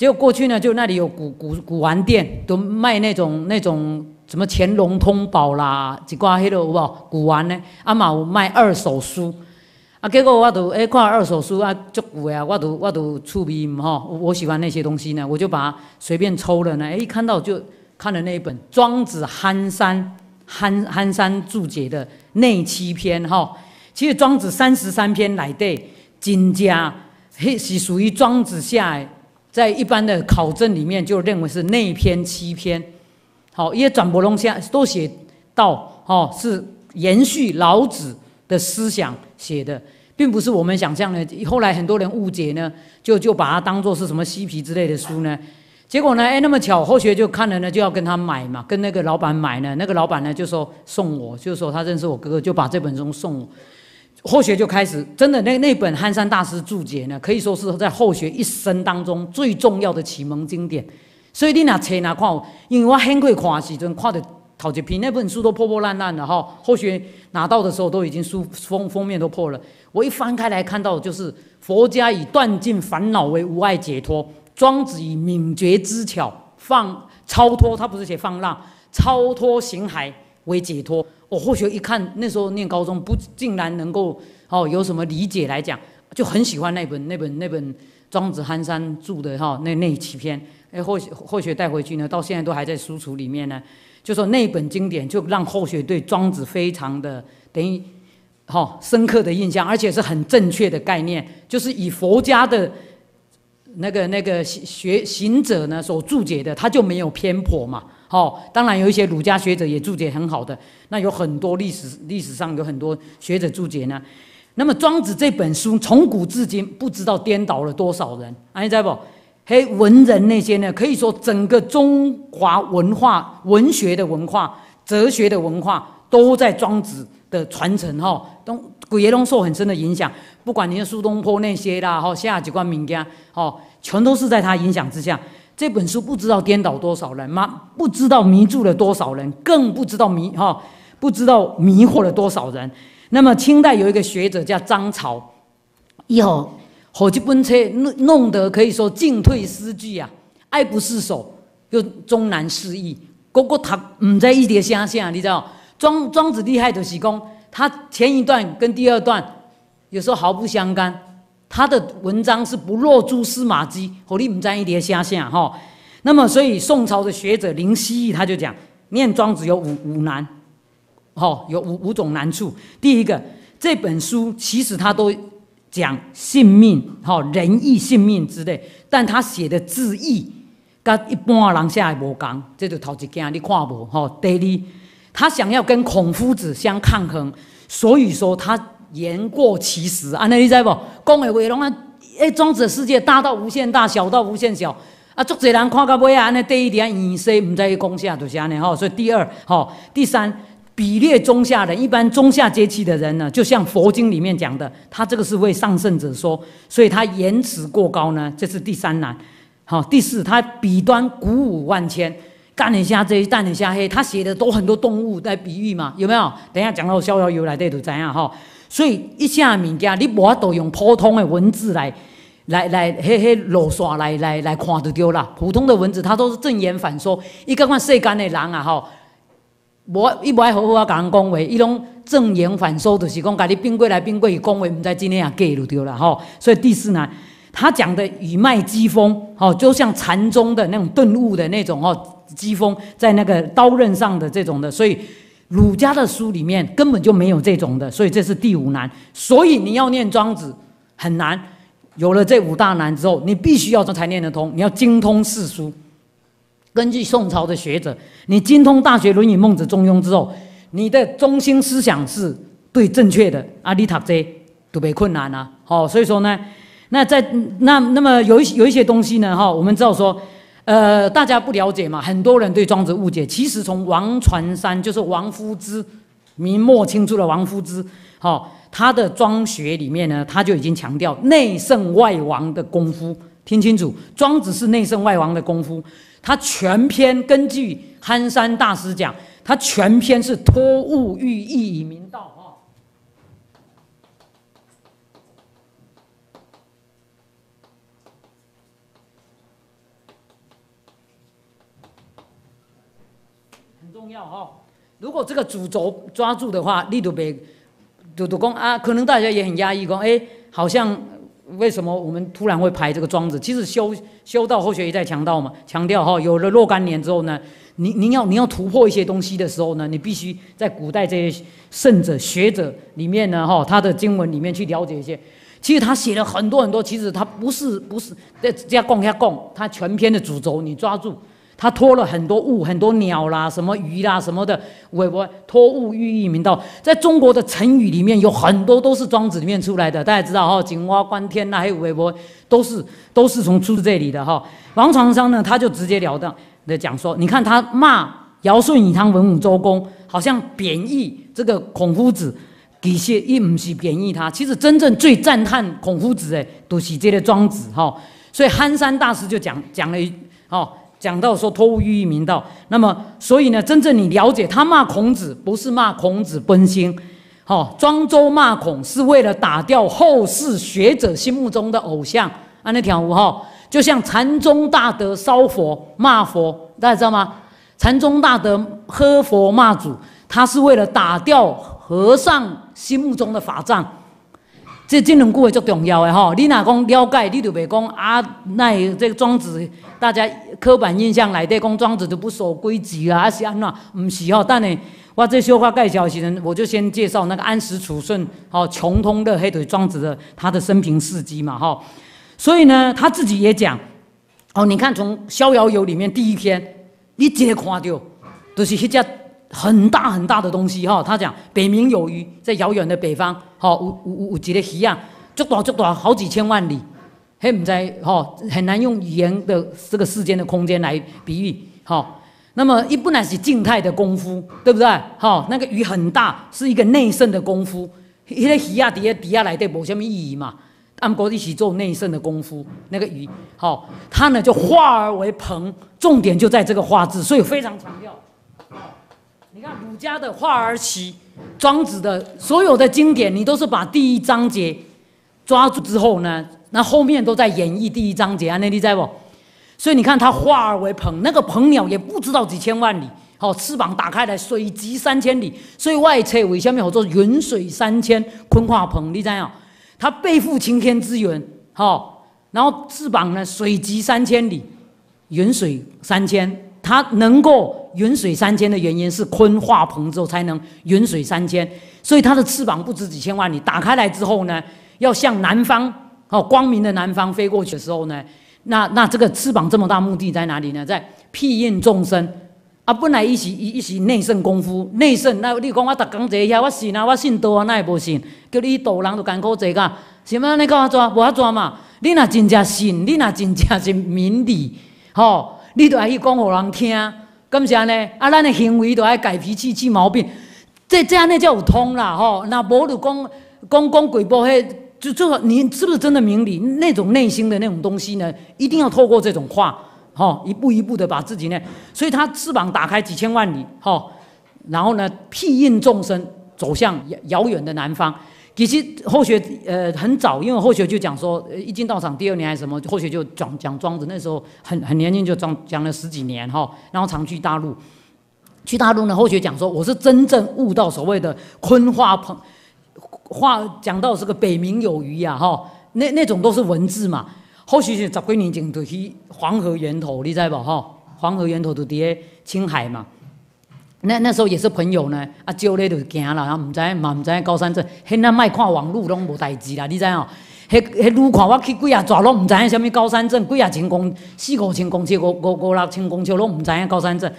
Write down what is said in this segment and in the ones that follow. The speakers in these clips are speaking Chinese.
结果过去呢，就那里有古古古玩店，都卖那种那种什么乾隆通宝啦，一挂迄落不？古玩呢，啊嘛有卖二手书，啊结果我都哎看二手书啊，足贵啊，我都我都出迷吼，我喜欢那些东西呢，我就把随便抽了呢，哎看到就看了那一本《庄子》憨山憨憨山注解的内七篇哈。其实《庄子》三十三篇内底，真正迄是属于《庄子》下的。在一般的考证里面，就认为是内篇七篇，好，因为转伯龙下都写到，哦，是延续老子的思想写的，并不是我们想象的。后来很多人误解呢，就就把它当做是什么嬉皮之类的书呢。结果呢，哎，那么巧，后学就看了呢，就要跟他买嘛，跟那个老板买呢，那个老板呢就说送我，就说他认识我哥哥，就把这本书送我。后学就开始，真的那那本憨山大师注解呢，可以说是在后学一生当中最重要的启蒙经典。所以你拿车拿看我，因为我很会看时阵，看得头一批那本书都破破烂烂的哈。后学拿到的时候都已经书封封面都破了，我一翻开来看到就是佛家以断尽烦恼为无碍解脱，庄子以敏捷之巧放超脱，他不是写放浪，超脱形骸为解脱。我或许一看，那时候念高中，不竟然能够哦有什么理解来讲，就很喜欢那本那本那本《庄子》憨山著的哈那那几篇，哎许或许带回去呢，到现在都还在书橱里面呢。就说那本经典就让后学对庄子非常的等于，哈深刻的印象，而且是很正确的概念，就是以佛家的那个那个学行者呢所注解的，他就没有偏颇嘛。好，当然有一些儒家学者也注解很好的，那有很多历史历史上有很多学者注解呢。那么《庄子》这本书从古至今不知道颠倒了多少人，你知不？嘿，文人那些呢，可以说整个中华文化、文学的文化、哲学的文化，都在《庄子》的传承。哈，都鬼爷龙受很深的影响，不管你您苏东坡那些啦，哈，下几关名家，哈，全都是在他影响之下。这本书不知道颠倒多少人嘛，不知道迷住了多少人，更不知道迷哈，不知道迷惑了多少人。那么清代有一个学者叫张潮，哟，火急奔车弄弄得可以说进退失据啊，爱不释手又终难失意。哥哥他唔在一碟虾下，啊，你知道？庄庄子厉害的是讲，他前一段跟第二段有时候毫不相干。他的文章是不落蛛丝马迹，火力不沾一碟瞎下哈。那么，所以宋朝的学者林希逸他就讲，念庄子有五五难，哈，有五五种难处。第一个，这本书其实他都讲性命，哈，仁义性命之类，但他写的字义，跟一般人写无同，这就头一件你看无哈。第二，他想要跟孔夫子相抗衡，所以说他言过其实，安那你思不？讲的话，拢啊，诶，庄子的世界大到无限大，小到无限小。啊，足侪人看到尾啊，那第一点，言说唔在公下，就是安尼吼。所以第二，好，第三，比列中下人，一般中下阶级的人呢，就像佛经里面讲的，他这个是为上圣者说，所以他言辞过高呢，这是第三难。好，第四，他笔端鼓舞万千，干一下这蛋一下黑，他写的都很多动物在比喻嘛，有没有？等一下讲到逍遥游来，的都知样吼。所以，一些物件你无法度用普通的文字来、来、来、迄、迄路线来、来、来看就对了。普通的文字，它都是正言反说。伊感觉世间的人啊，吼，无伊无爱好好啊，甲人恭维。伊拢正言反说，就是讲家己兵过来，冰过去恭维，毋知在今天也给就对了，吼。所以第四呢，他讲的语脉积风，吼，就像禅宗的那种顿悟的那种，吼，积风在那个刀刃上的这种的，所以。儒家的书里面根本就没有这种的，所以这是第五难。所以你要念庄子很难。有了这五大难之后，你必须要才念得通。你要精通四书。根据宋朝的学者，你精通《大学》《论语》《孟子》《中庸》之后，你的中心思想是对正确的。阿里塔这都别困难啊。好，所以说呢，那在那那么有一有一些东西呢，哈，我们知道说。呃，大家不了解嘛？很多人对庄子误解。其实从王船山，就是王夫之，明末清初的王夫之，哈，他的庄学里面呢，他就已经强调内圣外王的功夫。听清楚，庄子是内圣外王的功夫。他全篇根据憨山大师讲，他全篇是托物寓意以明道。如果这个主轴抓住的话，力度别，独独公啊，可能大家也很压抑，讲哎，好像为什么我们突然会拍这个庄子？其实修修道后学一代强道嘛，强调哈，有了若干年之后呢，您您要您要突破一些东西的时候呢，你必须在古代这些圣者学者里面呢，哈，他的经文里面去了解一些。其实他写了很多很多，其实他不是不是在加讲加讲，他全篇的主轴你抓住。他托了很多物，很多鸟啦，什么鱼啦，什么的，韦伯托物寓意明道。在中国的成语里面有很多都是庄子里面出来的，大家知道哈，井蛙观天呐，还有韦伯都是都是从出自这里的哈。王床上呢，他就直截了当的讲说，你看他骂尧舜禹汤文武周公，好像贬义这个孔夫子，底下一不是贬义他，其实真正最赞叹孔夫子诶，都是这个庄子哈。所以憨山大师就讲讲了一哦。讲到说托物寓意明道，那么所以呢，真正你了解，他骂孔子不是骂孔子本心，好，庄周骂孔是为了打掉后世学者心目中的偶像，安那条五号，就像禅宗大德烧佛骂佛，大家知道吗？禅宗大德喝佛骂祖，他是为了打掉和尚心目中的法杖。这这两句话足重要诶吼！你若讲了解，你就袂讲啊。那这个庄子，大家刻板印象内底讲庄子就不守规矩啊，还是安怎？毋是哦，但呢，我这笑话介绍时阵，我就先介绍那个安史处顺、哦穷通的黑腿庄子的他的生平事迹嘛吼。所以呢，他自己也讲，哦，你看从《逍遥游》里面第一篇，你直接看到，都是一只。很大很大的东西哈，他讲北冥有鱼，在遥远的北方，好有有有几的鱼啊，多多多多好几千万里，很在哈很难用语言的这个世间的空间来比喻哈。那么一不然是静态的功夫，对不对？哈，那个鱼很大，是一个内圣的功夫，一个鱼啊底下底下来的没什么意义嘛。他们国一起做内圣的功夫，那个鱼好，它呢就化而为鹏，重点就在这个化字，所以非常强调。你看儒家的《化而起》，庄子的所有的经典，你都是把第一章节抓住之后呢，那后面都在演绎第一章节啊，那你在不？所以你看他化而为鹏，那个鹏鸟也不知道几千万里，好翅膀打开来水急三千里，所以外侧为下面我做云水三千，鲲化鹏，你这样，他背负青天之云。好，然后翅膀呢水急三千里，云水三千，他能够。云水三千的原因是鲲化鹏之后才能云水三千，所以它的翅膀不止几千万里。打开来之后呢，要向南方，哦，光明的南方飞过去的时候呢，那那这个翅膀这么大，目的在哪里呢？在庇应众生啊！本来一袭一袭内圣功夫，内圣那，你讲我，我工天坐遐，我信啊，我信多啊，那也无信，叫你度人都艰苦坐噶。什么？你讲阿谁？我谁嘛？你若真正信，你若真正是明理，吼，你都爱去讲，互人听。咁是啊呢，啊，咱嘅行为都爱改脾气、治毛病，这这样呢就有通啦吼。那无就讲讲讲鬼话，迄就就你是不是真的明理？那种内心的那种东西呢，一定要透过这种话，吼，一步一步的把自己呢。所以他翅膀打开几千万里，吼，然后呢庇应众生，走向遥遥远的南方。其实后学呃很早，因为后学就讲说，一进道场第二年还是什么，后学就讲讲庄子，那时候很很年轻就讲讲了十几年哈，然后常去大陆，去大陆呢后学讲说我是真正悟到所谓的坤化鹏，话讲到这个北冥有鱼呀哈，那那种都是文字嘛，后学就十几年前就去黄河源头，你知道不哈？黄河源头就伫诶青海嘛。那那时候也是朋友呢，啊，招咧就行啦，啊，毋知嘛，唔知高山镇，现在卖看网路拢无代志啦，你知影？迄迄路看我去几下转拢毋知，啥物高山镇，几啊青宫，四五青宫，七五五五六功宫，七拢毋知高山镇。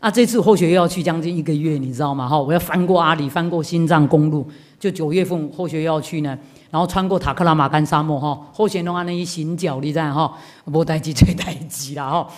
啊，这次后学又要去将近一个月，你知道嘛？哈，我要翻过阿里，翻过新藏公路，就九月份后学要去呢，然后穿过塔克拉玛干沙漠，哈，后学侬安尼一行脚，你知样？哈，无代志，最代志啦，哈，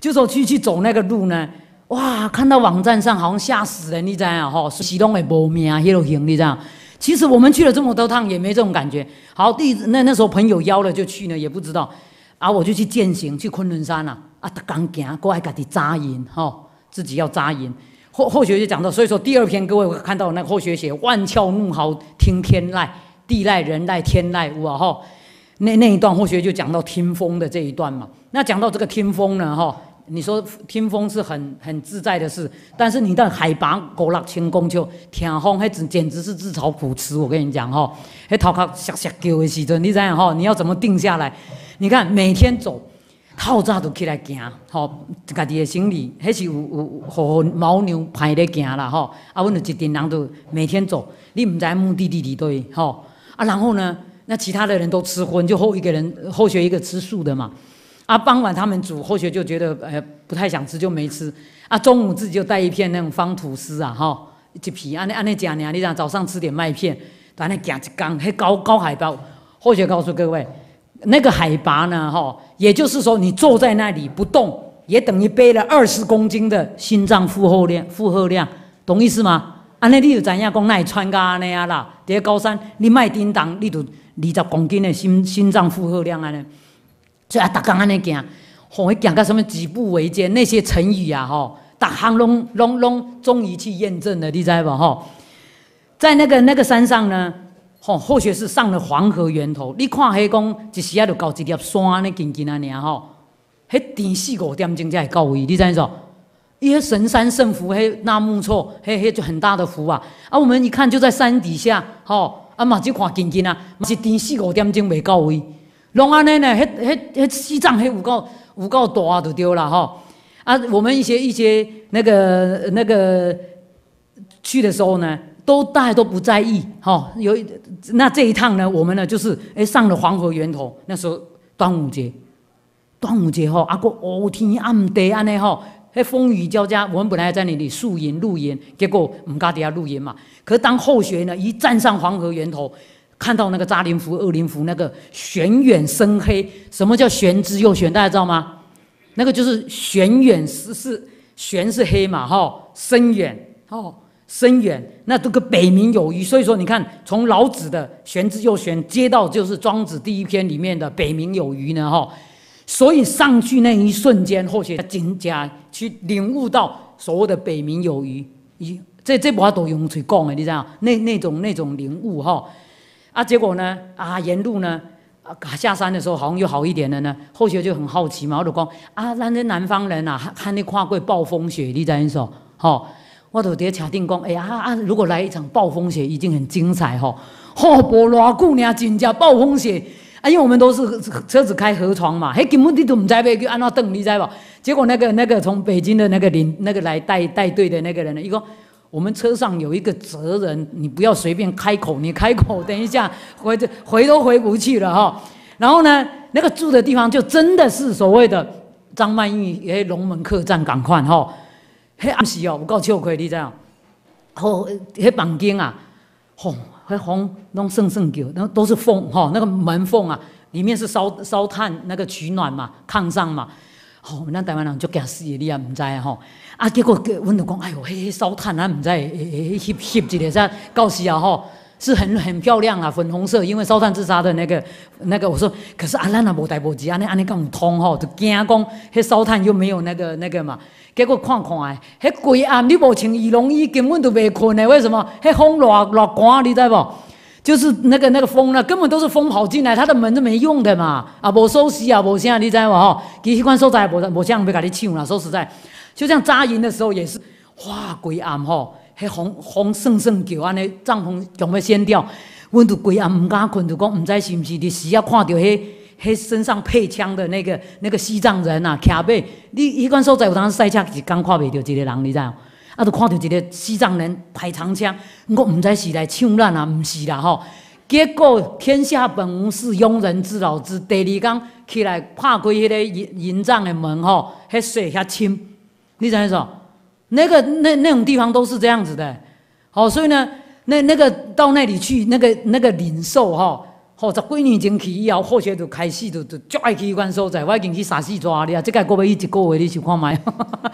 就说去去走那个路呢。哇，看到网站上好像吓死人，你知道啊？吼，喜东会无名一路行，你知道？其实我们去了这么多趟，也没这种感觉。好，第那那时候朋友邀了就去呢，也不知道。啊，我就去践行，去昆仑山啦。啊，特刚行过来，开始扎营，吼，自己要扎营。后后学就讲到，所以说第二篇各位看到那后学写万窍怒号，听天籁，地籁，人籁，天籁，哇，吼。那那一段后学就讲到听风的这一段嘛。那讲到这个听风呢，吼。你说听风是很很自在的事，但是你到海拔高、辣青宫就听风，迄只简直是自找苦吃。我跟你讲哈，迄头壳石石叫的时阵，你怎样哈？你要怎么定下来？你看每天走，透早就起来行，吼，家己的行李，还是有有和牦牛排在行啦，吼。啊，我们一队人都每天走，你唔知目的地几对，吼。啊，然后呢，那其他的人都吃荤，就后一个人后学一个吃素的嘛。啊，傍晚他们煮，后学就觉得呃不太想吃，就没吃。啊，中午自己就带一片那种方吐司啊，哈，一截皮。安尼安尼讲呢，你讲早上吃点麦片，把那夹一缸，去高高海拔。后学告诉各位，那个海拔呢，哈，也就是说你坐在那里不动，也等于背了二十公斤的心脏负荷量，负荷量，懂意思吗？安那你就怎样讲，那穿噶安那啊啦，这高山你卖叮当，你就二十公斤的心心脏负荷量安所以啊，逐工安尼行，吼，行到什么举步维艰，那些成语啊，吼，逐项拢拢拢终于去验证了，你知无吼？在那个那个山上呢，吼，或许是上了黄河源头。你看黑讲，一时啊，就到一粒山呢，近近啊，吼，迄天四五点钟才会到位，你知影无？伊个神山圣湖，黑纳木错，嘿嘿，就很大的湖啊。啊，我们一看就在山底下，吼，啊嘛就看近近啊，嘛是天四五点钟未到位。龙安那呢？迄迄迄西藏迄五够五够多都丢了吼。啊，我们一些一些那个那个去的时候呢，都大家都不在意吼。有那这一趟呢，我们呢就是诶上了黄河源头。那时候端午节，端午节吼，阿哥乌天暗地安尼吼。还风雨交加。我们本来在那里宿营露营，结果们家底下露营嘛。可是当后学呢，一站上黄河源头。看到那个“扎灵符”“恶灵符”，那个“玄远深黑”，什么叫“玄之又玄”？大家知道吗？那个就是“玄远是是玄是黑嘛，哈，深远，哦，深远。那这个“北冥有鱼”，所以说你看，从老子的“玄之又玄”接到就是庄子第一篇里面的“北冥有鱼”呢，哈。所以上去那一瞬间，或许金家去领悟到所谓的“北冥有鱼”，咦，这这我都用嘴讲的，你知？那那种那种领悟，哈。啊，结果呢？啊，沿路呢，啊，下山的时候好像又好一点了呢。后学就很好奇嘛，我就讲啊，那那南方人啊，看你跨过暴风雪，你知影说？吼，我都特确定讲，哎呀啊啊，如果来一场暴风雪，已经很精彩吼。好不偌姑娘，真正暴风雪啊！因为我们都是车子开河床嘛，嘿，根本你都唔知咩叫安那等，你知不？结果那个那个从北京的那个领那个来带带队的那个人呢，伊讲。我们车上有一个责人，你不要随便开口，你开口 等一下，回都回都回不去了哈。然后呢，那个住的地方就真的是所谓的张曼玉黑龙门客栈赶快哈，嘿，暗时哦，我告诉你我可以这样，黑板钉啊，红黑红弄剩剩旧，那都是缝哈，那个门缝啊，里面是烧烧炭那个取暖嘛，炕上嘛，好，那台湾人就假死，你也唔知啊吼。啊！结果温度讲，哎呦，迄烧炭啊，毋知翕翕一个噻。到时啊，吼，是很很漂亮啊，粉红色，因为烧炭自杀的那个那个。我说，可是啊，咱也无带无安尼你尼你咁通吼，就惊讲，迄烧炭又没有那个那个嘛。结果看看诶，迄鬼啊！你无穿羽绒衣，根本都袂困诶。为什么？迄风偌偌寒，你知不？就是那个那个风呢，根本都是风跑进来，他的门都没用的嘛。啊，无锁匙啊，无啥，你知无吼？其实款所在无无啥人要甲你抢啦，说实在。就这样扎营的时候也是，哇，鬼暗吼，迄风风圣圣叫安尼，帐篷强要掀掉，阮就鬼暗，毋敢困，就讲毋知是毋是。你时啊看到迄迄身上配枪的那个那个西藏人啊，徛马，你迄款所在有当赛车是讲看袂着一个人，你知？啊，就看到一个西藏人排长枪，我毋知是来抢咱啊，毋是啦吼。结果天下本无事，庸人自扰之。第二天起来拍开迄个营营帐的门吼，迄水遐深。你怎意思那个那那种地方都是这样子的，好，所以呢，那那个到那里去，那个那个领受哈，吼十几年前去以后，或些就开始就就爱去一关所在，我已经去三四抓了这即个过尾一直过尾，你想看卖？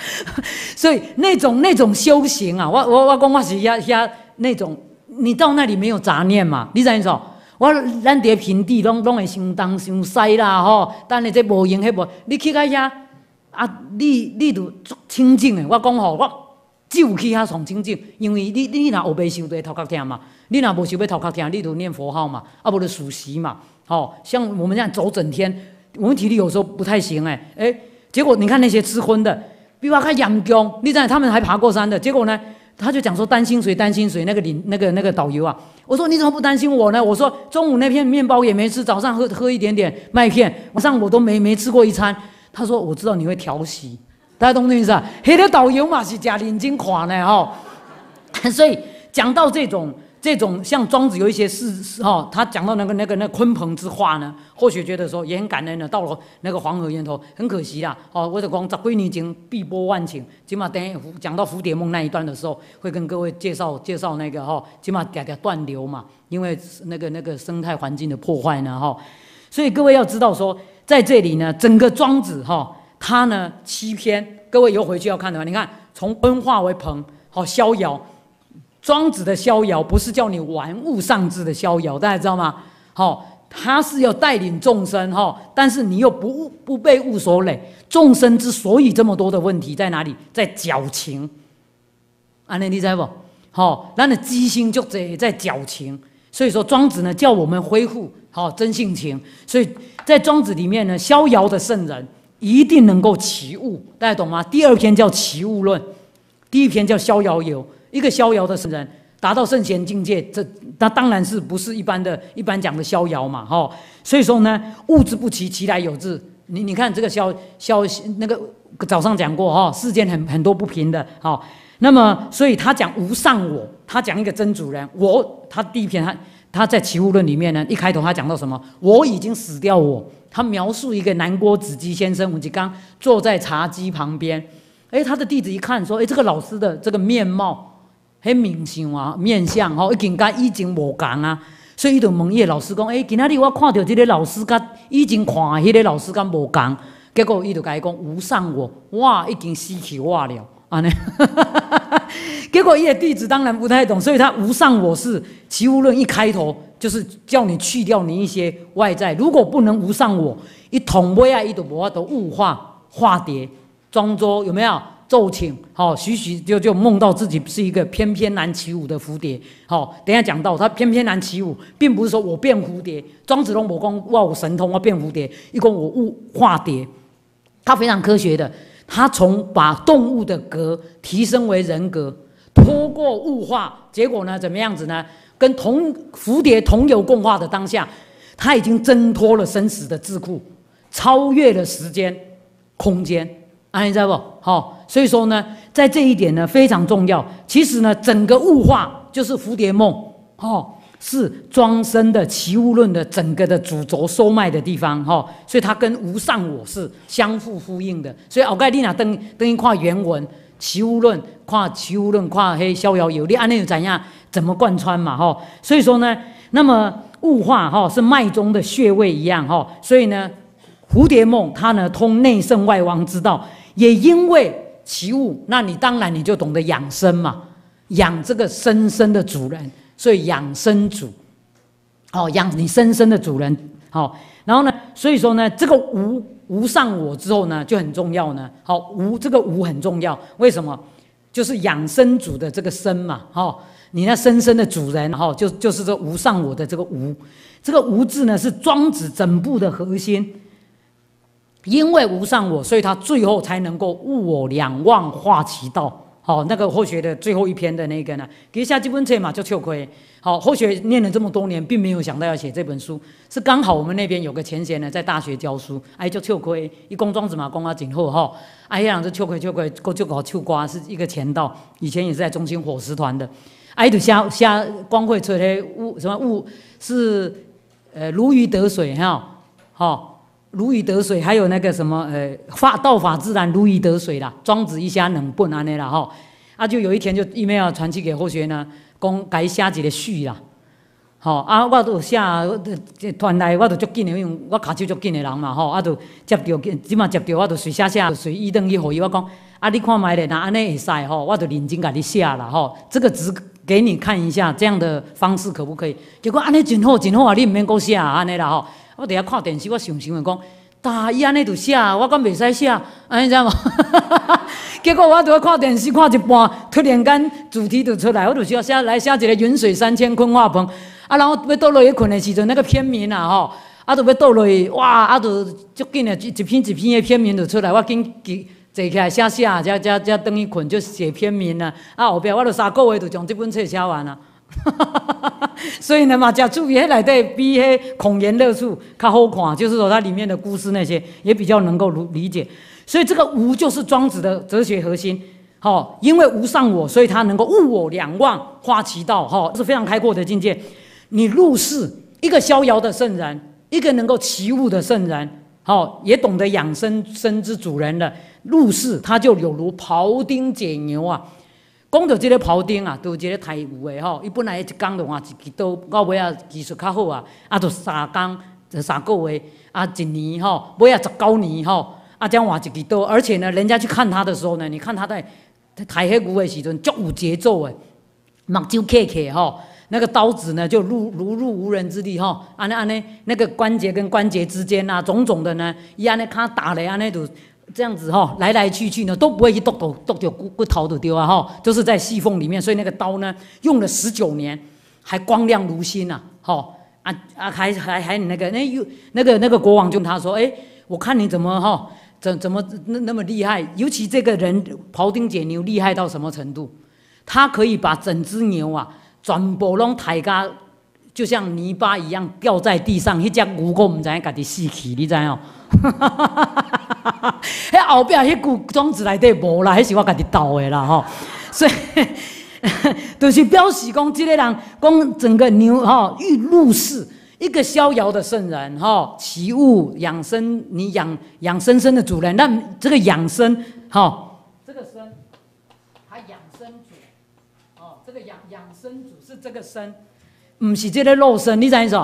所以那种那种修行啊，我我我讲我是遐遐那种，你到那里没有杂念嘛？你怎意思我咱碟平地，拢拢会相当相西啦吼，但下这无用，迄无，你去到遐。啊！你你都清净的，我讲吼，我就去遐从清净，因为你你若有白想在头壳听嘛，你若无想在头壳听，你都念佛号嘛，啊，不得数死嘛。好像我们这样走整天，我们体力有时候不太行诶。诶，结果你看那些吃荤的，比我还养刁。你知道他们还爬过山的。结果呢，他就讲说担心谁担心谁？那个领那个那个导游啊，我说你怎么不担心我呢？我说中午那片面包也没吃，早上喝喝一点点麦片，晚上我都没没吃过一餐。他说：“我知道你会调戏，大家懂这意思啊？很多导游嘛是假眼睛款的哈，所以讲到这种这种，像庄子有一些事哦，他讲到那个那个那鲲鹏之化呢，或许觉得说也很感恩的。到了那个黄河源头，很可惜啦哦，我只光，十闺女经碧波万顷，起码等讲到蝴蝶梦那一段的时候，会跟各位介绍介绍那个哈，起码点家断流嘛，因为那个那个生态环境的破坏呢哈，所以各位要知道说。”在这里呢，整个庄子哈，他呢七篇，各位以回去要看的。你看，从分化为朋，好逍遥，庄子的逍遥不是叫你玩物丧志的逍遥，大家知道吗？好，他是要带领众生哈，但是你又不不被物所累。众生之所以这么多的问题在哪里？在矫情，安能理解不？好，那那机心就在在矫情。所以说庄子呢叫我们恢复好真性情，所以在庄子里面呢，逍遥的圣人一定能够齐物，大家懂吗？第二篇叫齐物论，第一篇叫逍遥游。一个逍遥的圣人，达到圣贤境界，这那当然是不是一般的，一般讲的逍遥嘛，哈。所以说呢，物之不齐，其来有致。你你看这个逍逍那个早上讲过哈，世间很很多不平的，哈。那么，所以他讲无上我，他讲一个真主人。我他第一篇，他他在《齐物论》里面呢，一开头他讲到什么？我已经死掉我。他描述一个南郭子基先生，吴吉刚坐在茶几旁边。哎，他的弟子一看说：哎，这个老师的这个面貌很明显啊，面相哦，已经跟以前无同啊。所以，伊就问业老师讲：哎，今啊日我看到这个老师，跟以前看的迄个老师跟无同。结果，伊就甲伊讲无上我，哇，已经失去我了。啊，呢？结果叶弟子当然不太懂，所以他无上我是齐物论一开头就是叫你去掉你一些外在，如果不能无上我，一统不要一朵花都物化化蝶。庄周有没有奏请？好，徐徐就就梦到自己是一个翩翩然起舞的蝴蝶。好，等下讲到他翩翩然起舞，并不是说我变蝴蝶。庄子龙我光哇我神通我变蝴蝶，一共我物化蝶，他非常科学的。他从把动物的格提升为人格，透过物化，结果呢，怎么样子呢？跟同蝴蝶同游共化的当下，他已经挣脱了生死的桎梏，超越了时间、空间，你知道不？哈，所以说呢，在这一点呢非常重要。其实呢，整个物化就是蝴蝶梦，哦。是庄生的《齐物论》的整个的主轴收脉的地方哈，所以它跟无上我是相互呼应的。所以奥盖利娜登登一跨原文《齐物论》，跨《齐物论》，跨《黑逍遥游》，你按那种怎样怎么贯穿嘛哈？所以说呢，那么物化哈是脉中的穴位一样哈，所以呢，蝴蝶梦它呢通内圣外王之道，也因为齐物，那你当然你就懂得养生嘛，养这个生生的主人。所以养生主，哦，养你生生的主人，好，然后呢，所以说呢，这个无无上我之后呢，就很重要呢，好，无这个无很重要，为什么？就是养生主的这个生嘛，哈，你那生生的主人，哈，就就是这无上我的这个无，这个无字呢，是庄子整部的核心，因为无上我，所以他最后才能够物我两忘，化其道。好，那个后学的最后一篇的那个呢，给下这本册嘛，叫秋葵。好，后学念了这么多年，并没有想到要写这本书，是刚好我们那边有个前贤呢，在大学教书，哎，叫秋葵，一工庄子嘛，公啊紧后哈，哎，呀，这秋葵秋葵，就搞秋瓜是一个前道，以前也是在中心伙食团的，哎，就瞎瞎光会吹黑雾什么雾，是呃如鱼得水哈，哈。如鱼得水，还有那个什么，呃，法道法自然，如鱼得水啦。庄子一下能不难的啦吼，啊就有一天就 email 传去给后学呢，讲该写一个序啦，吼啊我都写，传来我都足紧的，因为我骹手足紧的人嘛吼，啊都接到，即嘛接到我都随写下，随意登记好伊。我讲啊你看卖咧，那安尼会使吼，我都认真甲你写了吼，这个只给你看一下，这样的方式可不可以？结果安尼真好真好啊，你毋免阁写安尼啦吼。我伫遐看电视，我想想的讲，搭伊安尼就写，我讲袂使写，安尼知无？结果我伫遐看电视看一半，突然间主题就出来，我就要写来写一个云水三千坤画鹏。啊，然后要倒落去困的时阵，那个片名啊吼，啊，就要倒落去哇，啊，就足紧的，一一篇一篇的片名就出来，我紧坐起来写写，才才才等伊困就写片名啊。啊，后壁我就三个月就将即本册写完了。所以呢嘛，吃注也来对比嘿孔颜乐处较好款，就是说它里面的故事那些也比较能够理解。所以这个无就是庄子的哲学核心，好，因为无上我，所以他能够物我两忘，化其道，哈，是非常开阔的境界。你入世一个逍遥的圣人，一个能够齐物的圣人，好，也懂得养生身之主人了。入世他就有如庖丁解牛啊。讲到即个庖丁啊，都一个泰牛的吼，伊本来一工就换一支刀，到尾啊技术较好啊，啊，就三工，就三个月，啊，一年吼，尾啊十九年吼，啊，才换一支刀。而且呢，人家去看他的时候呢，你看他在开黑牛的时阵，足有节奏的，目睭开开吼，那个刀子呢就如如入无人之地吼，安尼安尼，那个关节跟关节之间啊，种种的呢，伊安尼看打来安尼就。这样子哈，来来去去呢，都不会去剁头剁掉骨骨头都丢啊哈，都是在细缝里面。所以那个刀呢，用了十九年，还光亮如新呐。哈啊啊，还还还那个那又那个那个国王就他说，哎，我看你怎么哈怎怎么那那么厉害，尤其这个人庖丁解牛厉害到什么程度？他可以把整只牛啊，全部让抬家。就像泥巴一样掉在地上，迄只牛，我们知影家己死去，你知影？哈哈哈！哈，迄后壁迄古庄子来得无啦，还是我家己道的啦吼，所以 就是表示讲，这个人讲整个牛吼，欲入世，一个逍遥的圣人吼，其物养生，你养养生生的主人，那这个养生吼，这个生他养生主哦，这个养养生主是这个生。毋是这个肉身，你怎意思？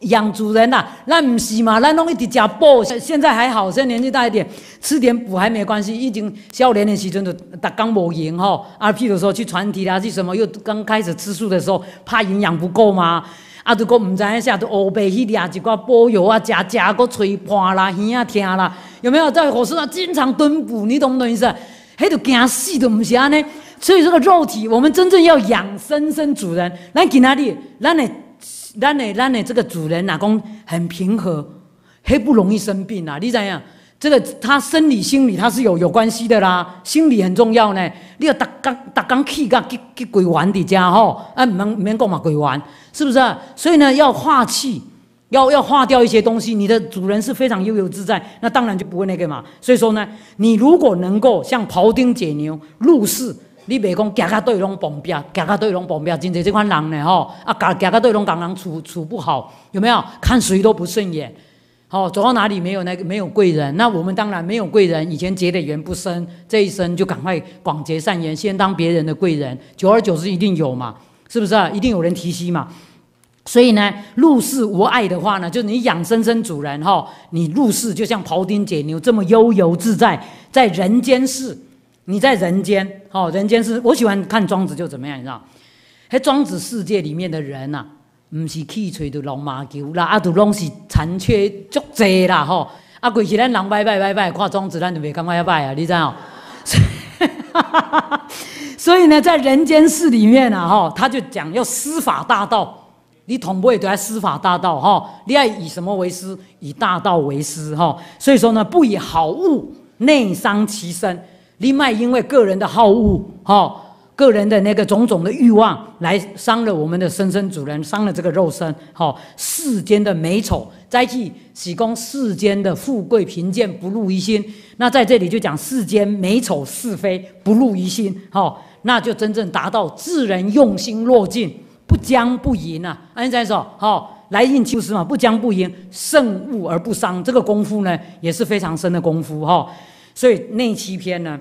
养主人呐，咱毋是嘛？咱拢一直食补，现在还好，现在年纪大一点，吃点补还没关系。已经少年的时阵就逐工无闲吼，啊，譬如说去传体啦，去什么？又刚开始吃素的时候，怕营养不够嘛，啊，如果毋知影下都乌白去舐一块补药啊，食食搁吹破啦，耳啊疼啦，有没有？在火车上经常蹲补，你懂不懂意思？迄都惊死都毋是安尼。所以这个肉体，我们真正要养生，生主人，让去哪里？让你，让你，让你这个主人哪公很平和，很不容易生病啊！你怎样？这个他生理心理他是有有关系的啦。心理很重要呢。你要打刚打刚气，让给给鬼玩的家吼，啊，门门够嘛鬼玩，是不是？所以呢，要化气，要要化掉一些东西。你的主人是非常悠游自在，那当然就不会那个嘛。所以说呢，你如果能够像庖丁解牛入世。你别讲夹个对拢碰壁，夹个对拢碰壁，真侪这款人呢吼，啊夹夹个对拢工人处处不好，有没有？看谁都不顺眼，好走到哪里没有那个没有贵人，那我们当然没有贵人。以前结的缘不深，这一生就赶快广结善缘，先当别人的贵人，久而久之一定有嘛，是不是？一定有人提携嘛。所以呢，入世无碍的话呢，就你养生生主人哦，你入世就像庖丁解牛这么悠游自在，在人间世。你在人间，吼，人间是，我喜欢看庄子，就怎么样，你知道？嘿，庄子世界里面的人呐，唔是气吹的龙马球啦，啊，都拢是残缺足济啦，吼，啊，归是咱人拜拜拜拜，看庄子，咱就未感觉遐拜啊，你知？道？所以呢，在人间世里面啊，吼，他就讲要司法大道，你统不会读司法大道，吼，你爱以什么为师？以大道为师，吼，所以说呢，不以好恶内伤其身。另外，因为个人的好恶，哈，个人的那个种种的欲望，来伤了我们的生生主人，伤了这个肉身，哈。世间的美丑、灾气喜功，世间的富贵贫贱，不入于心。那在这里就讲世间美丑是非，不入于心，哈，那就真正达到智人用心若静，不将不迎啊。安在生说，好，来应秋师嘛，不将不迎，胜物而不伤，这个功夫呢，也是非常深的功夫，哈。所以那七篇呢，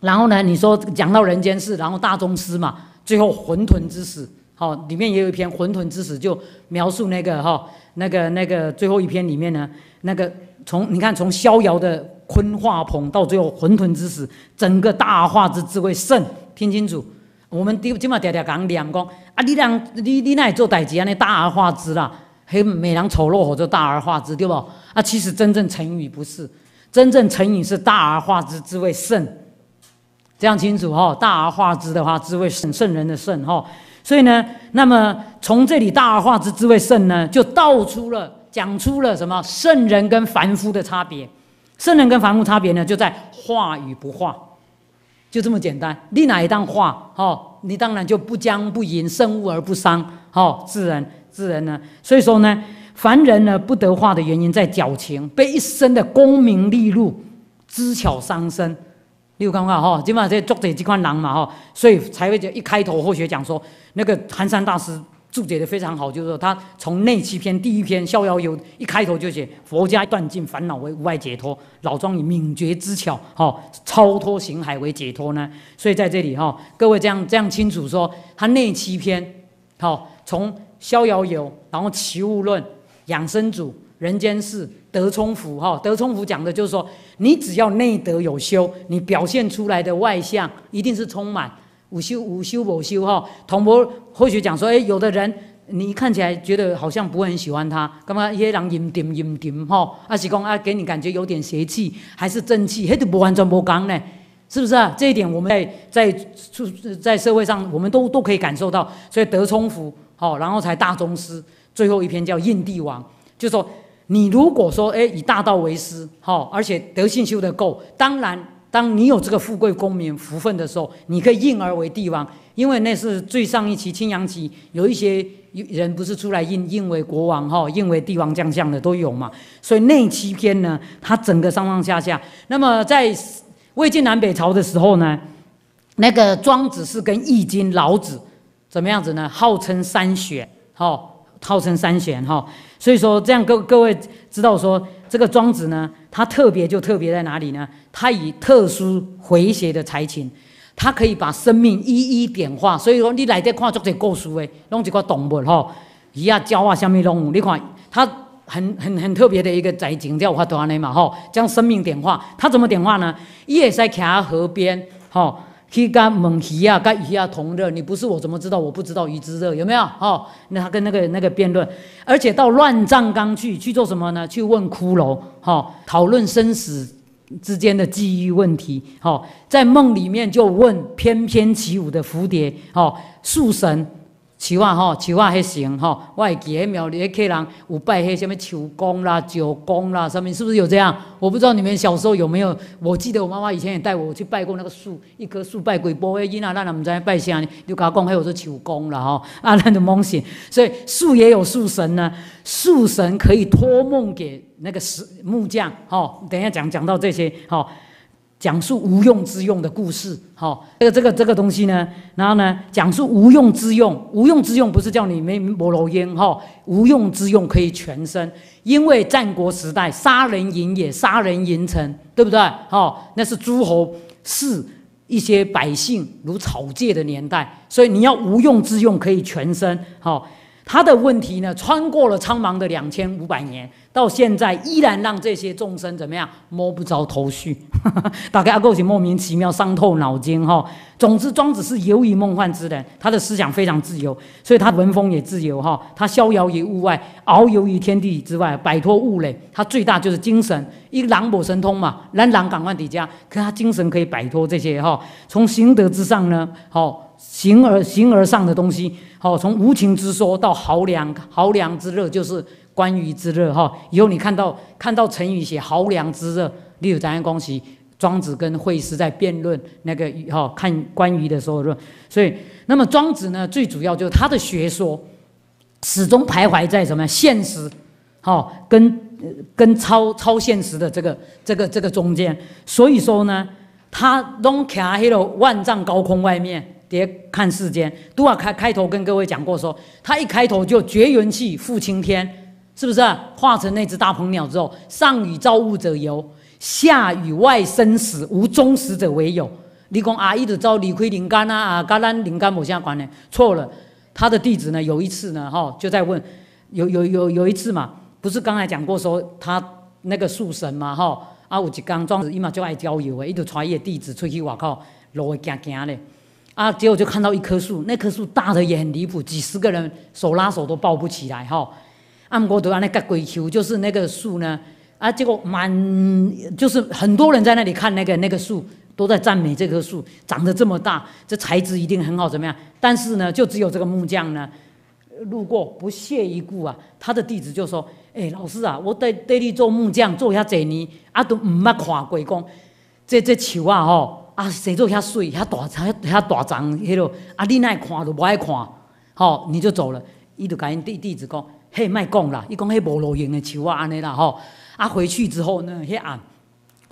然后呢，你说讲到人间事，然后大宗师嘛，最后混沌之死，好，里面也有一篇混沌之死，就描述那个哈，那个那个最后一篇里面呢，那个从你看从逍遥的鲲化鹏到最后混沌之死，整个大化之智慧胜，听清楚，我们今嘛条条讲两个，啊，你那你你那也做代志啊，那大而化之啦，黑美良丑陋火就大而化之，对不？啊，其实真正成语不是。真正成瘾是大而化之，之谓圣，这样清楚哈。大而化之的话，之味圣，圣人的圣哈。所以呢，那么从这里大而化之，之谓圣呢，就道出了讲出了什么？圣人跟凡夫的差别，圣人跟凡夫差别呢，就在化与不化，就这么简单。你哪一当化哈？你当然就不将不淫，胜物而不伤哈，自然自然呢。所以说呢。凡人呢不得化的原因在矫情，被一生的功名利禄知巧伤身。你有看看哈，今晚在作者这块狼嘛哈，所以才会一开头或许讲说那个寒山大师注解的非常好，就是说他从内七篇第一篇《逍遥游》一开头就写佛家断尽烦恼为无碍解脱，老庄以敏绝之巧哈超脱形海为解脱呢。所以在这里哈，各位这样这样清楚说他内七篇好，从《逍遥游》然后《齐物论》。养生主，人间事，德充福哈。德充福讲的就是说，你只要内德有修，你表现出来的外相一定是充满。无修无修午修哈。同博或许讲说，哎，有的人你看起来觉得好像不会很喜欢他，干嘛一些人阴沉阴沉哈，还是讲啊给你感觉有点邪气，还是正气，还都不完全不讲呢？是不是啊？这一点我们在在出在社会上我们都都可以感受到，所以德充福好，然后才大宗师。最后一篇叫“应帝王”，就说你如果说哎，以大道为师，哈，而且德性修得够，当然，当你有这个富贵功名福分的时候，你可以应而为帝王，因为那是最上一期青阳期，有一些人不是出来应应为国王哈，应为帝王将相的都有嘛。所以那七篇呢，它整个上上下下。那么在魏晋南北朝的时候呢，那个庄子是跟易经、老子怎么样子呢？号称三学，哈。号称三玄哈，所以说这样各各位知道说这个庄子呢，他特别就特别在哪里呢？他以特殊回谐的才情，他可以把生命一一点化。所以说你来这看作者故事诶，弄一个动物哈，鱼啊、鸟啊，什么拢，你看，他很很很特别的一个才景，叫花端诶嘛吼，将生命点化。他怎么点化呢？夜在桥河边吼。去跟蒙奇啊、跟鱼啊同热，你不是我怎么知道？我不知道鱼之热有没有？哦，那他跟那个那个辩论，而且到乱葬岗去去做什么呢？去问骷髅，哈，讨论生死之间的记忆问题，哈，在梦里面就问翩翩起舞的蝴蝶，哈，树神。树哇哈，树哇还行哈。外记那庙里那客人，有拜黑什么，树公啦、九公啦，上面是不是有这样？我不知道你们小时候有没有？我记得我妈妈以前也带我去拜过那个树，一棵树拜鬼，播音啊，让人唔知拜啥呢？就佮我讲黑，有说九公啦哈，啊，那就冇信。所以树也有树神呢，树神可以托梦给那个石木匠哈。等一下讲讲到这些哈。讲述无用之用的故事，哈，这个这个这个东西呢，然后呢，讲述无用之用，无用之用不是叫你没摩罗烟哈，无用之用可以全身，因为战国时代杀人营也，杀人营城，对不对？哈，那是诸侯视一些百姓如草芥的年代，所以你要无用之用可以全身，哈，他的问题呢，穿过了苍茫的两千五百年。到现在依然让这些众生怎么样摸不着头绪，大概阿哥是莫名其妙伤透脑筋哈。总之，庄子是游于梦幻之人，他的思想非常自由，所以他文风也自由哈。他逍遥于物外，遨游于天地之外，摆脱物类。他最大就是精神，一狼博神通嘛，然狼敢万底加。可他精神可以摆脱这些哈。从形德之上呢，好形而形而上的东西，好从无情之说到豪凉豪凉之乐，就是。关于之热哈，以后你看到看到成语写豪凉之热，例如《咱们恭喜庄子跟惠施在辩论那个哈看关于的时候论，所以那么庄子呢，最主要就是他的学说始终徘徊在什么现实，哈跟跟超超现实的这个这个这个中间，所以说呢，他拢徛喺度万丈高空外面，别看世间。都啊开开头跟各位讲过说，他一开头就绝云气负青天。是不是化成那只大鹏鸟之后，上与造物者游，下与外生死无终死者为友。你讲啊，一直招李逵灵干啊，啊，干单灵干，我下关呢，错了。他的弟子呢，有一次呢，哈，就在问，有有有有一次嘛，不是刚才讲过说他那个树神嘛，哈，啊，有一刚庄子一嘛就爱交友诶，直就穿越弟子出去外靠路诶行行咧，啊，结果就看到一棵树，那棵树大的也很离谱，几十个人手拉手都抱不起来，哈。按过都啊，那个鬼球就是那个树呢。啊，结果满就是很多人在那里看那个那个树，都在赞美这棵树长得这么大，这材质一定很好，怎么样？但是呢，就只有这个木匠呢，路过不屑一顾啊。他的弟子就说：“哎，老师啊，我在在你做木匠做遐侪年，啊都毋捌看鬼工。这这树啊吼，啊生做遐水、遐大、长，遐大长，迄落啊你爱看都无爱看，吼你就走了。伊就甲因弟弟子讲。”嘿，卖讲啦，伊讲迄无路用的树啊，安尼啦吼。啊，回去之后呢，迄暗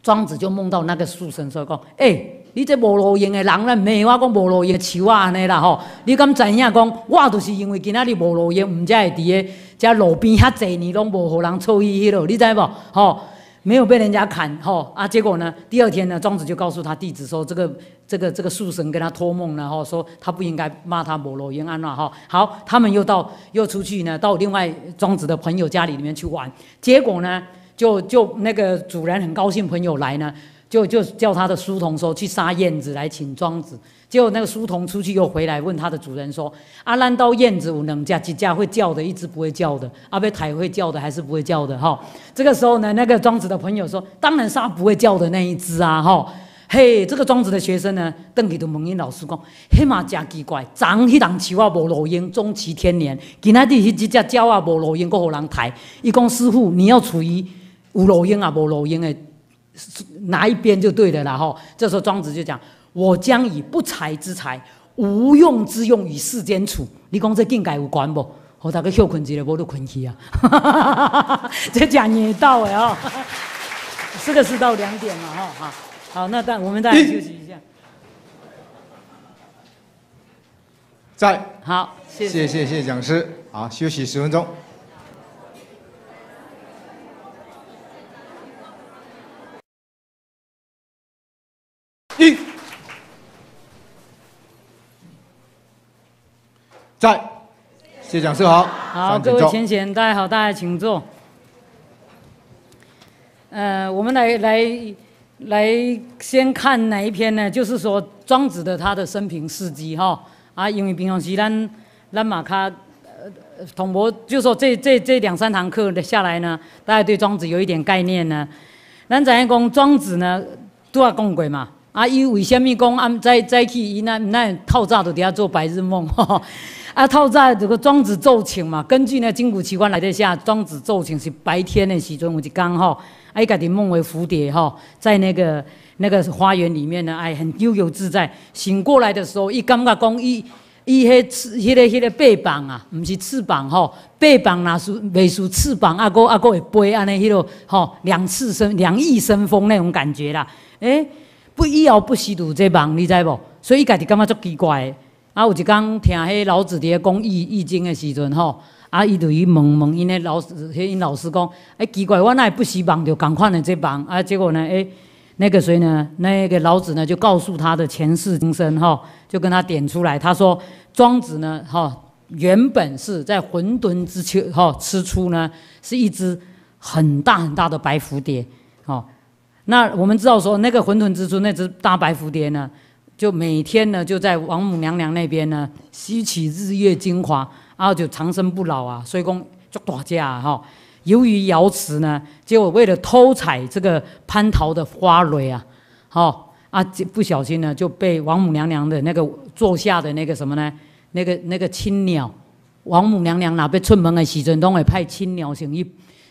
庄子就梦到那个书生，所以讲，诶，你这无路用的人啦，骂我讲无路用的树啊，安尼啦吼。你敢知影讲，我就是因为今仔日无路用，毋才会伫个，遮路边遐济年拢无互人注伊迄落，你知无？吼。没有被人家砍哦、啊！结果呢，第二天呢，庄子就告诉他弟子说：“这个这个这个树神跟他托梦了哦，说他不应该骂他摩罗烟安了哈。”好，他们又到又出去呢，到另外庄子的朋友家里里面去玩。结果呢，就就那个主人很高兴，朋友来呢。就就叫他的书童说去杀燕子来请庄子，结果那个书童出去又回来问他的主人说：阿兰道燕子，五能家几家会叫的，一只不会叫的，阿被抬会叫的还是不会叫的？哈，这个时候呢，那个庄子的朋友说：当然杀不会叫的那一只啊！哈，嘿，这个庄子的学生呢，邓启都蒙因老师讲：嘿嘛真奇怪，长迄档树啊无录音，终其天年；今仔日迄只鸟啊无录音，过给人抬。一讲师傅，你要处于有录音啊无录音的？哪一边就对的了哈。这时候庄子就讲：“我将以不才之才，无用之用与世间处。”你讲这跟改有关不？和大家休困之类，我都困去啊！这讲也到哎哦，这个是到两点了哈。好，那大我们大家休息一下。在好，谢谢谢谢讲师。好，休息十分钟。在，谢谢蒋世豪。好，各位亲贤，大家好，大家请坐。呃，我们来来来，先看哪一篇呢？就是说庄子的他的生平事迹哈。啊，因为平常时咱咱马卡呃同博就说这这这两三堂课的下来呢，大家对庄子有一点概念呢。那样讲庄子呢，都也讲过嘛。啊，伊为虾米讲暗再再去伊那那透早都伫遐做白日梦？啊，套在这个《庄子》奏寝嘛，根据呢《筋骨奇观》来得下，《庄子》奏寝是白天的时阵有一讲吼，伊家己梦为蝴蝶吼，在那个那个花园里面呢，哎，很悠游自在。醒过来的时候，一感觉讲伊伊迄翅、一些一个背膀啊，毋是翅膀吼，背膀若是未输翅膀，阿哥阿哥会飞安尼迄落吼，两翅生两翼生风那种感觉啦，诶，不，以后不吸毒这梦，你知不？所以伊家己感觉足奇怪。啊，有一天听迄老子的讲《易易经》的时阵吼，啊，伊就去问问因迄老、迄因老师讲，哎，奇怪，我那不希望着讲换了这帮啊，结果呢，哎，那个谁呢，那个老子呢，就告诉他的前世今生吼，就跟他点出来，他说，庄子呢，吼，原本是在混沌之秋吼，吃出呢是一只很大很大的白蝴蝶，吼，那我们知道说那个混沌之初那只大白蝴蝶呢？就每天呢，就在王母娘娘那边呢吸取日月精华，然后就长生不老啊。所以讲，就大家哈，由于瑶池呢，结果为了偷采这个蟠桃的花蕊啊，好啊，不小心呢就被王母娘娘的那个坐下的那个什么呢，那个那个青鸟，王母娘娘哪被出门的时阵都会派青鸟行一。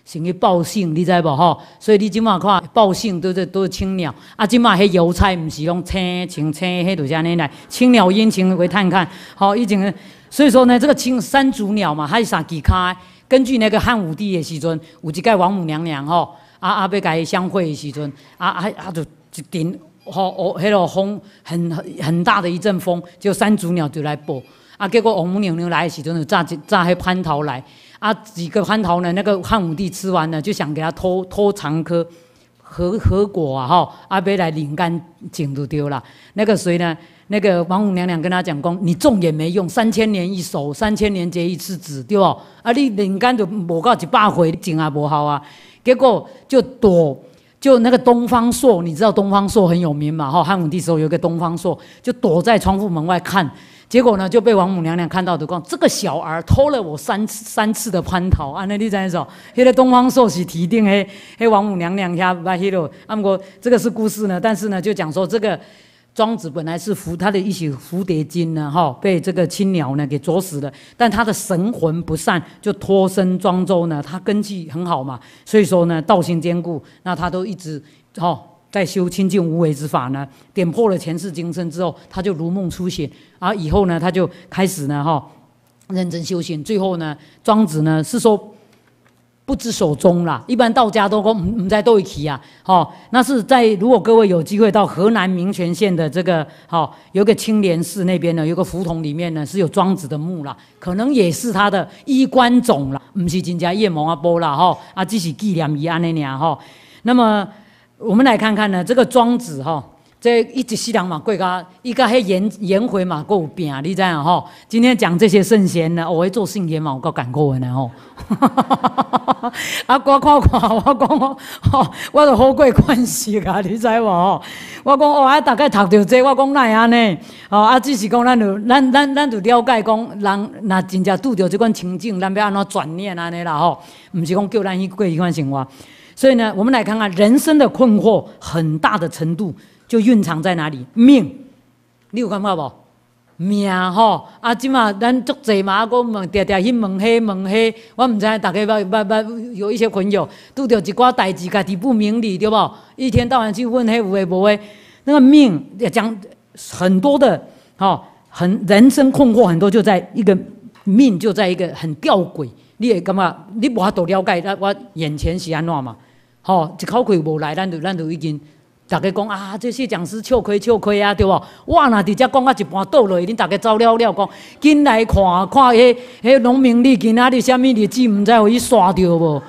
成去报信，你知无吼？所以你即马看报信都是都是青鸟，啊，即马迄油菜毋是拢青青青，迄就是安尼来。青鸟殷勤回探看，好一种。所以说呢，这个青山竹鸟嘛，它啥几开？根据那个汉武帝的时阵，有一届王母娘娘吼，啊啊，要伊相会的时阵，啊啊，啊，就一阵吼哦，迄落风很很大的一阵风，就山竹鸟就来报，啊，结果王母娘娘来的时候就炸炸迄蟠桃来。啊，几个蟠桃呢？那个汉武帝吃完了，就想给他偷偷尝颗核核果啊！哈，阿伯来拧干井都丢了。那个谁呢？那个王母娘娘跟他讲：“公，你种也没用，三千年一熟，三千年结一次籽，对不？啊，你拧干就抹够一百回井啊，不好啊。”结果就躲，就那个东方朔，你知道东方朔很有名嘛？哈，汉武帝时候有个东方朔，就躲在窗户门外看。结果呢，就被王母娘娘看到的，光这个小儿偷了我三次三次的蟠桃啊！那立在走，后来东方朔喜提定，黑王母娘娘下把黑他们说这个是故事呢，但是呢，就讲说这个庄子本来是服他的一起蝴蝶精呢，哈，被这个青鸟呢给啄死了，但他的神魂不散，就托身庄周呢，他根基很好嘛，所以说呢，道心坚固，那他都一直，哈。在修清净无为之法呢，点破了前世今生之后，他就如梦初醒啊。以后呢，他就开始呢，哈，认真修行。最后呢，庄子呢是说不知所终啦，一般道家都都唔在都一起啊，哈。那是在如果各位有机会到河南民权县的这个，哈，有个清廉寺那边呢，有个浮筒里面呢是有庄子的墓啦，可能也是他的衣冠冢啦，唔是金家、夜盲阿波啦，哈啊，只是纪念伊安的尔哈。那么。我们来看看呢，这个庄子哈，这一直是人嘛，贵咖，一个迄颜颜回嘛，够有啊，你知影吼？今天讲这些圣贤呢，我会做圣贤嘛，我够艰苦的吼。啊，我看看，我讲吼，我都好过关系啊，你知无？我讲哦，啊，大概读到这，我讲奈安呢？哦，啊，只是讲咱就咱咱咱就了解，讲人若真正拄着即款情境，咱要安怎转念安尼啦？吼，毋是讲叫咱去过迄款生活。所以呢，我们来看看人生的困惑，很大的程度就蕴藏在哪里命。你有看法不？命哈！啊，即马咱足济嘛，阿哥问，常常去问黑问黑。我毋知大家有、有、有有一些朋友拄到一寡代志，家己不明理，对不？一天到晚去问黑无诶，那个命要讲很多的，哈，很人生困惑很多就在一个命，就在一个很吊诡。你会感觉你无度了解，那我眼前是安怎嘛？吼，一口气无来，咱就咱就已经，大家讲啊，这些讲师笑亏笑亏啊，对无？我若直接讲到一半倒落去，恁大家走了了，讲，紧来看，看迄迄农民，你今仔日甚物日子，毋知互伊刷着无？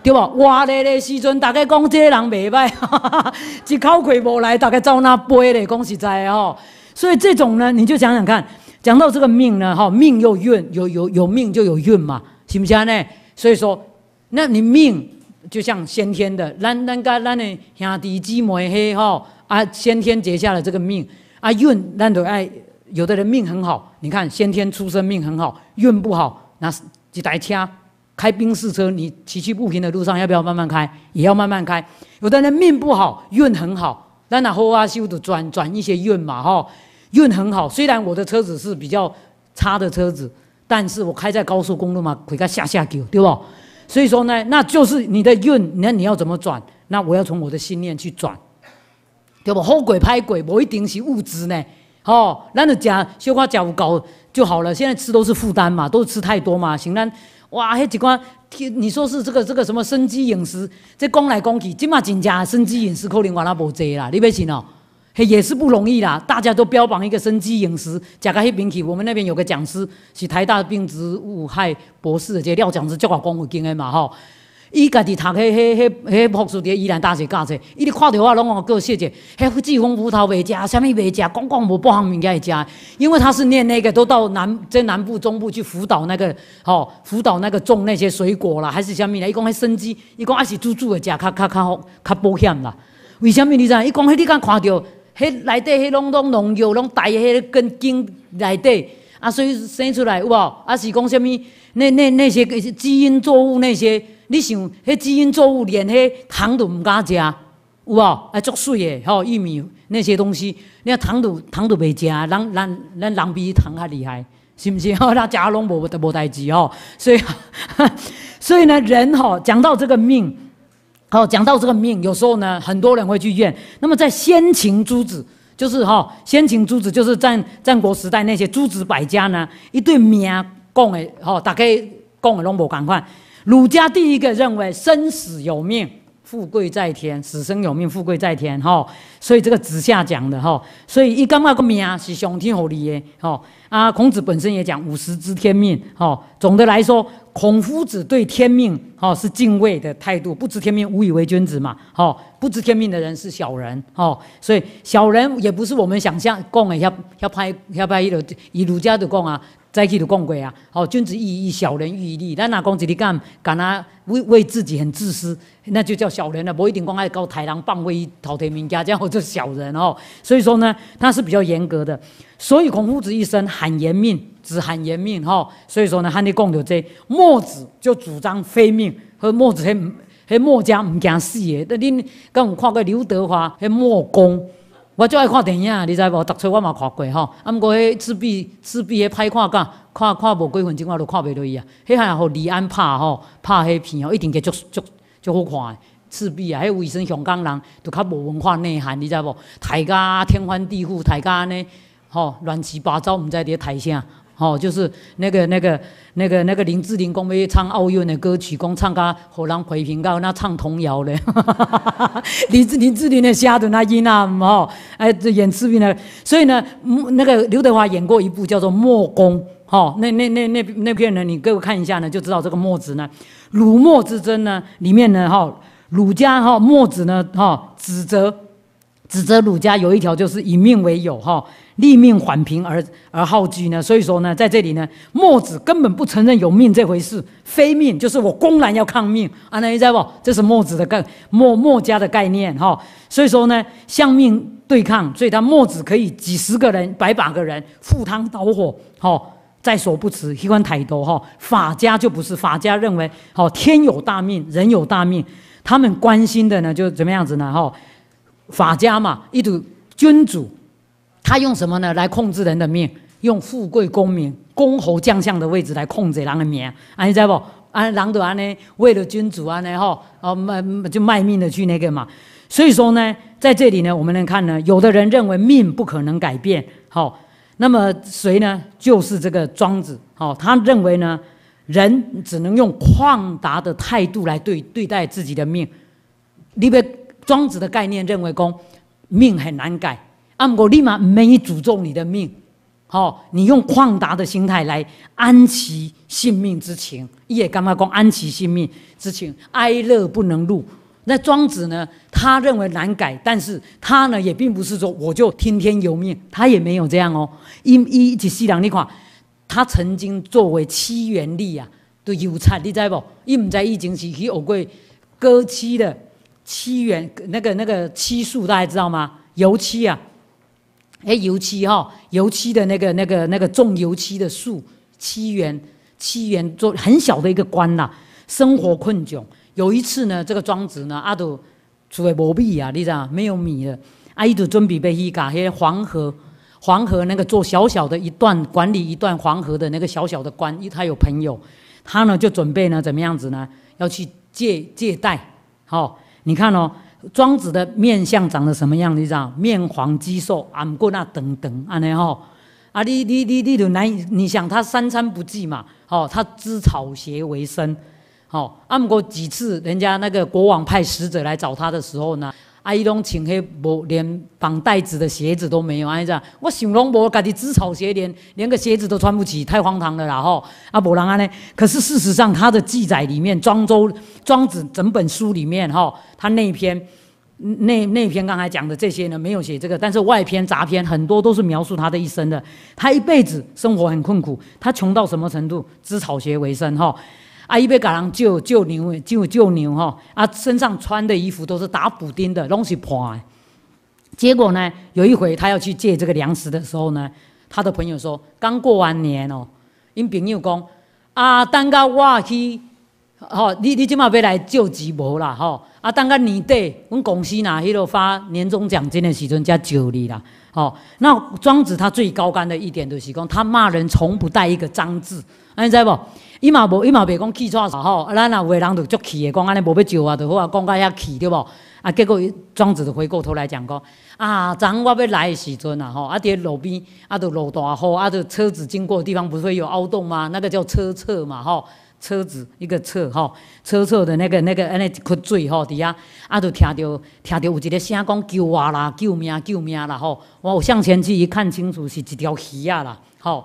对无？活咧咧时阵，大家讲这人袂歹，一口气无来，大家走哪飞咧？讲实在吼！所以这种呢，你就想想看，讲到这个命呢，哈，命有运，有有有命就有运嘛，是不安尼？所以说，那你命。就像先天的，咱咱家咱的兄弟姊妹嘿吼，啊，先天结下了这个命，啊运，咱都爱。有的人命很好，你看先天出生命很好，运不好，那几台车开宾士车，你崎岖不平的路上要不要慢慢开？也要慢慢开。有的人命不好，运很好，咱那他啊修的转转一些运嘛吼，运很好。虽然我的车子是比较差的车子，但是我开在高速公路嘛，可以下下狗，对不？所以说呢，那就是你的运，那你要怎么转？那我要从我的信念去转，对不？后鬼拍鬼，我一定是物质呢，哦，那就讲消化，讲搞就好了。现在吃都是负担嘛，都吃太多嘛，行，咱哇，那几关，你说是这个这个什么生机饮食，这讲来讲去，今嘛真正生机饮食可能我那无济啦，你别信哦。嘿，也是不容易啦！大家都标榜一个生机饮食。讲个黑屏起，我们那边有个讲师是台大病植物害博士，这廖讲师教我讲有经验嘛吼。伊家己读迄、迄、迄、迄博士，伫宜兰大学教册，伊咧看到我拢往各说者，迄巨峰葡萄未吃，啥物未吃，无光项物件会吃。因为他是念那个，都到南即南部、中部去辅导那个，吼辅导那个种那些水果啦，还是啥物？伊讲迄生机，伊讲还是煮煮的吃，较较较好，较保险啦。为什么你知？伊讲迄你敢看到。迄内底，迄拢拢农药，拢带迄根茎内底，啊，所以生出来有无？啊，是讲什物？那那那些基因作物那些，你想，迄基因作物连迄糖都毋敢食，有无？啊，作水的吼，玉米那些东西，你连糖都糖都袂食，人人人人比糖较厉害，是毋是？吼，人食拢无都无代志吼，所以所以呢，人吼，讲到这个命。哦，讲到这个命，有时候呢，很多人会去怨。那么在先秦诸子，就是哈，先秦诸子就是战战国时代那些诸子百家呢，一堆命讲的，哈，大家讲的拢无赶快。儒家第一个认为生死有命，富贵在天；死生有命，富贵在天，哈。所以这个子夏讲的，哈。所以一讲那个命是上天合你的，哈。啊，孔子本身也讲五十知天命。哈，总的来说，孔夫子对天命，哈，是敬畏的态度。不知天命，无以为君子嘛。哈，不知天命的人是小人。哈，所以小人也不是我们想象贡诶，要要拍要拍一路以儒家的贡啊，再去的贡轨啊。好，君子喻义，小人喻利。咱拿孔子嚟讲，敢拿为为自己很自私，那就叫小人了。无一定光爱搞抬狼放威朝天名家，这样就小人哦。所以说呢，他是比较严格的。所以，孔夫子一生喊严命，只喊严命吼。所以说呢，汉尼讲就这墨子就主张非命，和墨子墨，迄墨家毋惊死的。那恁敢有看过刘德华迄墨攻？我最爱看电影，你知无？读书我嘛看过吼。啊，毋过迄赤壁，赤壁迄拍看干，看看无几分钟我都看袂落去啊。迄下也李安拍吼，拍迄片吼，一定计足足足好看赤壁啊，迄为生香港人就较无文化内涵，你知无？大家天翻地覆，大家安尼。好，乱七八糟，我们在迭台下，好，就是那个、那个、那个、那个林志玲讲要唱奥运的歌曲，讲唱个火狼花瓶歌，那唱童谣嘞。林志林志玲的瞎的那音啊，哈！哎，演视频呢，所以呢，那个刘德华演过一部叫做《墨攻》，哈，那那那那那片呢，你各位看一下呢，就知道这个墨子呢，儒墨之争呢，里面呢，哈，儒家哈，墨子呢，哈，指责。指责儒家有一条就是以命为友，哈，立命缓贫而而好居呢。所以说呢，在这里呢，墨子根本不承认有命这回事，非命就是我公然要抗命，啊，你知道不？这是墨子的概墨墨家的概念，哈。所以说呢，向命对抗，所以他墨子可以几十个人、百把个人赴汤蹈火，哈，在所不辞，喜欢抬头哈。法家就不是，法家认为，好天有大命，人有大命，他们关心的呢就怎么样子呢，哈。法家嘛，一种君主，他用什么呢来控制人的命？用富贵功名、公侯将相的位置来控制人的命。啊，你知道不？啊，人都啊呢，为了君主啊呢，后哦卖就卖命的去那个嘛。所以说呢，在这里呢，我们能看呢，有的人认为命不可能改变，好，那么谁呢？就是这个庄子，好，他认为呢，人只能用旷达的态度来对对待自己的命，你别。庄子的概念认为，命很难改。啊，我立马没诅咒你的命，好，你用旷达的心态来安其性命之情。一夜干嘛讲安其性命之情，哀乐不能入。那庄子呢？他认为难改，但是他呢也并不是说我就听天由命，他也没有这样哦。一一起西量你看，他曾经作为七元力啊。都有才，你知不？伊唔知以前是去学过割诗的。七元那个那个七树，大家知道吗？油漆啊，哎，油漆哈，油漆的那个那个那个种油漆的树，七元七元做很小的一个官呐，生活困窘。有一次呢，这个庄子呢，阿斗除为磨壁啊，你知啊，没有米了，阿伊斗尊比被黑搞些黄河黄河那个做小小的一段管理一段黄河的那个小小的官，他有朋友，他呢就准备呢怎么样子呢？要去借借贷，好。你看哦，庄子的面相长得什么样？你知道面黄肌瘦，暗过那等等，安尼吼啊！你你你你都难，你想他三餐不济嘛，哦，他织草鞋为生，好，按过几次人家那个国王派使者来找他的时候呢？阿姨拢穿迄无连绑带子的鞋子都没有，阿姨讲，我想拢无家己织草鞋，连连个鞋子都穿不起，太荒唐了啦吼！啊，不然安呢？可是事实上，他的记载里面，《庄周》《庄子》整本书里面，哈，他那篇那那篇刚才讲的这些呢，没有写这个，但是外篇、杂篇很多都是描述他的一生的。他一辈子生活很困苦，他穷到什么程度？织草鞋为生，哈。阿伊要甲人救救牛，借救牛哈！啊，身上穿的衣服都是打补丁的，拢是破的。结果呢，有一回他要去借这个粮食的时候呢，他的朋友说：“刚过完年哦，因朋友讲，啊，等下我去，哦，你你即马要来救济无啦？吼！啊，等下年底，阮公司拿迄落发年终奖金的时阵才借你啦。”好，那庄子他最高干的一点就是讲，他骂人从不带一个脏字，你知不？伊嘛无，伊嘛袂讲气喘啥吼，咱若有个人就足气的，讲安尼无要招啊，就好啊，讲到遐气对不？啊，结果庄子就回过头来讲讲，啊，昨昏我要来的时候啊，吼，啊伫路边，啊就落大雨，啊就车子经过的地方不是会有凹洞吗？那个叫车辙嘛，吼。车子一个车吼，车侧的那个那个安尼一窟水吼，底下啊就听到听到有一个声讲救我啦，救命救命啦吼，我向前去一看清楚是一条鱼啊啦，吼！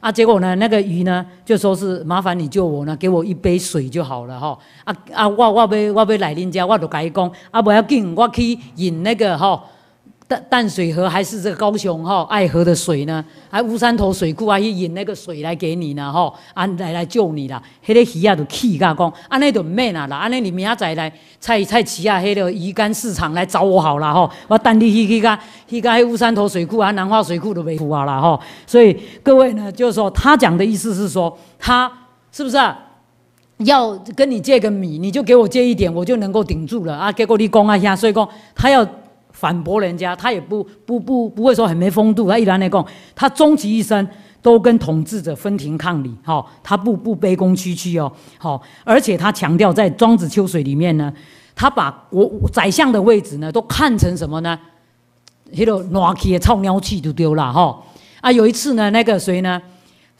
啊，结果呢那个鱼呢就说是麻烦你救我呢，给我一杯水就好了吼，啊啊我我要我要来恁家，我就甲伊讲啊不要紧，我去引那个吼。淡淡水河还是这个高雄哈爱河的水呢？还乌山头水库啊，去引那个水来给你呢，哈，来来救你啦！迄个鱼啊就气噶讲，安尼就咩那啦，安尼你明仔载来菜菜市啊，迄个鱼干市场来找我好了，吼！我带你去去噶去噶乌山头水库啊、南化水库都围捕啊啦，吼！所以各位呢，就是说他讲的意思是说，他是不是要跟你借个米，你就给我借一点，我就能够顶住了啊，结果你讲啊，吓！所以讲他要。反驳人家，他也不不不不会说很没风度，他依然来讲，他终其一生都跟统治者分庭抗礼，哈，他不不卑躬屈膝哦，好，而且他强调在《庄子秋水》里面呢，他把国宰相的位置呢都看成什么呢？迄个暖气的臭尿气就丢了哈。啊，有一次呢，那个谁呢？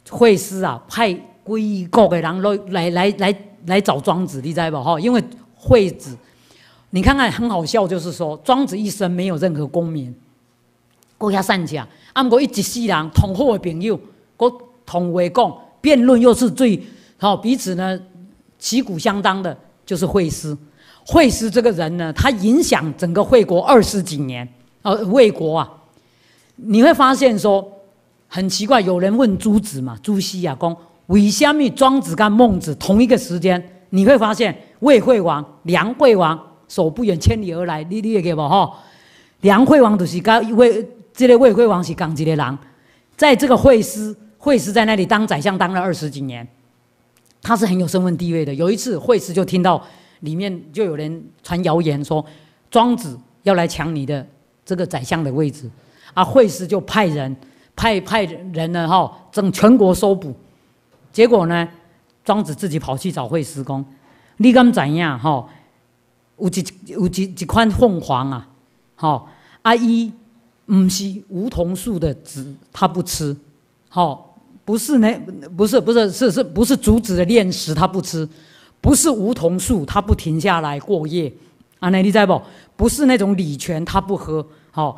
惠施啊，派归国的人来来来来来找庄子，你知不？哈，因为惠子。你看看，很好笑，就是说，庄子一生没有任何功名。国家善讲，安我一一世人同好的朋友，我同为共辩论，又是最好彼此呢，旗鼓相当的，就是惠施。惠施这个人呢，他影响整个惠国二十几年。呃，魏国啊，你会发现说很奇怪，有人问朱子嘛，朱熹啊，公为什么庄子跟孟子同一个时间？你会发现魏惠王、梁惠王。手不远千里而来，你你也记不？哈，梁惠王就是个魏，这个魏惠王是江西的人，在这个惠施，惠施在那里当宰相当了二十几年，他是很有身份地位的。有一次，惠施就听到里面就有人传谣言说庄子要来抢你的这个宰相的位置，啊，惠施就派人派派人呢，哈，整全国搜捕。结果呢，庄子自己跑去找惠施公，你敢怎样？哈。有一有一一款凤凰啊，吼，啊，伊毋是梧桐树的籽，他不吃，吼，不是那不是不是是是不是竹子的炼石，他不吃，不是梧桐树，他不停下来过夜，啊，你知不？不是那种礼泉，他不喝，吼，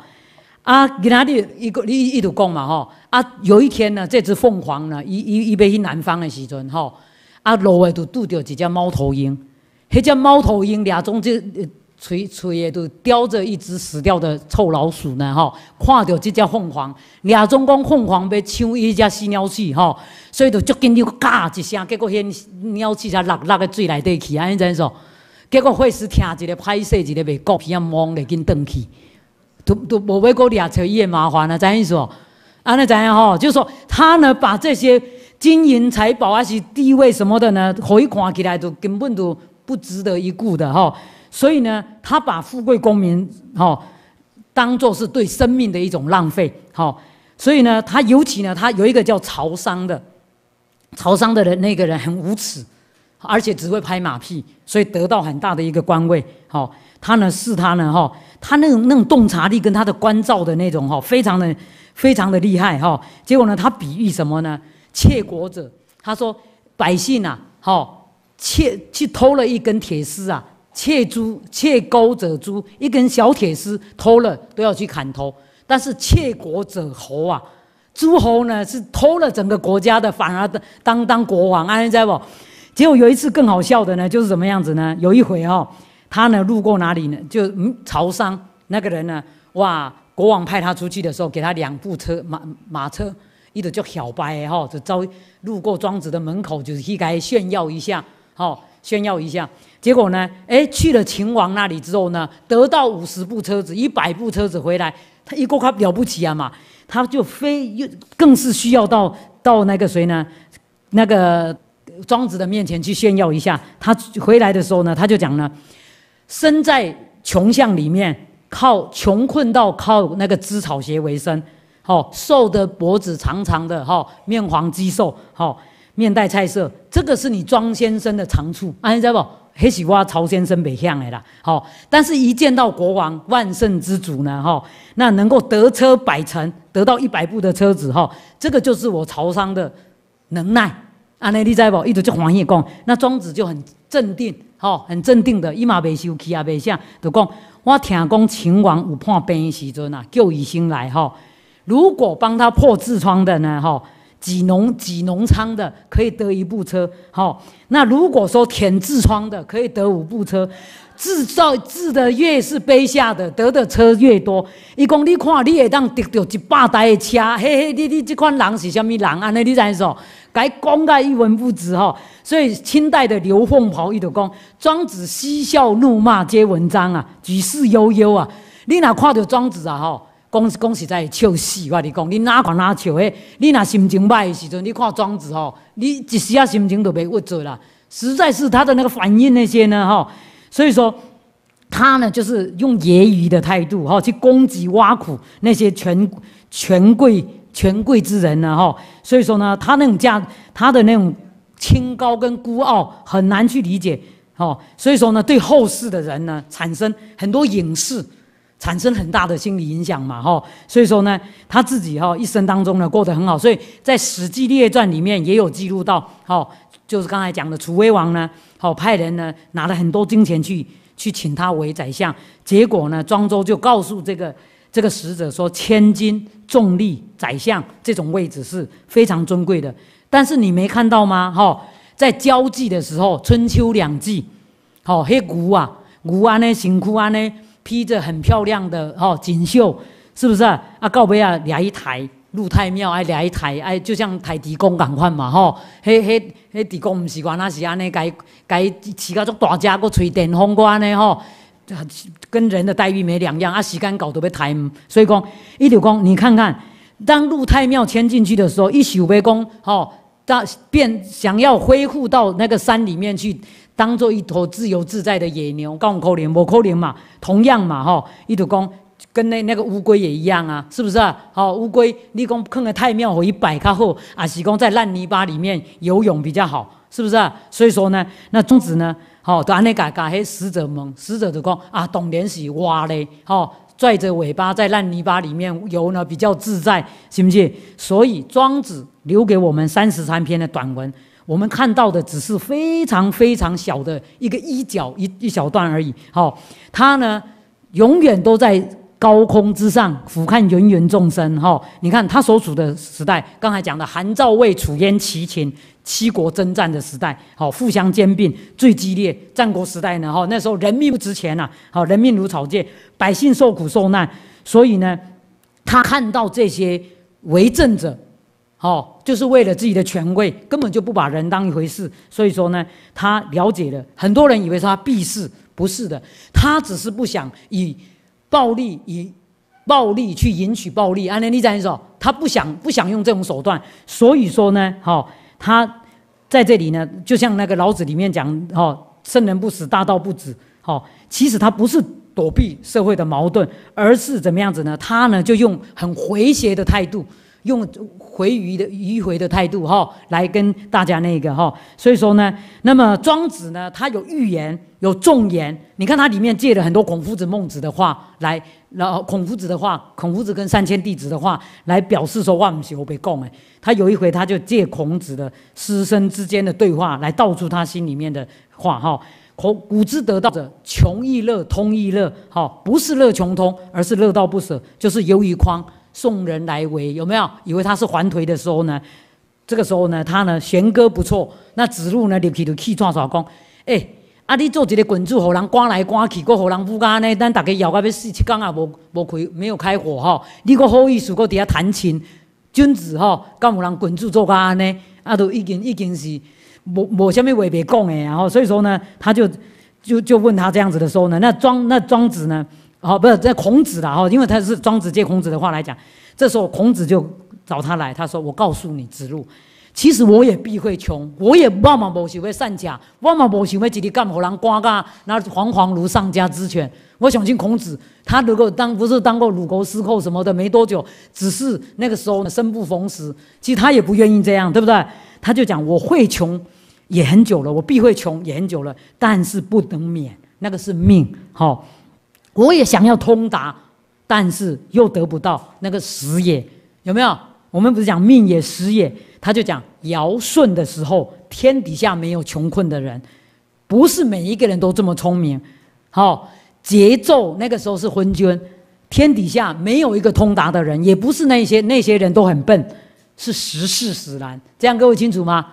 啊，给哪的，一个一一头讲嘛，吼，啊，有一天呢，这只凤凰呢，一一一要去南方的时阵，吼，啊，路的就拄到一只猫头鹰。迄只猫头鹰两中就喙喙诶，都叼着一只死掉的臭老鼠呢，吼！看到即只凤凰，掠中讲凤凰要抢伊只死鸟鼠，吼！所以就足紧又嘎一声，结果迄鸟鼠才落落个水内底去，安尼怎说？结果费师听一个歹势，一个，袂国啊，懵的紧转去，都都无要过掠找伊的麻烦啊！怎意思？安尼怎样吼？就说他呢，把这些金银财宝还是地位什么的呢，可以看起来都根本都。不值得一顾的哈，所以呢，他把富贵功名哈当做是对生命的一种浪费哈，所以呢，他尤其呢，他有一个叫曹商的，曹商的人，那个人很无耻，而且只会拍马屁，所以得到很大的一个官位哈。他呢，是他呢哈，他那种那种洞察力跟他的关照的那种哈，非常的非常的厉害哈。结果呢，他比喻什么呢？窃国者，他说百姓呐哈。窃去偷了一根铁丝啊！窃珠窃钩者珠，一根小铁丝偷了都要去砍头。但是窃国者侯啊，诸侯呢是偷了整个国家的，反而当当国王啊，你知道不？结果有一次更好笑的呢，就是什么样子呢？有一回哈，他呢路过哪里呢？就嗯，朝商那个人呢，哇，国王派他出去的时候给他两部车马马车，一个叫小白哈，就招路过庄子的门口，就是去给他炫耀一下。好，炫耀一下，结果呢？哎，去了秦王那里之后呢，得到五十部车子，一百部车子回来，他一过夸了不起啊嘛，他就非又更是需要到到那个谁呢？那个庄子的面前去炫耀一下。他回来的时候呢，他就讲呢，身在穷巷里面，靠穷困到靠那个织草鞋为生，好，瘦的脖子长长的，哈，面黄肌瘦，好。面带菜色，这个是你庄先生的长处，安、内利再宝，很喜欢曹先生北向的啦，好，但是一见到国王万圣之主呢，哈，那能够得车百乘，得到一百部的车子，哈，这个就是我曹商的能耐。阿内利再不？一直就欢喜讲，那庄子就很镇定，哈，很镇定的，一嘛未休，气也未下，就讲我听讲秦王有破变的时阵啊，旧以新来哈，如果帮他破痔疮的呢，哈。挤脓挤脓疮的可以得一部车，好，那如果说填痔疮的可以得五部车，制造治的越是卑下的，得的车越多。伊讲你看，你会当得到一百台的车，嘿嘿，你你这款人是虾米人？安尼，你怎说？该讲盖一文不值哈。所以清代的刘凤袍伊就讲，庄子嬉笑怒骂皆文章啊，举世悠悠啊，你哪看到庄子啊，哈。讲讲实在，笑死我！你讲，你哪管哪笑？诶，你若心情歹的时阵，你看庄子哦，你一霎心情都袂恶住啦。实在是他的那个反应那些呢，哈，所以说他呢就是用揶揄的态度哈去攻击挖苦那些权权贵权贵之人呢，哈。所以说呢，他那种价，他的那种清高跟孤傲很难去理解哈，所以说呢，对后世的人呢产生很多影视。产生很大的心理影响嘛，哈，所以说呢，他自己哈一生当中呢过得很好，所以在《史记列传》里面也有记录到，哈，就是刚才讲的楚威王呢，好派人呢拿了很多金钱去去请他为宰相，结果呢庄周就告诉这个这个使者说，千金重利，宰相这种位置是非常尊贵的，但是你没看到吗，哈，在交际的时候，春秋两季，好，黑牛啊，牛安呢，辛苦安呢。披着很漂亮的吼锦绣，是不是啊？啊告别啊俩一台入太庙，哎俩一台，哎就像台地公赶款嘛吼。迄迄迄地公不是原那是安尼，该该起个足大只，搁吹电风安尼。吼，跟人的待遇没两样啊，时间搞都被抬。所以讲一就讲，你看看，当入太庙迁进去的时候，一想要公吼，到便想要恢复到那个山里面去。当做一头自由自在的野牛，高可怜，我可怜嘛，同样嘛，哈，一头公跟那那个乌龟也一样啊，是不是？哦，乌龟你讲困在太庙，或一摆克后啊，是公在烂泥巴里面游泳比较好，是不是？啊？所以说呢，那庄子呢，哦，把那家家黑使者们，使者就讲啊，董连喜挖嘞，哦，拽着尾巴在烂泥巴里面游呢，比较自在，是不是？所以庄子留给我们三十三篇的短文。我们看到的只是非常非常小的一个一角一一小段而已。好，他呢永远都在高空之上俯瞰芸芸众生。哈，你看他所处的时代，刚才讲的韩赵魏楚燕齐秦七国征战的时代。好，互相兼并最激烈。战国时代呢，哈，那时候人命不值钱呐，好，人命如草芥，百姓受苦受难。所以呢，他看到这些为政者。哦，就是为了自己的权位，根本就不把人当一回事。所以说呢，他了解了，很多人以为他避世，不是的，他只是不想以暴力以暴力去引起暴力。安德你讲说？他不想不想用这种手段。所以说呢，哈，他在这里呢，就像那个老子里面讲，哈，圣人不死，大道不止。哈，其实他不是躲避社会的矛盾，而是怎么样子呢？他呢就用很诙谐的态度。用回迂的迂回的态度哈，来跟大家那个哈，所以说呢，那么庄子呢，他有寓言，有重言，你看他里面借了很多孔夫子、孟子的话来，然后孔夫子的话，孔夫子跟三千弟子的话来表示说万不求被供哎，他有一回他就借孔子的师生之间的对话来道出他心里面的话哈，孔古之得道者穷亦乐，通亦乐，好，不是乐穷通，而是乐道不舍，就是忧于匡。送人来为，有没有？以为他是还颓的时候呢？这个时候呢，他呢，弦歌不错。那子路呢，立起就气喘喘讲，哎，啊，你做一个滚珠，好人刮来刮去，我好人不干呢。咱大家咬到要死，七天也无无开，没有开火哈。你搁好意思搁底遐弹琴？君子吼，干有人滚珠做家尼？啊，都已经已经是无无虾米话别讲的，然后所以说呢，他就就就问他这样子的时候呢，那庄那庄子呢？哦，不是在孔子的哈，因为他是庄子借孔子的话来讲。这时候孔子就找他来，他说：“我告诉你，子路，其实我也必会穷，我也万万不想要善假，万万不想要一日干，让人关噶，然后惶惶如丧家之犬。”我相信孔子，他如果当不是当过鲁国司寇什么的，没多久，只是那个时候生不逢时。其实他也不愿意这样，对不对？他就讲：“我会穷，也很久了；我必会穷，也很久了。但是不能免，那个是命。”好。我也想要通达，但是又得不到那个时也，有没有？我们不是讲命也时也，他就讲尧舜的时候，天底下没有穷困的人，不是每一个人都这么聪明，好节奏那个时候是昏君，天底下没有一个通达的人，也不是那些那些人都很笨，是时势使然，这样各位清楚吗？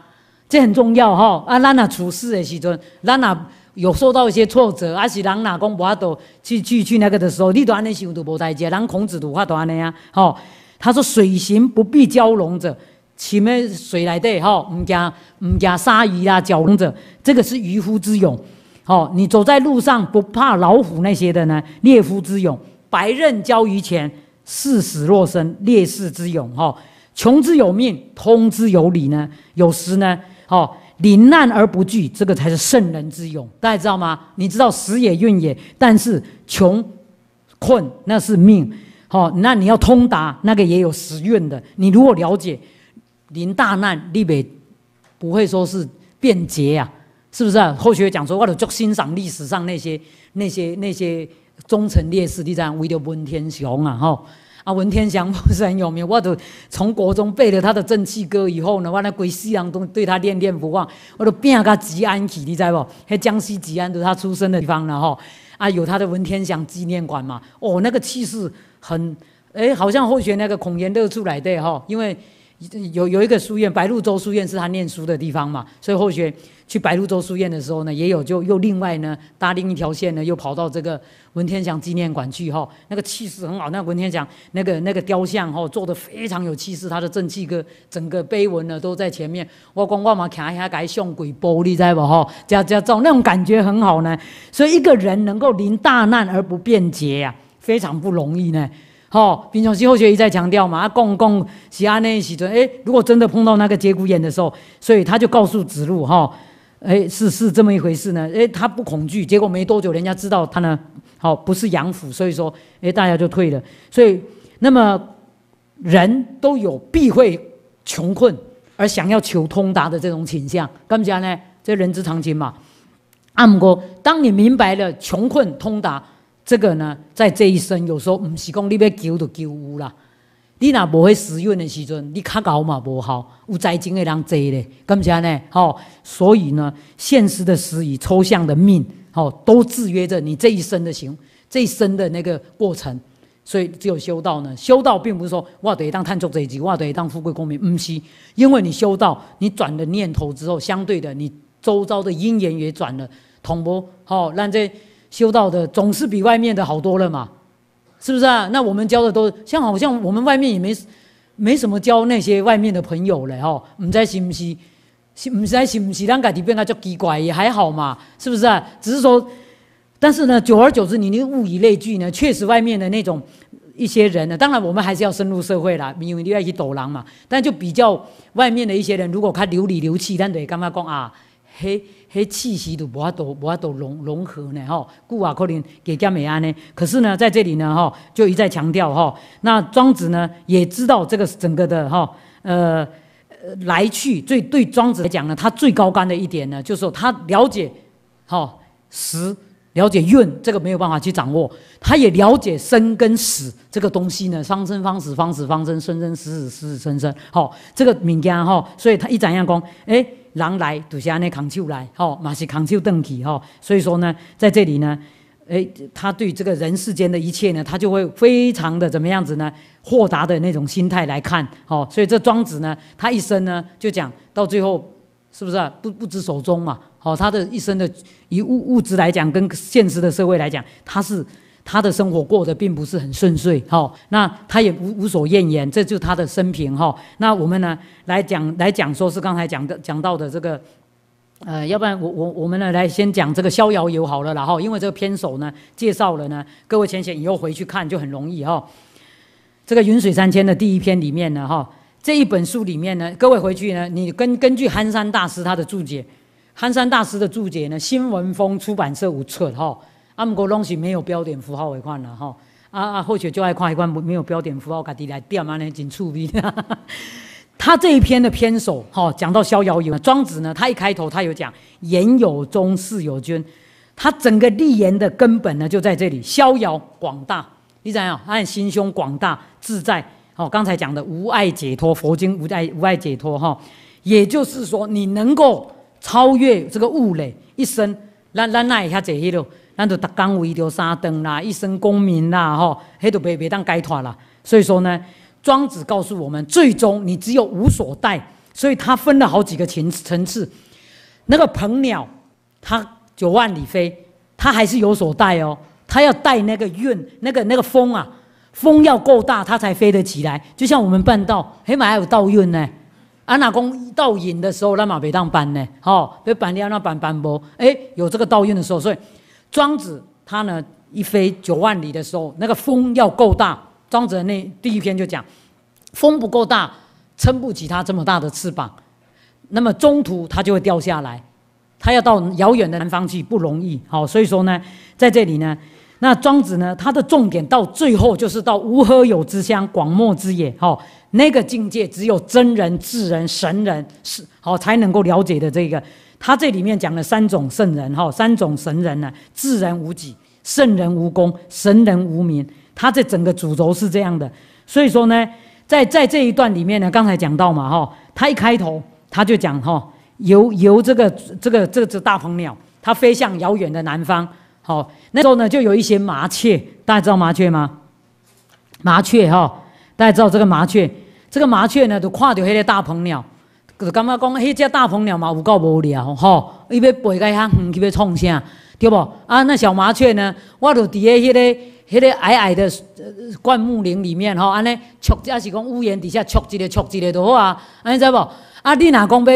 这很重要哈，啊，拉那处事的时阵，拉娜。有受到一些挫折，还是人哪讲不怕去去去那个的时候，你都安尼想都无在解。人孔子都话安尼啊，吼，他说水行不必蛟龙者，前面水来的吼，唔惊唔惊鲨鱼啊，蛟龙者，这个是渔夫之勇。好，你走在路上不怕老虎那些的呢？猎夫之勇。白刃交于前，视死若生，烈士之勇。吼，穷之有命，通之有理呢？有时呢，吼。临难而不惧，这个才是圣人之勇。大家知道吗？你知道死也运也，但是穷困那是命，好，那你要通达，那个也有时运的。你如果了解临大难，你北不会说是便捷啊，是不是啊？后学讲说，我就欣赏历史上那些那些那些忠臣烈士，你这样为了文天祥啊，吼。文天祥不是很有名，我都从国中背了他的《正气歌》以后呢，我那鬼夕阳都对他念念不忘，我都变他吉安去，你猜不？还江西吉安就是他出生的地方了哈。啊，有他的文天祥纪念馆嘛？哦，那个气势很，哎，好像后学那个孔延乐出来的哈，因为有有一个书院，白鹿洲书院是他念书的地方嘛，所以后学。去白鹿洲书院的时候呢，也有就又另外呢搭另一条线呢，又跑到这个文天祥纪念馆去哈。那个气势很好，那文天祥那个那个雕像哈，做的非常有气势，他的正气跟整个碑文呢都在前面。我光我嘛看一下，该像鬼玻璃在道不哈？这样这样造，那种感觉很好呢。所以一个人能够临大难而不变节呀，非常不容易呢。哈，贫穷西后学一再强调嘛，他共共喜安那喜学诶，如果真的碰到那个节骨眼的时候，所以他就告诉子路哈。哎，是是这么一回事呢？哎，他不恐惧，结果没多久，人家知道他呢，好不是阳府，所以说，哎，大家就退了。所以，那么人都有避讳穷困而想要求通达的这种倾向，更加呢，这人之常情嘛。阿姆哥，当你明白了穷困通达这个呢，在这一生有时候唔是讲你要救都救唔啦。你若无去时运的时阵，你较傲嘛无效，有财经的人侪咧，咁啥呢？吼，所以呢，现实的时与抽象的命，吼，都制约着你这一生的行，这一生的那个过程。所以只有修道呢，修道并不是说哇，等于当探著这一句话，等于当富贵功名，唔是，因为你修道，你转了念头之后，相对的，你周遭的因缘也转了，同不？吼，让这修道的总是比外面的好多了嘛。是不是啊？那我们交的都像好像我们外面也没，没什么交那些外面的朋友了哈。唔知是唔是，唔知是唔是，啷个的变？那叫奇怪也还好嘛，是不是啊？只是说，但是呢，久而久之，你那个物以类聚呢，确实外面的那种一些人呢，当然我们还是要深入社会啦，因为你要去躲廊嘛。但就比较外面的一些人，如果他流里流气，但得刚刚讲啊，嘿。嘿，气息都无法度，无法度融融合呢吼，故啊可能给加美安呢。可是呢，在这里呢吼，就一再强调吼。那庄子呢，也知道这个是整个的哈，呃呃来去。最对庄子来讲呢，他最高干的一点呢，就是说他了解哈时了解运，这个没有办法去掌握。他也了解生跟死这个东西呢，生生方死，方死方生，生生死死，死死生生。好，这个闽江哈，所以他一展样功，哎。狼来，都是安尼扛出来，吼，嘛是扛出来登起，吼，所以说呢，在这里呢，哎，他对这个人世间的一切呢，他就会非常的怎么样子呢？豁达的那种心态来看，吼，所以这庄子呢，他一生呢，就讲到最后，是不是啊？不不知所中嘛，好，他的一生的以物物质来讲，跟现实的社会来讲，他是。他的生活过得并不是很顺遂，哈，那他也无无所怨言，这就是他的生平，哈。那我们呢，来讲来讲说是刚才讲的讲到的这个，呃，要不然我我我们呢来先讲这个逍遥游好了，然后因为这个篇首呢介绍了呢，各位浅显以后回去看就很容易哈。这个云水三千的第一篇里面呢，哈，这一本书里面呢，各位回去呢，你根根据憨山大师他的注解，憨山大师的注解呢，新文风出版社五册哈。他们国拢是没有标点符号为款啦吼，啊啊，或许就爱看一关没没有标点符号，家己来点啊呢，真趣味。他这一篇的篇首哈，讲到逍遥游庄子呢，他一开头他有讲言有宗，事有君，他整个立言的根本呢就在这里，逍遥广大。你怎样？他心胸广大自在，好，刚才讲的无爱解脱，佛经无爱无爱解脱哈，也就是说你能够超越这个物类一生，让让那一下解一路。咱就达刚为着三登啦，一身功名啦，吼，迄都别别当解脱啦。所以说呢，庄子告诉我们，最终你只有无所待。所以他分了好几个层层次。那个鹏鸟，它九万里飞，它还是有所待哦，它要带那个运，那个那个风啊，风要够大，它才飞得起来。就像我们办道，黑马还有道运呢。阿那公道引的时候，那马别当搬呢，吼，别搬了那搬搬不？哎，有这个道运的时候，所以。庄子他呢一飞九万里的时候，那个风要够大。庄子那第一篇就讲，风不够大，撑不起他这么大的翅膀，那么中途他就会掉下来。他要到遥远的南方去不容易，好，所以说呢，在这里呢，那庄子呢，他的重点到最后就是到无何有之乡，广漠之野，哈，那个境界只有真人、智人、神人是好才能够了解的这个。他这里面讲了三种圣人，哈，三种神人呢，自人无己，圣人无功，神人无名。他这整个主轴是这样的，所以说呢，在在这一段里面呢，刚才讲到嘛，哈，他一开头他就讲，哈，由由这个这个这只大鹏鸟，它飞向遥远的南方，好，那时候呢，就有一些麻雀，大家知道麻雀吗？麻雀哈，大家知道这个麻雀，这个麻雀呢，就跨掉黑的大鹏鸟。就感觉讲，迄只大鹏鸟嘛有够无聊吼，伊要飞个遐远，去要创啥，对无啊，那小麻雀呢？我就伫咧迄个迄个矮矮的灌木林里面吼，安尼雀，要是讲屋檐底下一个类、一个就好啊，安尼知不？啊，你若讲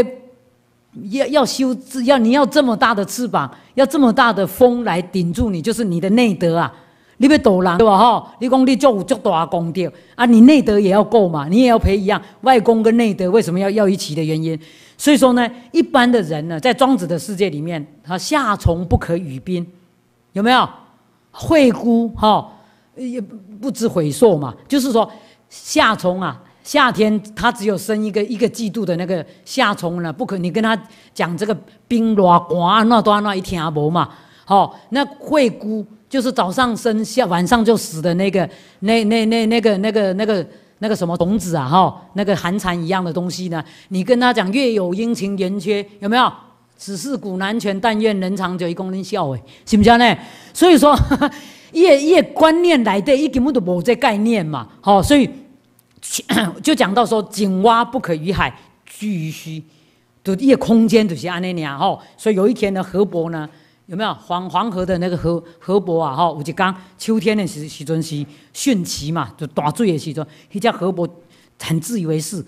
要要修，要你要这么大的翅膀，要这么大的风来顶住你，就是你的内德啊。你别斗狼，对吧？哈，你工地做做大工地啊，你内德也要够嘛，你也要赔一样。外公跟内德为什么要要一起的原因？所以说呢，一般的人呢，在庄子的世界里面，他夏虫不可语冰，有没有？惠姑哈，也不知悔寿嘛。就是说，夏虫啊，夏天它只有生一个一个季度的那个夏虫呢，不可你跟他讲这个冰多寒那端那一天啊无嘛，好，那惠姑就是早上生，下晚上就死的那个，那那那那个那个那个那个什么童子啊，哈，那个寒蝉一样的东西呢？你跟他讲月有阴晴圆缺，有没有？此事古难全，但愿人长久，一功能笑哎，行不行呢？所以说，业业观念来的，一根本都无这概念嘛，好，所以就讲到说井蛙不可语海，居于虚，就业空间就是安尼样哈。所以有一天呢，河伯呢。有没有黄黄河的那个河河伯啊？吼，有一讲秋天的时时阵是汛期嘛，就大水的时阵，迄只河伯很自以为是，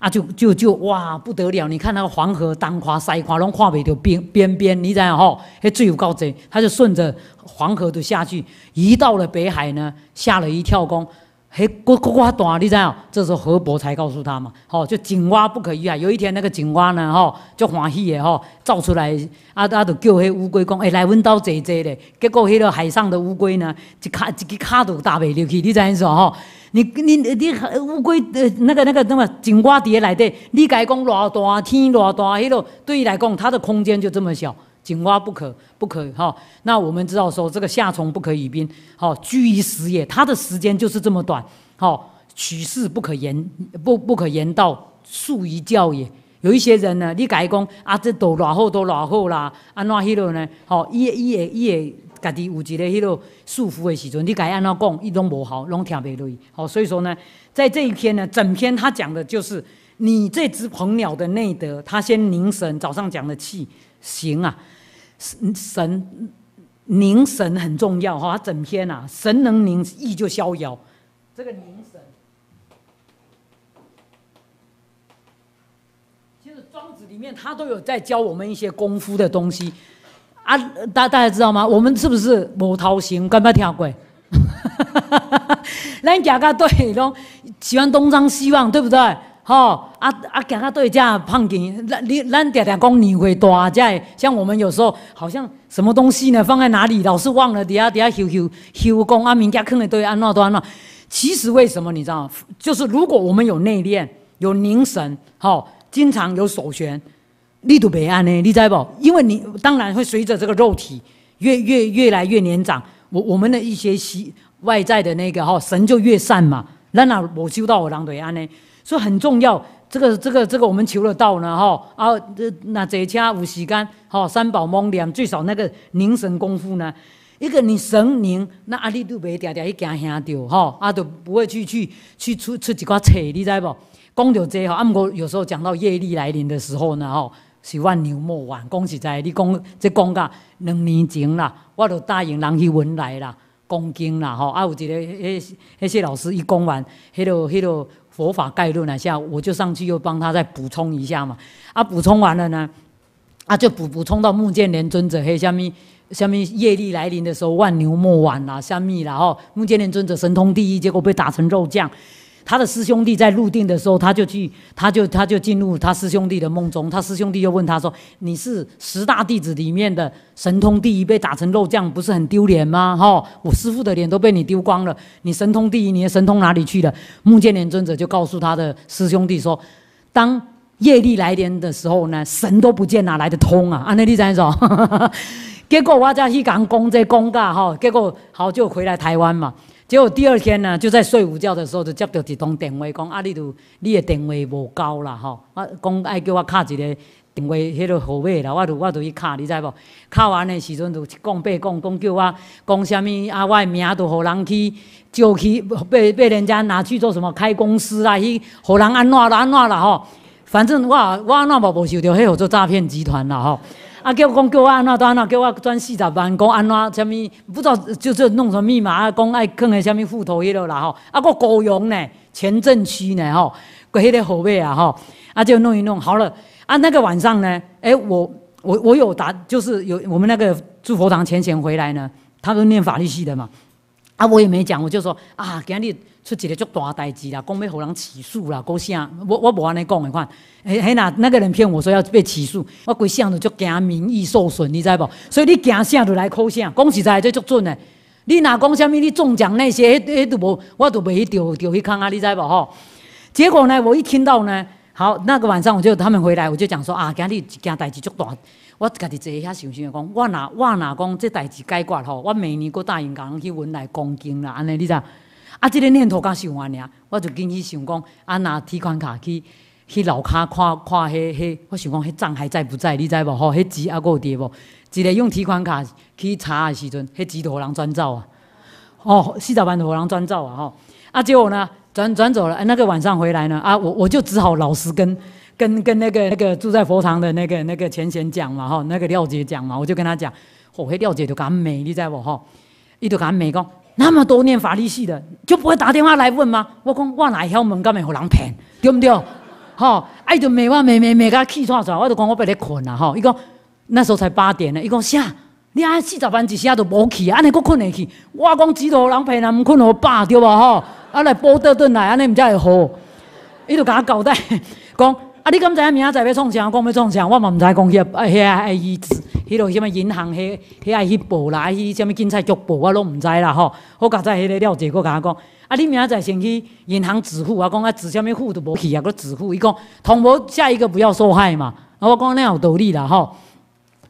啊，就就就哇不得了！你看那个黄河当跨、西跨拢跨未到边边边，你知影吼？迄水有够多，他就顺着黄河就下去，一到了北海呢，吓了一跳，讲。嘿，国国个大，你知影？这时候何伯才告诉他嘛，吼，就井蛙不可以啊。有一天那个井蛙呢，吼，就欢喜的吼，造出来啊啊，就叫迄乌龟讲，诶，来阮兜坐坐咧。结果迄个海上的乌龟呢，一卡一个卡都踏袂入去，你知怎说吼？你你你乌龟那个那个那么井蛙底里底，你讲偌大天偌大，迄个对伊来讲，它的空间就这么小。井蛙不可不可哈，那我们知道说这个夏虫不可语冰，好居于时也，它的时间就是这么短，好取势不可言不不可言道，素于教也。有一些人呢，你改讲啊，这都落后都落后啦，安哪下落呢？好，伊伊会伊会家己有一个迄落束缚的时阵，你改安哪讲，伊拢无好，拢听袂对。好，所以说呢，在这一篇呢，整篇他讲的就是你这只鹏鸟的内德，他先凝神早上讲的气行啊。神神凝神很重要哈，整篇呐，神能凝意就逍遥。这个凝神，其实庄子里面他都有在教我们一些功夫的东西啊。大大家知道吗？我们是不是无操心？跟不听过？咱家个对拢喜欢东张西望，对不对？吼！啊啊，行到对只胖经，咱咱爹爹公你会大，在。像我们有时候好像什么东西呢放在哪里，老是忘了。底下底下修修修工啊，明家坑的对安怎都安怎。其实为什么你知道？就是如果我们有内练、有凝神，吼，经常有手玄，力度别安呢？你知道不？因为你当然会随着这个肉体越越越来越年长，我我们的一些习外在的那个吼神就越散嘛。那若我修到人就会安呢？以很重要，这个、这个、这个，我们求得到呢，哈啊，那这车有时间哈三宝蒙脸，最少那个凝神功夫呢。一个你神凝，那阿力就袂定定去惊吓到，哈啊，就不会去去去出出一挂册，你知不？讲到这，哈，阿我有时候讲到业力来临的时候呢，吼，是万牛莫挽。讲实在，你讲这讲噶两年前啦，我都答应人去文来啦，讲经啦，吼。啊，有一个迄那些老师一讲完，迄啰迄啰。佛法概论了一下，我就上去又帮他再补充一下嘛。啊，补充完了呢，啊就补补充到目犍连尊者下面，下面业力来临的时候万牛莫挽啦，下面然后目犍连尊者神通第一，结果被打成肉酱。他的师兄弟在入定的时候，他就去，他就他就进入他师兄弟的梦中。他师兄弟就问他说：“你是十大弟子里面的神通第一，被打成肉酱，不是很丢脸吗？哈，我师父的脸都被你丢光了。你神通第一，你的神通哪里去了？”目犍连尊者就告诉他的师兄弟说：“当业力来临的时候呢，神都不见，哪来的通啊？”啊，那利长老，结果我家去讲公这公噶哈，结果好就回来台湾嘛。结果第二天呢，就在睡午觉的时候，就接到一通电话，讲啊，你都你的电话无交啦，吼，啊，讲爱叫我卡一个电话，迄个号码啦，我都我都去卡，你知无？卡完的时阵就讲白讲，讲叫我讲什物啊？我的名都互人去招去，被被人家拿去做什么开公司啦，去互人安怎啦安怎啦，吼，反正我我那我无想到，迄号做诈骗集团啦，吼。啊！叫我讲，叫我安怎？都安怎？叫我转四十万，讲安怎？什么不知道？就是弄什么密码啊？讲爱藏在什么户头迄落啦？吼！啊，个高阳呢，前镇区呢，吼，个迄个方位啊，吼！啊，就弄一弄好了。啊，那个晚上呢，诶，我我我有答，就是有我们那个住佛堂前前回来呢，他是念法律系的嘛。啊，我也没讲，我就说啊，今日。出一个足大代志啦，讲要互人起诉啦，讲啥？我我无安尼讲诶款。迄迄那那个人骗我说要被起诉，我规声都足惊民意受损，你知无？所以你惊啥就来哭啥，讲实在这足准诶。你若讲啥物，你中奖那些，迄迄都无，我都未去钓钓去坑啊，你知无吼？结果呢，我一听到呢，好，那个晚上我就他们回来，我就讲说啊，今日一件代志足大，我家己坐遐想想诶，讲我若我若讲这代志解决吼，我明年阁答应甲人去稳来奖敬啦，安尼你知？啊，这个念头刚想完尔，我就进去想讲，啊，拿提款卡去去楼下看看，迄迄，我想讲，迄账还在不在？你知无？吼，迄钱还够有滴无？一个用提款卡去查的时阵，迄钱无人转走啊！吼，四十万都无人转走啊！吼，啊，结果呢，转转走了。那个晚上回来呢，啊，我我就只好老实跟跟跟那个那个住在佛堂的那个那个钱钱讲嘛，吼，那个廖姐讲嘛，我就跟他讲，吼，迄廖姐就讲美，你知无？吼，伊就讲美讲。那么多念法律系的，就不会打电话来问吗？我讲我哪会晓问，敢会互人骗，对不对？吼！哎，就骂我骂骂骂，甲气喘喘，我就讲我白日困啊，吼！伊讲那时候才八点呢，伊讲啥？你安四十万一下就无去，安尼佫困会去？我讲指导人骗人毋困好饱，对无吼！啊来波多顿来，安尼毋才会好。伊就甲我交代，讲。啊！你敢知影明仔载要创啥？讲要创啥？我嘛毋知。讲遐、遐、迄伊、迄条虾米银行、遐、遐阿迄报啦、迄伊虾米警察局报，我拢毋知啦吼。我刚才迄个了解，佫甲我讲：啊，你明仔载先去银行止付，啊，讲啊，止虾米付都无去啊，我止付，伊讲：同无下一个不要受害嘛。我讲恁有道理啦吼。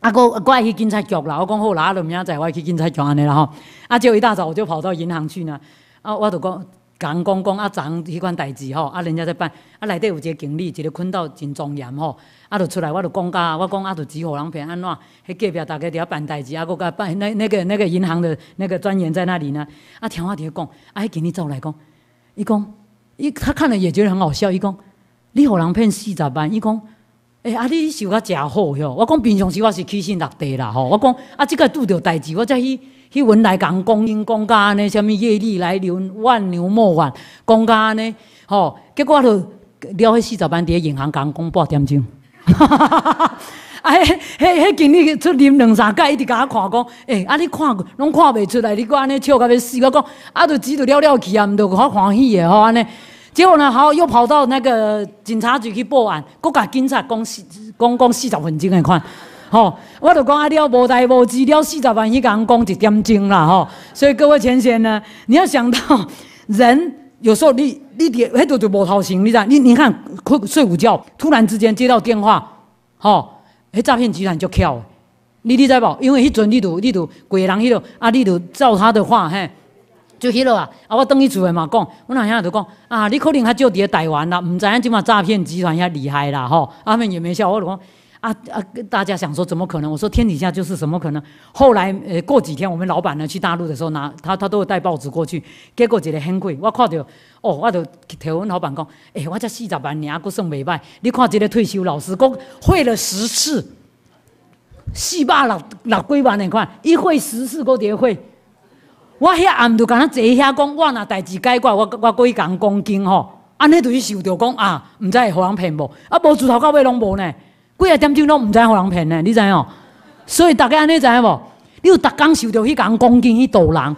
阿哥，爱去警察局啦。我讲好啦，我明仔载我去警察局安尼啦吼。啊，之后一大早就跑到银行去呢。啊，我就讲。讲讲讲啊，种迄款代志吼，啊人家在办，啊内底有一个经理，一个困到真庄严吼，啊，就出来，我就讲甲，我讲啊，就指唬人骗安怎？迄隔壁大伫遐办代志，啊，佫甲办那那个那个银行的那个专员在那里呢，啊，听我伫遐讲，啊，经理走来讲，伊讲伊他看了也觉得很好笑，伊讲你唬人骗四十万？伊讲。欸，啊！你受甲诚好哟。我讲平常时我是起心落地啦吼。我讲啊，即个拄着代志，我再去去文莱讲因讲公家安尼，什物耶利来流万牛莫挽讲家安尼吼。结果了迄四十万伫银行讲公半点钟。哈哈哈！啊，迄迄迄经理出啉两三个一直甲我看讲，欸，啊！你看拢看袂出来，你搁安尼笑甲要死，我讲啊，就只着了了去啊，唔，都好欢喜诶吼安尼。结果呢？好，又跑到那个警察局去报案，阁甲警察讲四讲讲四十分钟的款，吼！我著讲啊，你要无代无资了四十万伊甲人讲一点钟啦，吼！所以各位亲先呢，你要想到人有时候你你迄度就无操心，你知道？你你看困睡午觉，突然之间接到电话，吼！迄诈骗集团就跳。你你知无？因为迄阵你都你都鬼人迄种，啊，你都照他的话嘿。就迄落啊！啊，我倒去厝内嘛讲，阮阿兄就讲：啊，你可能较少伫个台湾啦，毋知影即马诈骗集团遐厉害啦吼！阿妹也没笑，我就讲：啊啊，大家想说怎么可能？我说天底下就是怎么可能？后来呃，过几天我们老板呢去大陆的时候拿，他他都有带报纸过去，结果一个很贵，我看到，哦，我就去条阮老板讲：哎，我才四十万，你还算未歹。你看这个退休老师，讲汇了十次，四百六六几万，你看，一汇十次都跌汇。我遐暗就敢若坐遐讲，我若代志解决，我我过去讲公敬吼，安尼就是受着讲啊，毋知会互人骗无？啊，无自头到尾拢无呢，几啊点钟拢毋知互人骗呢，你知影？所以大家安尼知影无？你有逐工受着去讲公敬去度人，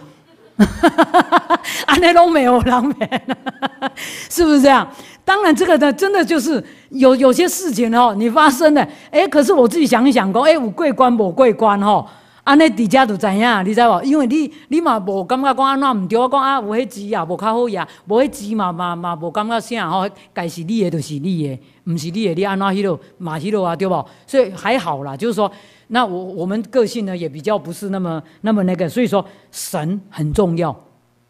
安尼拢没有狼狈，是不是这样？当然这个呢，真的就是有有些事情哦，你发生了，哎，可是我自己想一想讲，哎，有贵关无贵关吼？安尼伫遮就知影，你知无？因为你你嘛无感觉讲安怎毋对我讲啊有迄支啊无较好呀，无迄支嘛嘛嘛无感觉啥吼，该是你的就是你的，毋是你的你安怎迄落嘛迄落啊对无？所以还好啦，就是说，那我我们个性呢也比较不是那么那么那个，所以说神很重要，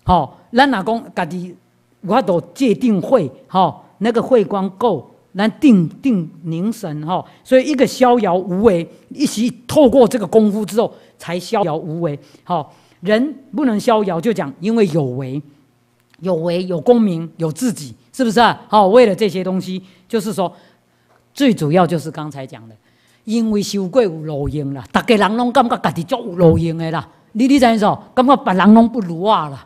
吼，咱若讲家己我都界定会吼，那个会光够。来定定凝神哈，所以一个逍遥无为，一起透过这个功夫之后，才逍遥无为。好，人不能逍遥，就讲因为有为，有为有功名有自己，是不是啊？好，为了这些东西，就是说最主要就是刚才讲的，因为修过有路用啦，大家人拢感觉家己足有路用的啦。你你思哦，感觉别人拢不如我啦，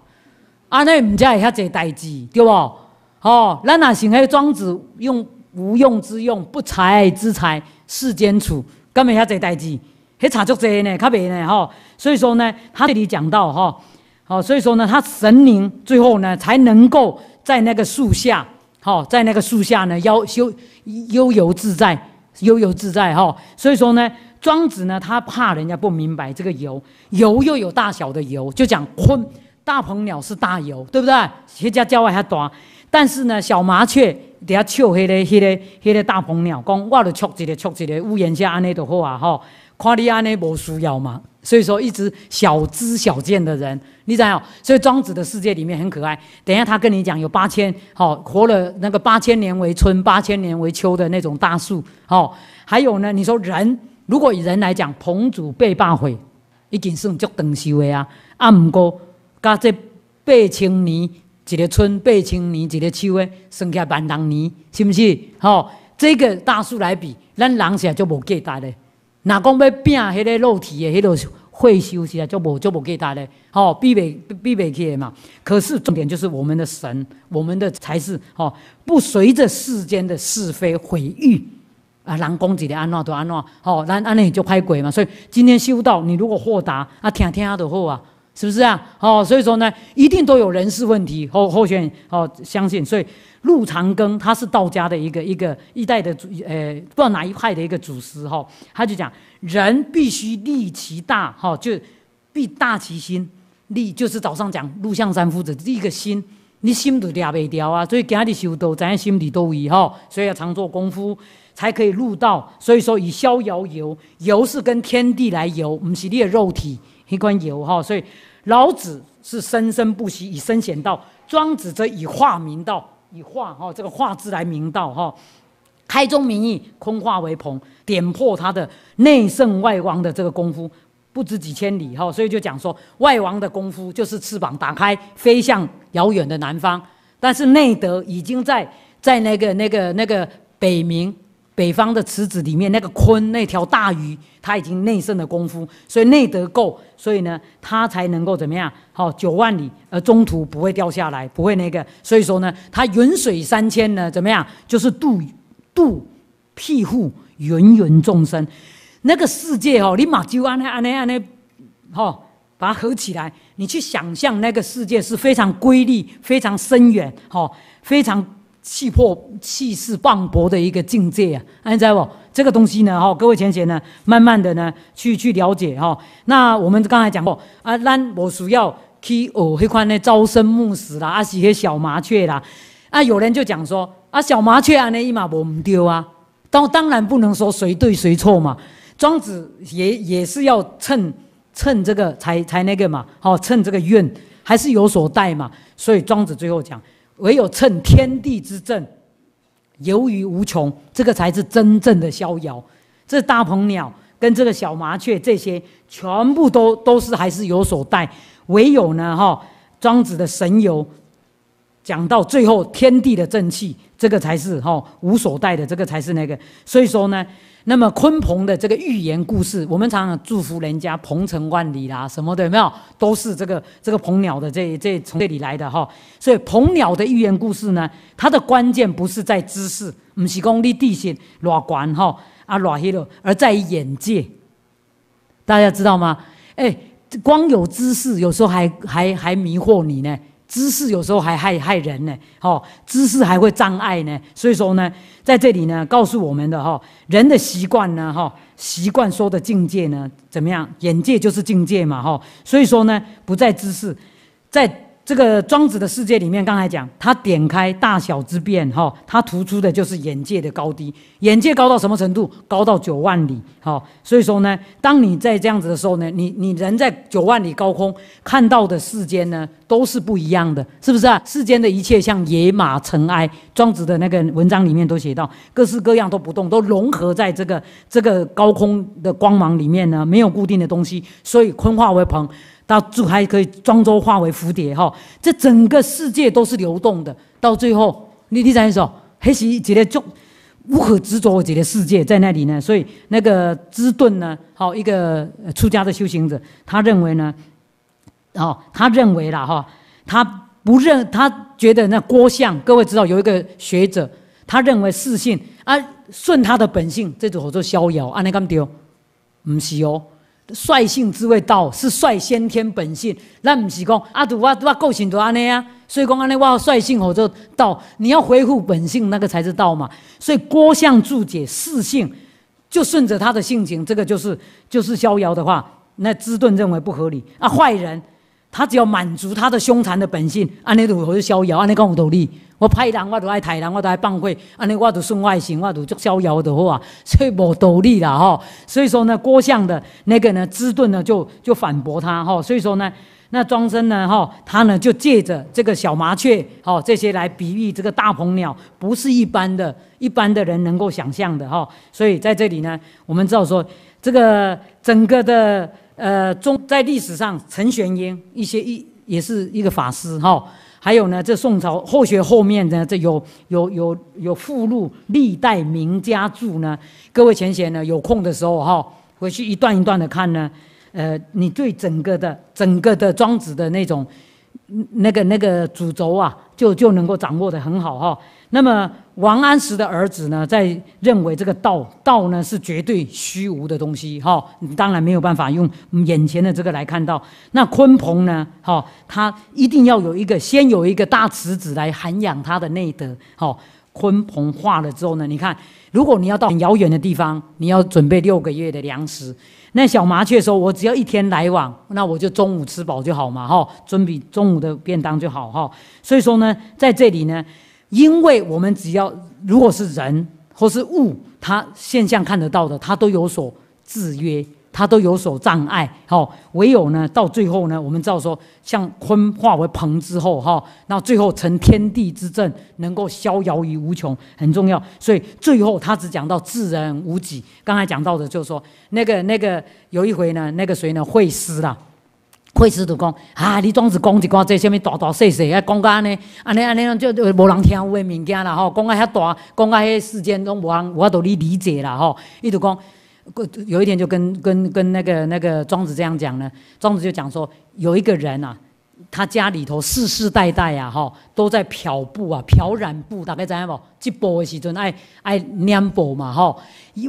安尼唔知会遐济代志对吧？哦，咱哪像那庄子用。无用之用，不才之才，世间处，干么遐济代志？遐差足济呢，较袂呢吼。所以说呢，他这里讲到哈，好，所以说呢，他神灵最后呢，才能够在那个树下，好，在那个树下呢，悠休悠游自在，悠游自在哈。所以说呢，庄子呢，他怕人家不明白这个游，游又有大小的游，就讲鲲，大鹏鸟是大游，对不对？谁家教外还短。但是呢，小麻雀遐笑那个、那个、那个大鹏鸟，讲我著撮一个、撮一个屋檐下安尼就好啊！吼，看你安尼无需要嘛？所以说，一只小知小见的人，你知影？所以庄子的世界里面很可爱。等下他跟你讲，有八千，吼，活了那个八千年为春，八千年为秋的那种大树，吼。还有呢，你说人，如果以人来讲，彭祖被罢毁，已经算足长寿的啊。啊，毋过加这八千年。一个村八千年，一个树诶，算起来万六年，是不是？吼，这个大树来比，咱人是就无价值咧。若讲要拼迄个肉体诶，迄落会修是也就无就无价值咧。吼，比袂比袂起嘛。可是重点就是我们的神，我们的才是吼，不随着世间的是非毁誉啊，人讲一个安怎就安怎，吼，咱安尼就开鬼嘛。所以今天修道，你如果豁达，啊，听听就好啊。是不是啊？哦，所以说呢，一定都有人事问题。候候选人哦，相信所以陆长庚他是道家的一个一个一代的呃，不知道哪一派的一个祖师哈。他就讲人必须立其大哈，就必大其心。立就是早上讲陆象山夫子立一个心，你心都抓不掉啊。所以今日修道，咱心里都疑哈，所以要常做功夫才可以入道。所以说以逍遥游，游是跟天地来游，不是你的肉体一关游哈。所以老子是生生不息，以身显道；庄子则以化明道，以化哈这个化字来明道哈。开宗明义，空化为鹏，点破他的内圣外王的这个功夫，不知几千里哈。所以就讲说，外王的功夫就是翅膀打开，飞向遥远的南方；但是内德已经在在那个那个那个北冥。北方的池子里面那个鲲，那条大鱼，它已经内圣的功夫，所以内得够，所以呢，它才能够怎么样？好，九万里，而中途不会掉下来，不会那个。所以说呢，它云水三千呢，怎么样？就是度度庇护芸芸众生，那个世界哦，立马就安安安安，哈，把它合起来。你去想象那个世界是非常瑰丽、非常深远，哈，非常。气魄、气势磅礴的一个境界啊，安知道不？这个东西呢，哈，各位前贤呢，慢慢的呢去去了解哈。那我们刚才讲过啊，咱我主要去哦，迄款呢，朝生暮死啦，啊，一些小麻雀啦，啊，有人就讲说啊，小麻雀安那一码不丢啊，当当然不能说谁对谁错嘛。庄子也也是要趁趁这个才才那个嘛，好，趁这个怨还是有所待嘛。所以庄子最后讲。唯有趁天地之正，由于无穷，这个才是真正的逍遥。这大鹏鸟跟这个小麻雀，这些全部都都是还是有所带。唯有呢，哈，庄子的神游，讲到最后，天地的正气，这个才是哈无所带的，这个才是那个。所以说呢。那么鲲鹏的这个寓言故事，我们常常祝福人家鹏程万里啦，什么的没有，都是这个这个鹏鸟的这这从这里来的哈。所以鹏鸟的寓言故事呢，它的关键不是在知识，不是讲你地形乱管哈啊乱黑了，而在于眼界。大家知道吗？哎，光有知识有时候还还还迷惑你呢。知识有时候还害害人呢，哦，知识还会障碍呢，所以说呢，在这里呢，告诉我们的哈，人的习惯呢，哈，习惯说的境界呢，怎么样？眼界就是境界嘛，哈，所以说呢，不在知识，在。这个庄子的世界里面，刚才讲，他点开大小之变，哈，他突出的就是眼界的高低。眼界高到什么程度？高到九万里，哈。所以说呢，当你在这样子的时候呢，你你人在九万里高空看到的世间呢，都是不一样的，是不是啊？世间的一切像野马尘埃，庄子的那个文章里面都写到，各式各样都不动，都融合在这个这个高空的光芒里面呢，没有固定的东西，所以坤化为鹏。到就还可以，庄周化为蝴蝶哈，这整个世界都是流动的。到最后，你你怎说？还是觉得就无可执着自己的世界在那里呢？所以那个芝顿呢，好一个出家的修行者，他认为呢，哦，他认为啦哈，他不认，他觉得那郭象，各位知道有一个学者，他认为四性啊，顺他的本性，这种叫做逍遥，安尼咁对？唔是哦。率性之谓道，是率先天本性。咱唔是讲啊，阿杜哇哇个性就安尼啊，所以讲安尼，我率性我就道。你要恢复本性，那个才是道嘛。所以郭象注解四性，就顺着他的性情，这个就是就是逍遥的话。那支顿认为不合理啊，坏人。他只要满足他的凶残的本性，安尼如就逍遥？安尼讲唔得理。我派人，我都爱抬人，我都爱放火，安尼我都顺外形，我都足逍遥的，哇！所以唔得理啦，吼。所以说呢，郭相的那个呢，支遁呢，就就反驳他，吼。所以说呢，那庄生呢，吼，他呢就借着这个小麻雀，吼，这些来比喻这个大鹏鸟，不是一般的、一般的人能够想象的，哈。所以在这里呢，我们知道说，这个整个的。呃，中在历史上，陈玄英一些一也是一个法师哈。还有呢，这宋朝后学后面呢，这有有有有附录历代名家著呢。各位前贤呢，有空的时候哈，回去一段一段的看呢。呃，你对整个的整个的庄子的那种那个那个主轴啊，就就能够掌握的很好哈。那么王安石的儿子呢，在认为这个道道呢是绝对虚无的东西，哈，当然没有办法用眼前的这个来看到。那鲲鹏呢，哈，它一定要有一个先有一个大池子来涵养它的内德，哈。鲲鹏化了之后呢，你看，如果你要到很遥远的地方，你要准备六个月的粮食。那小麻雀说：“我只要一天来往，那我就中午吃饱就好嘛，哈，准备中午的便当就好，哈。”所以说呢，在这里呢。因为我们只要如果是人或是物，它现象看得到的，它都有所制约，它都有所障碍。好，唯有呢，到最后呢，我们知道说，像坤化为鹏之后，哈，那最后成天地之正，能够逍遥于无穷，很重要。所以最后他只讲到至人无己。刚才讲到的，就是说那个那个有一回呢，那个谁呢？惠施啦。惠子就讲，啊，你庄子讲一寡这什么大大细细，啊，讲到安尼，安尼安尼，就就无人听我的物件啦吼，讲到遐大，讲到遐世间都无，人我都理解啦吼。伊就讲，有一天就跟跟跟那个那个庄子这样讲呢，庄子就讲说，有一个人啊。他家里头世世代代呀，吼，都在漂布啊，漂染布。大家知影无？织布的时阵爱爱染布嘛，吼。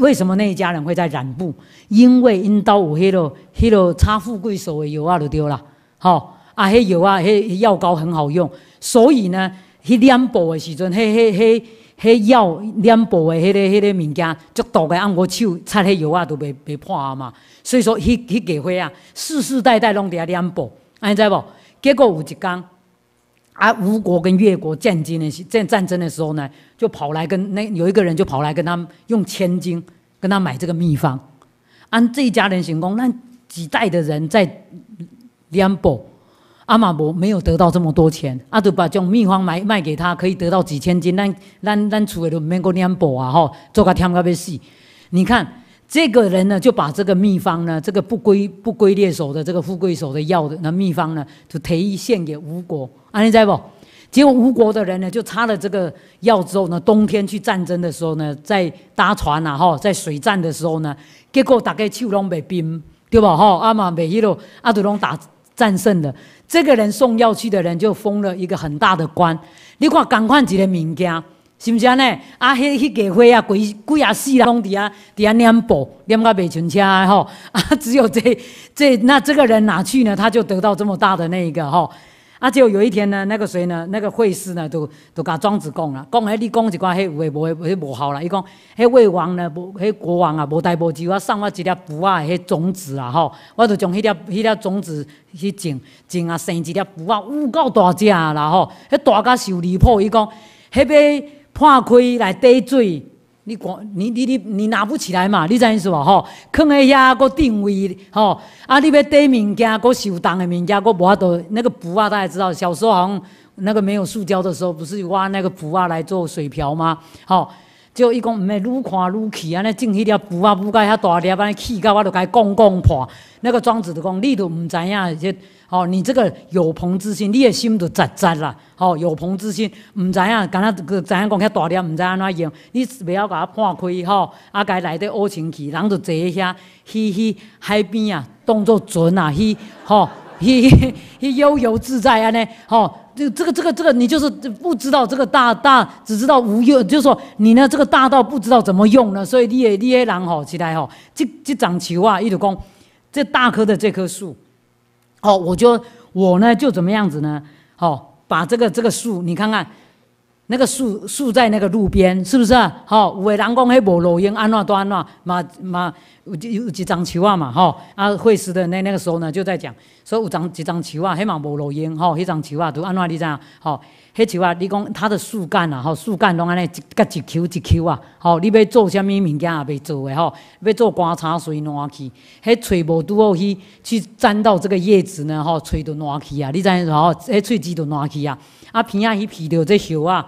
为什么那一家人会在染布？因为因兜有迄落迄落擦富贵手的油啊都对啦，吼。啊，迄油啊，迄药膏很好用，所以呢，迄染布的时阵，迄迄迄迄药染布的迄个迄个物件，足毒的按我手擦，迄油啊都袂袂破啊嘛。所以说，迄迄家花啊，世世代代拢伫遐染布，安知不？结果有一天，啊吴国跟越国建金的时在战争的时候呢，就跑来跟那有一个人就跑来跟他们用千金跟他买这个秘方，按这一家人行宫，那几代的人在，两伯，阿玛伯没有得到这么多钱，阿都把种秘方买卖给他，可以得到几千金，那那那楚的都免过两伯啊吼，做个天高别死，你看。这个人呢，就把这个秘方呢，这个不归不归猎手的这个富贵手的药的那秘方呢，就意献给吴国，啊，你知不？结果吴国的人呢，就插了这个药之后呢，冬天去战争的时候呢，在搭船啊，哈，在水战的时候呢，结果打概秋龙被兵，对吧哈？阿玛被一路阿都隆打战胜了。这个人送药去的人就封了一个很大的官，你看刚换几个物件。是毋是安尼？啊，迄迄个花啊，几几啊，死人拢伫啊伫啊，念布念到袂存车的吼。啊，只有这这那这个人哪去呢？他就得到这么大的那一个吼。啊，就有一天呢，那个谁呢？那个惠施呢，都都甲庄子讲啦，讲你讲一寡迄有诶无无无效啦。伊讲，迄魏王呢，无迄国王啊，无代无志，我送我一粒卜啊迄种子啊吼。我就将迄粒迄粒种子去种，种啊生一粒卜啊，呜够大只啦吼。迄大甲受离谱，伊讲，迄个。化开来底水，你光你你你你拿不起来嘛？你知意思无？吼，放喺遐个定位，吼，啊，你要底物件，个受当的面家个法度那个土啊，大家知道，小时候好像那个没有塑胶的时候，不是挖那个土啊来做水瓢吗？吼，就伊讲毋会愈看愈气，安尼进迄粒土啊，土甲遐大粒，安尼气到我都伊讲讲破。那个庄子就讲，你都毋知影这。哦，你这个有朋之心，你的心就窄窄啦。哦，有朋之心，唔知影，敢若个怎样讲？遐大料唔知安怎用？你不要把它看开哦。啊，该来得乌清气，人就坐喺遐，去去海边啊，当作船啊去，哈，去去去，悠游自在安尼。哦。就这个这个这个，你就是不知道这个大大，只知道无忧，就说你呢，这个大到不知道怎么用呢。所以你你诶人吼起来吼，即即长球啊，伊就讲这大棵的这棵树。哦，我就我呢，就怎么样子呢？哦，把这个这个树，你看看，那个树树在那个路边，是不是？哦，有人讲迄无落用，安怎都安怎？嘛嘛有有几张树啊嘛？哦，啊会师的那那个时候呢，就在讲，说有张几张树啊，起嘛无落叶，哦，一张树啊都安怎哩怎样？哦。迄树啊，你讲它的树干啊，吼树干拢安尼一，甲一球一球啊，吼你要做虾物物件也袂做诶吼，要做刮擦水烂去，迄嘴无拄好去去沾到这个叶子呢吼，嘴都烂去啊，你知影吼，迄喙齿就烂去啊，啊鼻啊，伊鼻到这锈啊，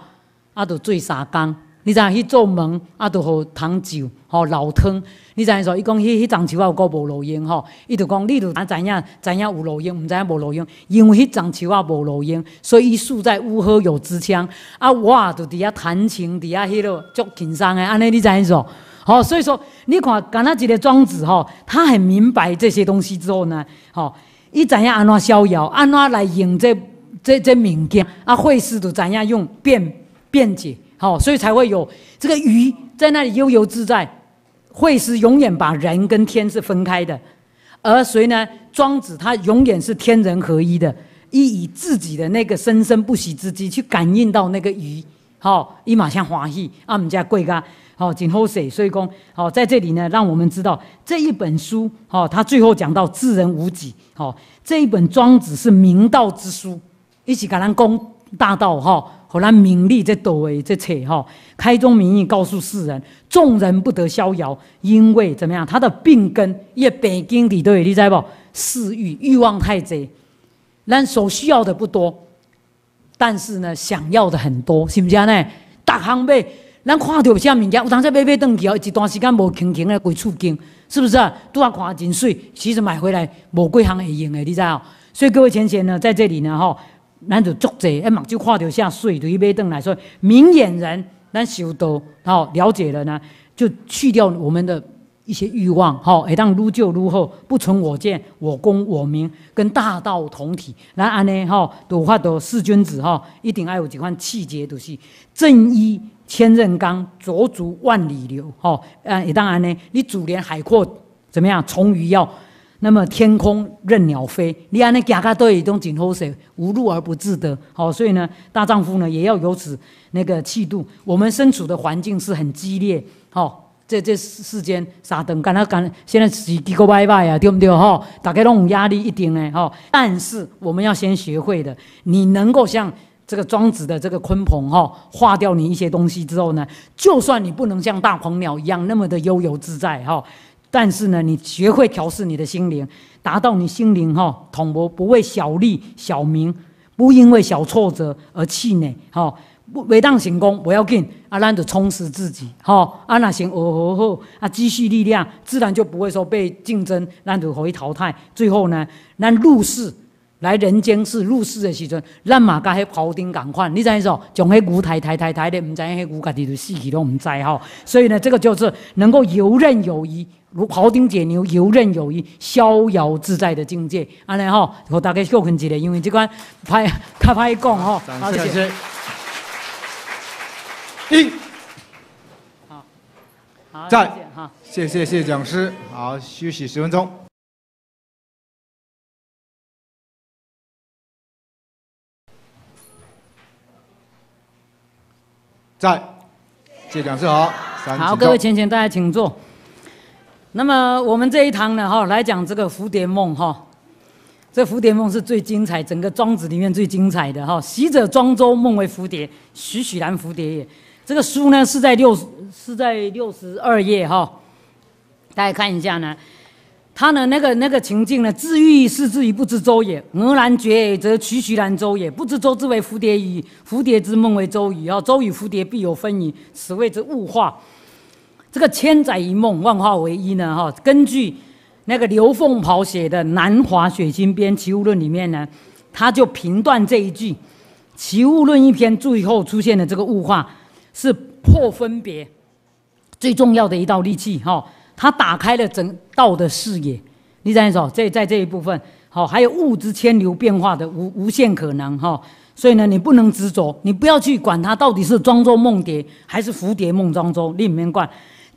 啊就水三工。你知去做梦，啊，就互汤酒，吼，老汤。你知说，伊讲迄迄丛树啊，个无路用吼，伊就讲，你就单知影，知影有路用，毋知影无路用，因为迄丛树啊无路用，所以伊树在乌黑有枝腔啊，我啊就伫遐弹琴，伫遐迄落足轻商诶。安尼，你知影说，好，所以说，你看，敢若一个庄子吼，他很明白这些东西之后呢，吼，伊知影安怎逍遥，安怎来用这这这物件啊，坏事就知影用辩辩解。好，所以才会有这个鱼在那里悠游自在。惠是永远把人跟天是分开的，而谁呢？庄子他永远是天人合一的，以以自己的那个生生不息之机去感应到那个鱼。好，一马向华裔啊，我们家贵干？好，景后水以公。好，在这里呢，让我们知道这一本书。好，他最后讲到智人无己。好，这一本庄子是明道之书。一起感恩公大道。哈。和咱名利这多诶，这扯哈，开宗明义告诉世人：众人不得逍遥，因为怎么样？他的病根也北京底都你知不？世欲欲望太贼，咱所需要的不多，但是呢，想要的很多，是不是呢，大行买，咱看到啥物件，有当再买买转去后，一段时间无轻轻的归处经，是不是啊？拄啊看真水，其实买回来无几项会用诶，你知？所以各位前辈呢，在这里呢，吼。咱就足济，哎，目睭看到下水，就不对？邓来说，明眼人咱收到，好，了解了呢，就去掉我们的一些欲望，好，会当如旧如后，不存我见，我功我名，跟大道同体，咱安尼，好，都法都四君子，哈，一定要有几款气节，就是正一千仞刚，浊足万里流，哈，啊，也当安呢，你祖连海阔怎么样，从鱼要。那么天空任鸟飞，你安尼家家都有一种井口水，无路而不自得。好，所以呢，大丈夫呢也要有此那个气度。我们身处的环境是很激烈，哈，这这世间沙等，刚他刚现在几几个歪拜啊，对不对？哈，大概那种压力一定嘞，哈。但是我们要先学会的，你能够像这个庄子的这个鲲鹏，哈，化掉你一些东西之后呢，就算你不能像大鹏鸟一样那么的悠游自在，哈。但是呢，你学会调试你的心灵，达到你心灵哈，统不不为小利小名，不因为小挫折而气馁，哈，没当成功不要紧，啊，咱就充实自己，哈，啊，那行哦好好，啊，积蓄力量，自然就不会说被竞争，咱就可以淘汰。最后呢，咱入世来人间世入世的时阵，让马家嘿庖丁解困，你怎样说，从嘿舞台抬抬抬的，唔知嘿舞台底就死去都唔知哈，所以呢，这个就是能够游刃有余。如庖丁解牛，游刃有余，逍遥自在的境界。安尼吼，我大概说很几类，因为即款太卡太讲吼。谢谢。一。好。好。在。哈。谢谢谢讲师。好，休息十分钟。在。谢谢讲师。好。好，各位前前大家请坐。那么我们这一堂呢，哈，来讲这个蝴蝶梦哈，这蝴蝶梦是最精彩，整个庄子里面最精彩的哈。昔者庄周梦为蝴蝶，栩栩然蝴蝶也。这个书呢是在六是在六十二页哈，大家看一下呢，他的那个那个情境呢，自欲是自于不知周也，俄然觉，也，则栩栩然周也。不知周之为蝴蝶矣，蝴蝶之梦为周矣。啊，周与蝴蝶必有分矣，此谓之物化。这个千载一梦，万化为一呢？哈，根据那个刘凤袍写的《南华水晶编齐物论》里面呢，他就评断这一句，《齐物论》一篇最后出现的这个物化，是破分别最重要的一道利器。哈，它打开了整道的视野。你再看，说在在这一部分，好，还有物之千流变化的无无限可能。哈，所以呢，你不能执着，你不要去管它到底是庄周梦蝶，还是蝴蝶梦庄周，里面怪。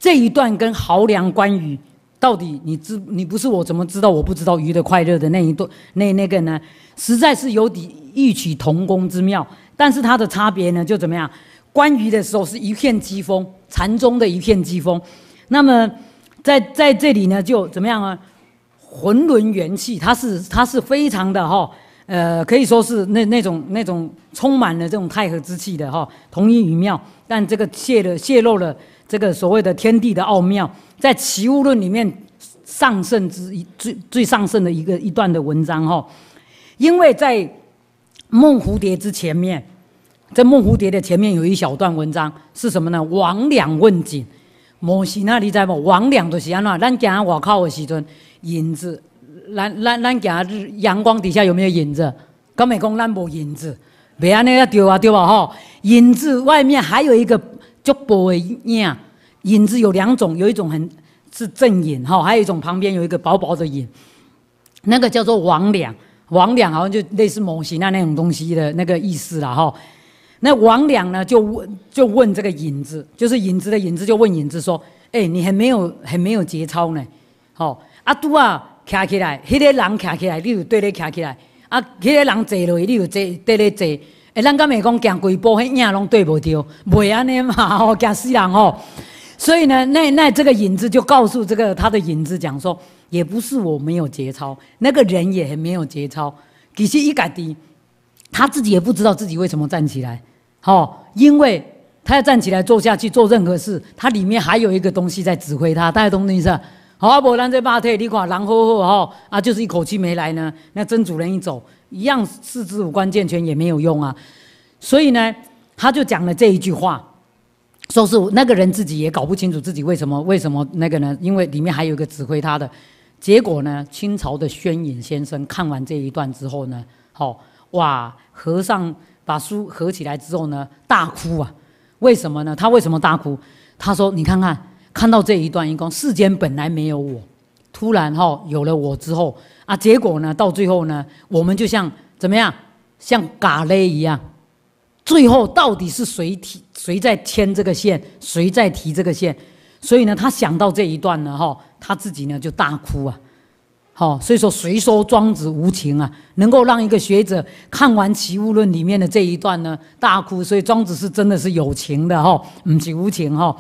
这一段跟濠梁关羽，到底你知你不是我怎么知道我不知道鱼的快乐的那一段那那个呢？实在是有底异曲同工之妙，但是它的差别呢就怎么样？关羽的时候是一片疾风，禅宗的一片疾风，那么在在这里呢就怎么样啊？浑沦元气，它是它是非常的哈，呃可以说是那那种那种充满了这种太和之气的哈，同一于妙，但这个泄了泄露了。这个所谓的天地的奥妙，在《齐物论》里面上圣之一最最上圣的一个一段的文章哈。因为在《梦蝴蝶》之前面，在《梦蝴蝶》的前面有一小段文章是什么呢？魍魉问景，摩西那里在不？魍魉就是安那，咱今日我靠的时阵，影子，咱咱咱今日阳光底下有没有影子？刚美讲咱无影子，别安尼要丢啊丢啊哈！影子外面还有一个。就波的影，影子有两种，有一种很是正影哈，还有一种旁边有一个薄薄的影，那个叫做魍魉，魍魉好像就类似模型那那种东西的那个意思了哈。那魍魉呢，就问就问这个影子，就是影子的影子就问影子说：“哎，你很没有很没有节操呢，好阿杜啊，站起来，那个人站起来，你就对咧站起来，啊，那个人坐落去，你就坐对咧坐。”诶，咱甲美讲行几步，迄影拢对无着，袂安尼嘛吼，惊死人吼！所以呢，那那这个影子就告诉这个他的影子讲说，也不是我没有节操，那个人也很没有节操。其实一改的，他自己也不知道自己为什么站起来，吼，因为他要站起来做下去做任何事，他里面还有一个东西在指挥他，大家懂意思？好，不然这八退，你讲蓝呵呵吼，啊，就是一口气没来呢。那真主人一走。一样四肢五官健全也没有用啊，所以呢，他就讲了这一句话，说是那个人自己也搞不清楚自己为什么为什么那个呢？因为里面还有一个指挥他的。结果呢，清朝的宣颖先生看完这一段之后呢，好，哇，和尚把书合起来之后呢，大哭啊！为什么呢？他为什么大哭？他说：“你看看，看到这一段，一共世间本来没有我。”突然哈，有了我之后啊，结果呢，到最后呢，我们就像怎么样，像嘎勒一样，最后到底是谁提，谁在牵这个线，谁在提这个线？所以呢，他想到这一段呢，哈，他自己呢就大哭啊，好，所以说谁说庄子无情啊？能够让一个学者看完《齐物论》里面的这一段呢大哭？所以庄子是真的是有情的哈，不是无情哈。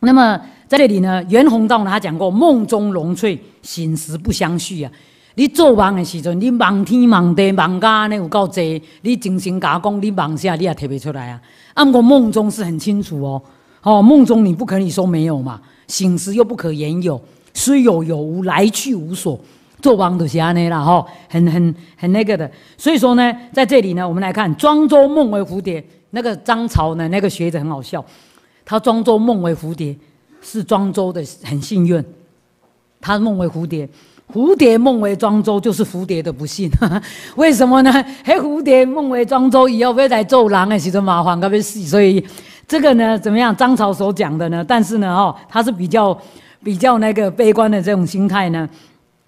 那么。在这里呢，袁宏道呢，他讲过：“梦中龙翠，醒时不相续啊！你做梦的时阵，你梦天梦地梦家呢有够多，你精神加工，你梦下你也提不出来啊！按过梦中是很清楚哦，哦梦中你不可以说没有嘛，醒时又不可言有，虽有有无来去无所，做梦都是安尼啦吼，很很很那个的。所以说呢，在这里呢，我们来看庄周梦为蝴蝶，那个张潮呢，那个学者很好笑，他庄周梦为蝴蝶。”是庄周的很幸运，他梦为蝴蝶，蝴蝶梦为庄周，就是蝴蝶的不幸。为什么呢？嘿，蝴蝶梦为庄周以后要来做狼哎，其实麻烦个被死。所以这个呢，怎么样？张朝所讲的呢？但是呢，哈，他是比较比较那个悲观的这种心态呢。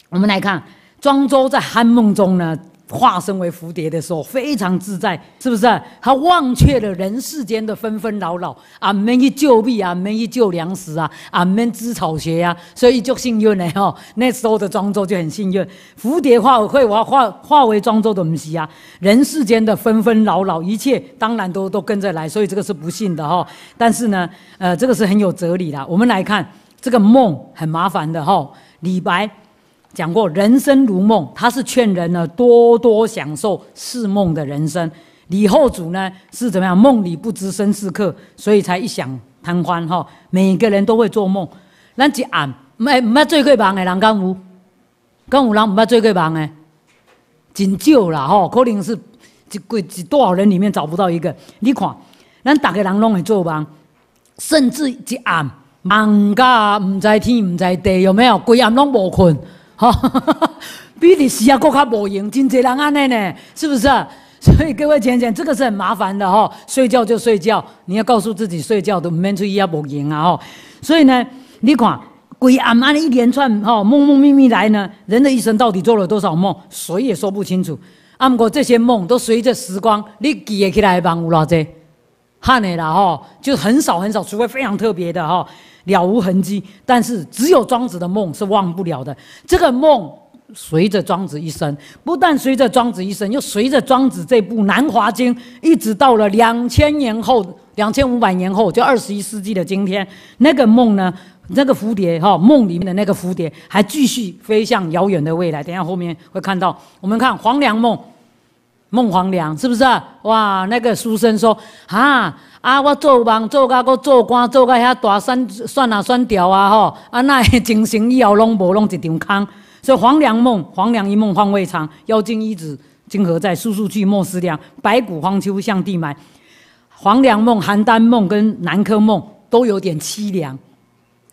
我们来看，庄周在酣梦中呢。化身为蝴蝶的时候非常自在，是不是？他忘却了人世间的纷纷扰扰，啊，免一旧币啊，免一旧粮食啊，啊，免织草鞋呀，所以就幸运了吼。那时候的庄周就很幸运，蝴蝶化会，我化化为庄周的东西啊。人世间的纷纷扰扰，一切当然都都跟着来，所以这个是不幸的哈。但是呢，呃，这个是很有哲理的。我们来看这个梦很麻烦的哈，李白。讲过人生如梦，他是劝人呢多多享受似梦的人生。李后主呢是怎么样？梦里不知身是客，所以才一想贪欢哈。每个人都会做梦，咱一晚唔系唔识做过梦人，敢有？敢有人唔识做过梦嘅？真少啦吼，可能是一几多少人里面找不到一个。你看，咱大家人拢会做梦，甚至一晚梦家唔知天唔知地，有没有？鬼，暗拢冇困。哈，比利时啊，更卡无用，真多人安尼呢，是不是？所以各位想想，这个是很麻烦的哈。睡觉就睡觉，你要告诉自己睡觉都免吹血啊无用啊！哈，所以呢，你看鬼暗暗一连串哈，梦梦密密来呢。人的一生到底做了多少梦，谁也说不清楚。啊，不过这些梦都随着时光，你记得起来的梦有偌多？汉的啦！哈，就很少很少，除非非常特别的哈。了无痕迹，但是只有庄子的梦是忘不了的。这个梦随着庄子一生，不但随着庄子一生，又随着庄子这部《南华经》，一直到了两千年后，两千五百年后，就二十一世纪的今天，那个梦呢，那个蝴蝶哈，梦里面的那个蝴蝶还继续飞向遥远的未来。等下后面会看到，我们看黄粱梦，梦黄粱是不是？哇，那个书生说啊。啊！我做梦做甲，我做官做甲遐大，算算啊算掉啊吼！啊，那会成成以后拢无，拢一场空。所以黄粱梦，黄粱一梦方未长，妖精一指今何在？叔叔去莫思量，白骨荒丘向地埋。黄粱梦、邯郸梦跟南柯梦都有点凄凉，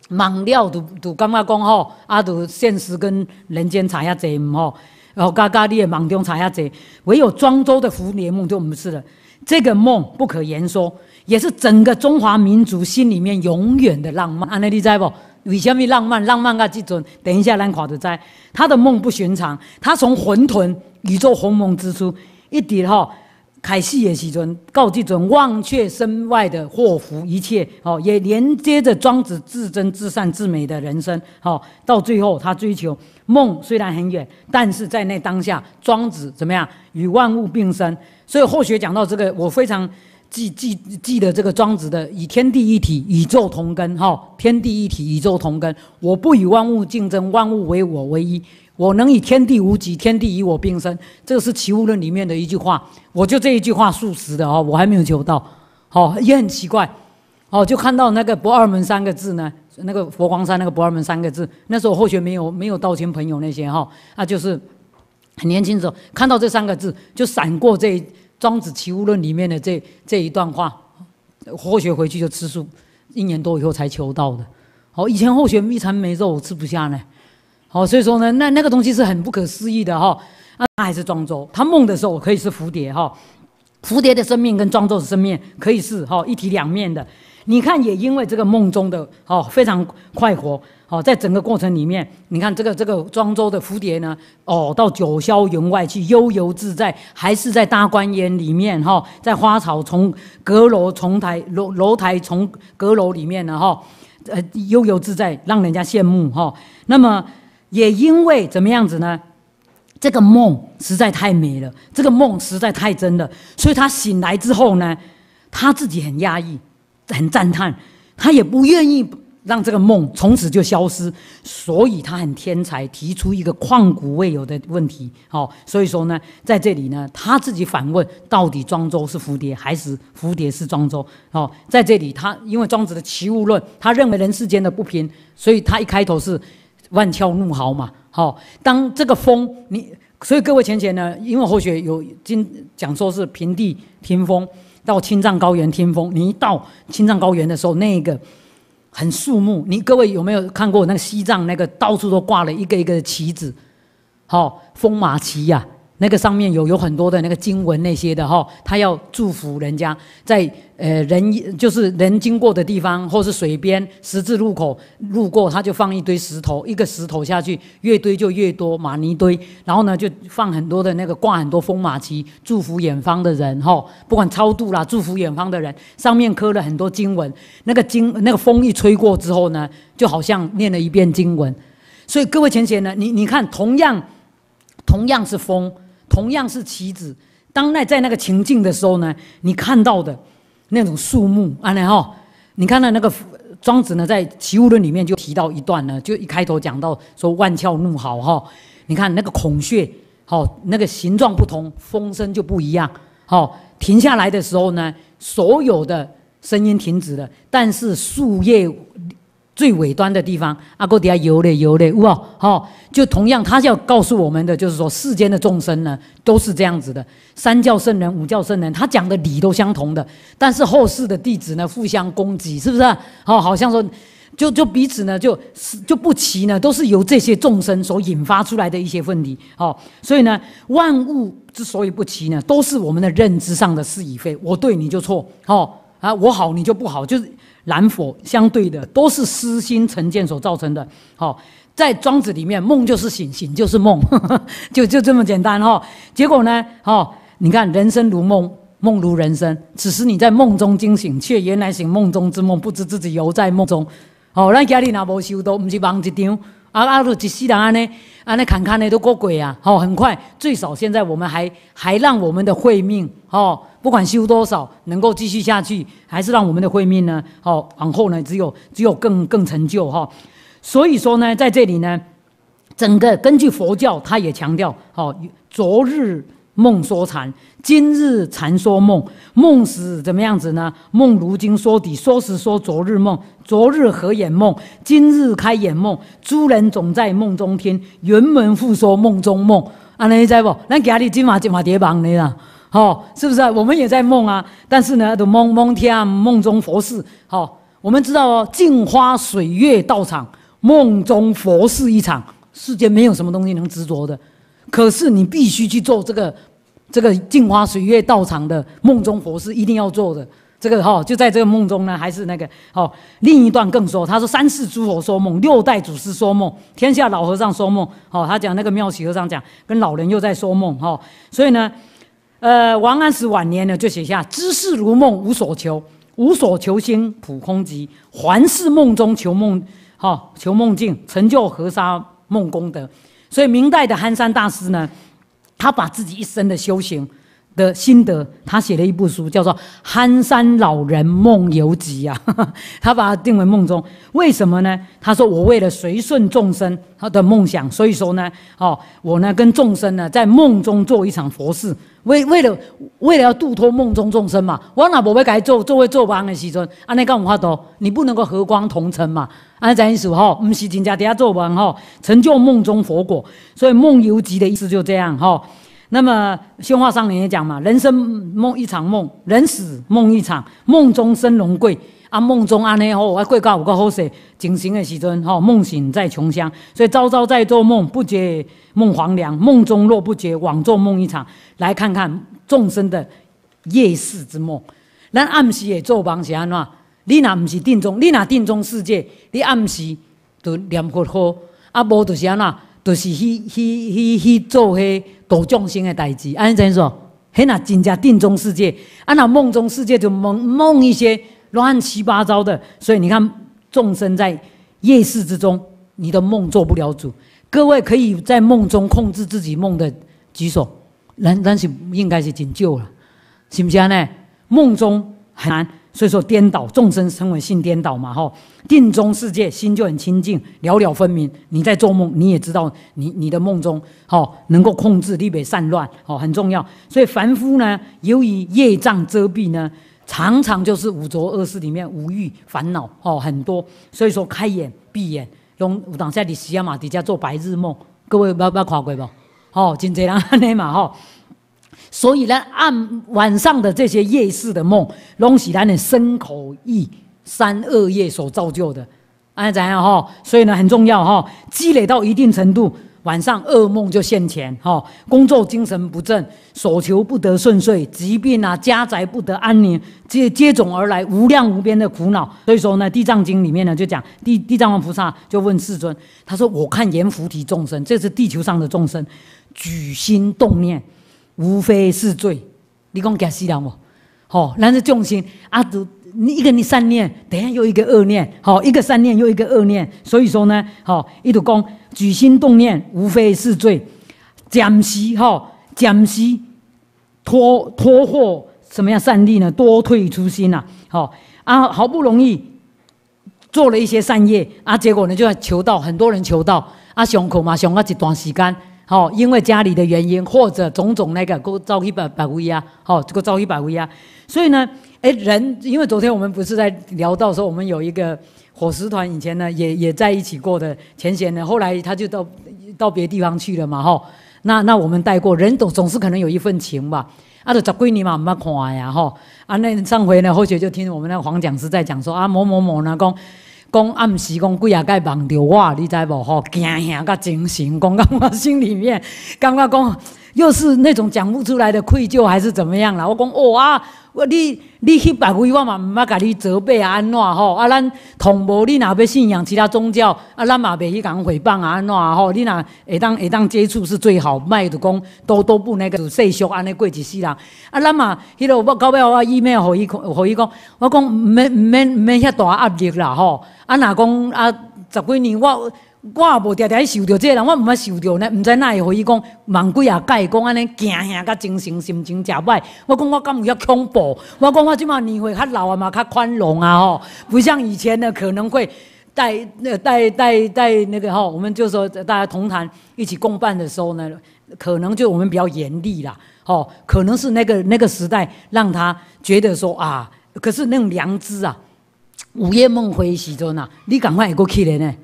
梦料都都感觉讲吼，啊，都现实跟人间差遐侪吼，然后家家你也梦中差遐侪。唯有庄周的蝴蝶梦就毋是了，这个梦不可言说。也是整个中华民族心里面永远的浪漫，安内你知不？为什么浪漫？浪漫啊，这种等一下咱垮的在，他的梦不寻常，他从混沌宇宙鸿蒙之初，一点哈开戏的时候告诫准忘却身外的祸福，一切好也连接着庄子至真至善至美的人生。好，到最后他追求梦虽然很远，但是在那当下，庄子怎么样与万物并生？所以后学讲到这个，我非常。记记记得这个庄子的“以天地一体，宇宙同根”哈，“天地一体，宇宙同根”。我不与万物竞争，万物为我唯一。我能以天地无极，天地与我并生。这是齐物论里面的一句话。我就这一句话，数十的啊，我还没有求到。好，也很奇怪。哦，就看到那个“不二门”三个字呢，那个佛光山那个“不二门”三个字。那时候后学没有没有道亲朋友那些哈啊，就是很年轻时候看到这三个字，就闪过这一。庄子齐物论里面的这这一段话，后学回去就吃素，一年多以后才求道的。好，以前后学一餐没肉我吃不下呢。好，所以说呢，那那个东西是很不可思议的哈。啊，他还是庄周，他梦的时候可以是蝴蝶哈，蝴蝶的生命跟庄周的生命可以是哈一体两面的。你看，也因为这个梦中的哦，非常快活。好，在整个过程里面，你看这个这个庄周的蝴蝶呢，哦，到九霄云外去悠游自在，还是在大观园里面哈，在花草丛、阁楼、从台、楼楼台、从阁楼里面呢哈，呃，悠游自在，让人家羡慕哈。那么也因为怎么样子呢？这个梦实在太美了，这个梦实在太真了，所以他醒来之后呢，他自己很压抑，很赞叹，他也不愿意。让这个梦从此就消失，所以他很天才，提出一个旷古未有的问题。好，所以说呢，在这里呢，他自己反问：到底庄周是蝴蝶，还是蝴蝶是庄周？好，在这里他因为庄子的齐物论，他认为人世间的不平，所以他一开头是万窍怒号嘛。好，当这个风你，所以各位浅浅呢，因为后学有经讲说是平地听风，到青藏高原听风，你一到青藏高原的时候，那个。很肃穆，你各位有没有看过那个西藏那个到处都挂了一个一个旗子，好风马旗呀。那个上面有有很多的那个经文那些的哈，他要祝福人家在呃人就是人经过的地方或是水边十字路口路过，他就放一堆石头，一个石头下去越堆就越多玛尼堆，然后呢就放很多的那个挂很多风马旗，祝福远方的人哈，不管超度啦，祝福远方的人，上面刻了很多经文，那个经那个风一吹过之后呢，就好像念了一遍经文，所以各位前贤呢，你你看同样同样是风。同样是棋子，当那在那个情境的时候呢，你看到的那种树木，安然后你看到那个庄子呢，在《齐物论》里面就提到一段呢，就一开头讲到说万窍怒号哈，你看那个孔穴，好，那个形状不同，风声就不一样。好，停下来的时候呢，所有的声音停止了，但是树叶。最尾端的地方，阿哥底下游嘞游嘞，哇，好，就同样，他要告诉我们的就是说，世间的众生呢，都是这样子的。三教圣人、五教圣人，他讲的理都相同的，但是后世的弟子呢，互相攻击，是不是？哦，好像说，就就彼此呢，就就不齐呢，都是由这些众生所引发出来的一些问题。哦，所以呢，万物之所以不齐呢，都是我们的认知上的是与非，我对你就错，哦啊，我好你就不好，就是。南佛相对的都是私心成见所造成的。好，在庄子里面，梦就是醒，醒就是梦，就就这么简单哈。结果呢，哈，你看人生如梦，梦如人生。此时你在梦中惊醒，却原来醒梦中之梦，不知自己犹在梦中。好，那家里哪无收到，唔是梦一场。啊啊！路一死人安呢安那坎坎呢都过鬼啊！哦，很快，最少现在我们还还让我们的慧命哦，不管修多少，能够继续下去，还是让我们的慧命呢？哦，往后呢，只有只有更更成就哈。所以说呢，在这里呢，整个根据佛教，他也强调哦，昨日。梦说禅，今日禅说梦，梦是怎么样子呢？梦如今说底，说时说昨日梦，昨日何眼梦，今日开眼梦。诸人总在梦中听，圆门复说梦中梦。啊，尼你知不？咱家里今晚今晚跌榜你啦，好，是不是啊？我们也在梦啊，但是呢，都梦梦天梦中佛事。好，我们知道哦，镜花水月道场，梦中佛事一场。世间没有什么东西能执着的，可是你必须去做这个。这个镜花水月道场的梦中佛是一定要做的，这个哈就在这个梦中呢，还是那个哦，另一段更说，他说三世诸佛说梦，六代祖师说梦，天下老和尚说梦，哦，他讲那个妙喜和尚讲，跟老人又在说梦，哈，所以呢，呃，王安石晚年呢就写下知事如梦无所求，无所求心普空寂，凡视梦中求梦，哈，求梦境成就河沙梦功德，所以明代的憨山大师呢。他把自己一生的修行。的心得，他写了一部书，叫做《憨山老人梦游集》呀。他把它定为梦中，为什么呢？他说：“我为了随顺众生他的梦想，所以说呢，哦，我呢跟众生呢在梦中做一场佛事，为为了为了要度脱梦中众生嘛。我老婆会该做做为做王的时阵，安尼讲有法度，你不能够和光同尘嘛。安尼怎意思？吼，们是金家底下做王吼，成就梦中佛果。所以《梦游集》的意思就这样哈。”那么《宣话上人》也讲嘛：“人生梦一场，梦人死梦一场，梦中生荣贵啊，梦中安呢吼，我贵告五个好势，警醒的时阵吼，梦醒在穷乡，所以朝朝在做梦，不觉梦黄粱。梦中若不觉，枉做梦一场。来看看众生的夜市之梦，咱暗时也做梦，是安怎？你若不是定中，你若定中世界，你暗时就念佛号，啊，无就是安怎？就是去去去去做些。”搞众生的代志，安怎嘿，那真正定中世界，安那梦中世界就梦梦一些乱七八糟的。所以你看，众生在夜市之中，你的梦做不了主。各位可以在梦中控制自己梦的举手，但但是应该是拯救了，是不是呢梦中很难。所以说颠倒众生称为性颠倒嘛，吼定中世界心就很清净，了了分明。你在做梦，你也知道你你的梦中，吼能够控制利美散乱，吼很重要。所以凡夫呢，由于业障遮蔽呢，常常就是五浊恶世里面无欲烦恼，吼很多。所以说开眼闭眼，用等下你西亚马底下做白日梦，各位不要不要跨过不，吼，警察人安尼嘛，吼。所以呢，暗晚上的这些夜市的梦，拢是咱的身口意三恶业所造就的。安怎样哈？所以呢，很重要哈。积累到一定程度，晚上噩梦就现前哈。工作精神不振，所求不得顺遂，疾病啊，家宅不得安宁，接接踵而来，无量无边的苦恼。所以说呢，《地藏经》里面呢就讲地地藏王菩萨就问世尊，他说：“我看阎浮提众生，这是地球上的众生，举心动念。”无非是罪，你讲假死人哦，好，那是重心。啊，都你一个你善念，等下又一个恶念，好，一个善念又一个恶念。所以说呢，好，伊就讲举心动念无非是罪，暂时哈，暂时拖拖获什么样善利呢？多退初心呐，好，啊，好不容易做了一些善业，啊，结果呢就要求道，很多人求道，啊，上课嘛上啊一段时间。好，因为家里的原因，或者种种那个，够遭一百百乌鸦，好，够遭一百威鸦，所以呢，哎，人，因为昨天我们不是在聊到说，我们有一个伙食团以前呢，也也在一起过的，前贤的，后来他就到到别地方去了嘛，哈，那那我们带过人总总是可能有一份情吧，啊，都这龟泥马唔要看呀，哈，啊，那上回呢，后学就听我们那个黄讲师在讲说啊，某某某那公。讲暗时，讲几啊摆梦到我，你知无？惊吓甲精神，讲到我心里面，感觉讲。又是那种讲不出来的愧疚，还是怎么样啦？我讲哦啊，你你去百位，万嘛，毋捌甲你责备安怎吼？啊，咱同无你若要信仰其他宗教？啊，咱嘛袂去讲诽谤啊安怎吼？你若会当会当接触是最好，卖著讲都都不那个世俗安尼过一世人。啊，咱嘛迄落我到尾我伊咩，互伊互伊讲，我讲毋免毋免毋免遐大压力啦吼。啊，若讲啊十几年我。我也无常常受着这个人，我毋捌受着呢，毋知哪会回伊讲，晚归啊，个讲安尼惊吓，甲精神心情食歹。我讲我敢有遐恐怖？我讲我即满年岁较老啊嘛，较宽容啊吼，不像以前呢，可能会带带带带那个吼，我们就说大家同坛一起共办的时候呢，可能就我们比较严厉啦，吼，可能是那个那个时代让他觉得说啊，可是那种良知啊，午夜梦回时阵啊，你赶快也过去嘞呢。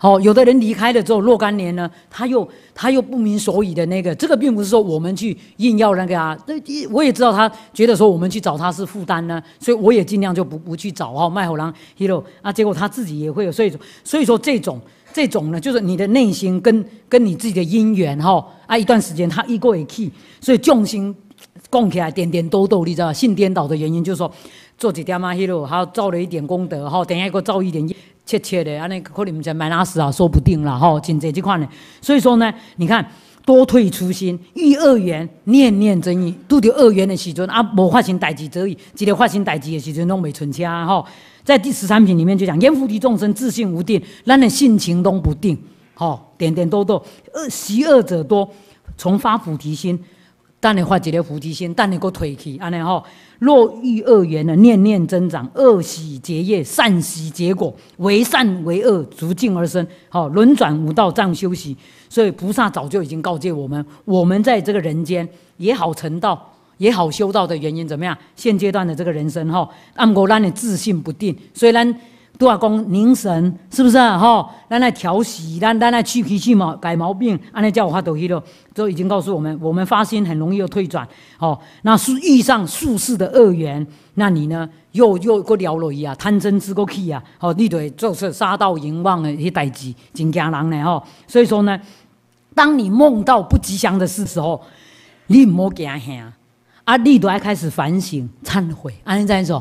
好，有的人离开了之后，若干年呢，他又他又不明所以的那个，这个并不是说我们去硬要那个啊，那我也知道他觉得说我们去找他是负担呢，所以我也尽量就不不去找哈。卖虎狼 hero 啊，结果他自己也会有，所以所以说这种这种呢，就是你的内心跟跟你自己的因缘哈啊，一段时间他一个也去，所以重心，供起来点点兜兜，你知道信性颠倒的原因就是说，做几条嘛 hero，还造了一点功德哈，等下给我造一点。切切的，啊，你可能毋知买哪时啊，说不定了哈。仅这即款呢，所以说呢，你看多退初心，遇恶缘，念念真益，拄着恶缘的时阵啊，无发生待己则已，只个发生待己的时阵，弄没存车吼。哈。在第十三品里面就讲，阎浮提众生自信无定，让人性情都不定，哈，点点多多，恶习恶者多，从发菩提心。当你发几条菩提心，当你个推去，安尼吼，若遇恶缘呢，念念增长，恶喜结业，善喜结果，为善为恶，逐进而生，吼，轮转五道，这样修习。所以菩萨早就已经告诫我们，我们在这个人间也好成道也好修道的原因怎么样？现阶段的这个人生吼，阿弥陀让你自信不定，虽然。杜阿公凝神，是不是哈？在那调息，在在那去脾气嘛，改毛病，阿那叫我发抖音了，都已经告诉我们，我们发心很容易又退转，哦，那是遇上术士的恶缘，那你呢，又又个了了去啊，贪嗔痴个气啊，哦，你得做些杀盗淫妄的些代志，真惊人呢哈。所以说呢，当你梦到不吉祥的事时候，你唔好惊吓，啊，你都要开始反省忏悔，阿那在说。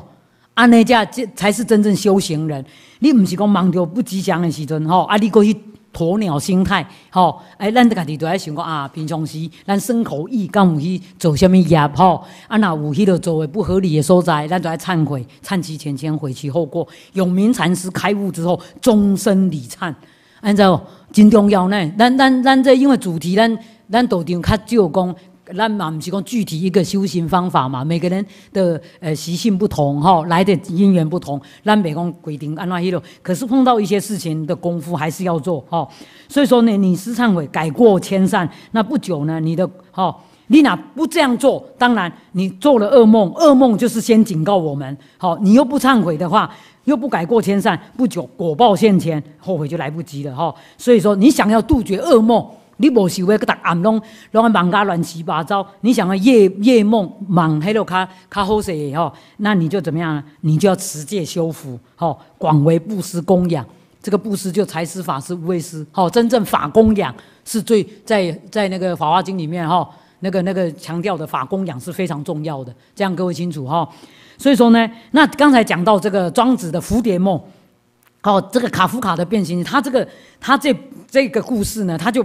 安尼才这才是真正修行人，你毋是讲忙着不吉祥的时阵吼，啊，你过去鸵鸟心态吼，哎，咱家己在想讲啊，平常时咱生口意，敢有去做什物业吼？啊，那有迄个做位不合理的所在，咱在忏悔，忏其前千悔其后果。永明禅师开悟之后，终身礼忏，安在？真重要呢。咱咱咱这因为主题，咱咱道场较少讲。咱嘛唔是讲具体一个修行方法嘛，每个人的呃习性不同吼，来的因缘不同，咱唔系讲规定安怎去落。可是碰到一些事情的功夫还是要做吼。所以说呢，你是忏悔改过迁善，那不久呢，你的哈，你若不这样做，当然你做了噩梦，噩梦就是先警告我们，好，你又不忏悔的话，又不改过迁善，不久果报现前，后悔就来不及了哈。所以说，你想要杜绝噩梦。你无是话，各达暗拢拢个梦加乱七八糟。你想个夜夜梦梦迄落较较好些吼，那你就怎么样？呢？你就要持戒修福吼，广为布施供养。这个布施就财施、法施、无畏施吼。真正法供养是最在在那个《法华经》里面吼，那个那个强调的法供养是非常重要的。这样各位清楚吼。所以说呢，那刚才讲到这个庄子的蝴蝶梦，吼这个卡夫卡的变形，他这个他这这个故事呢，他就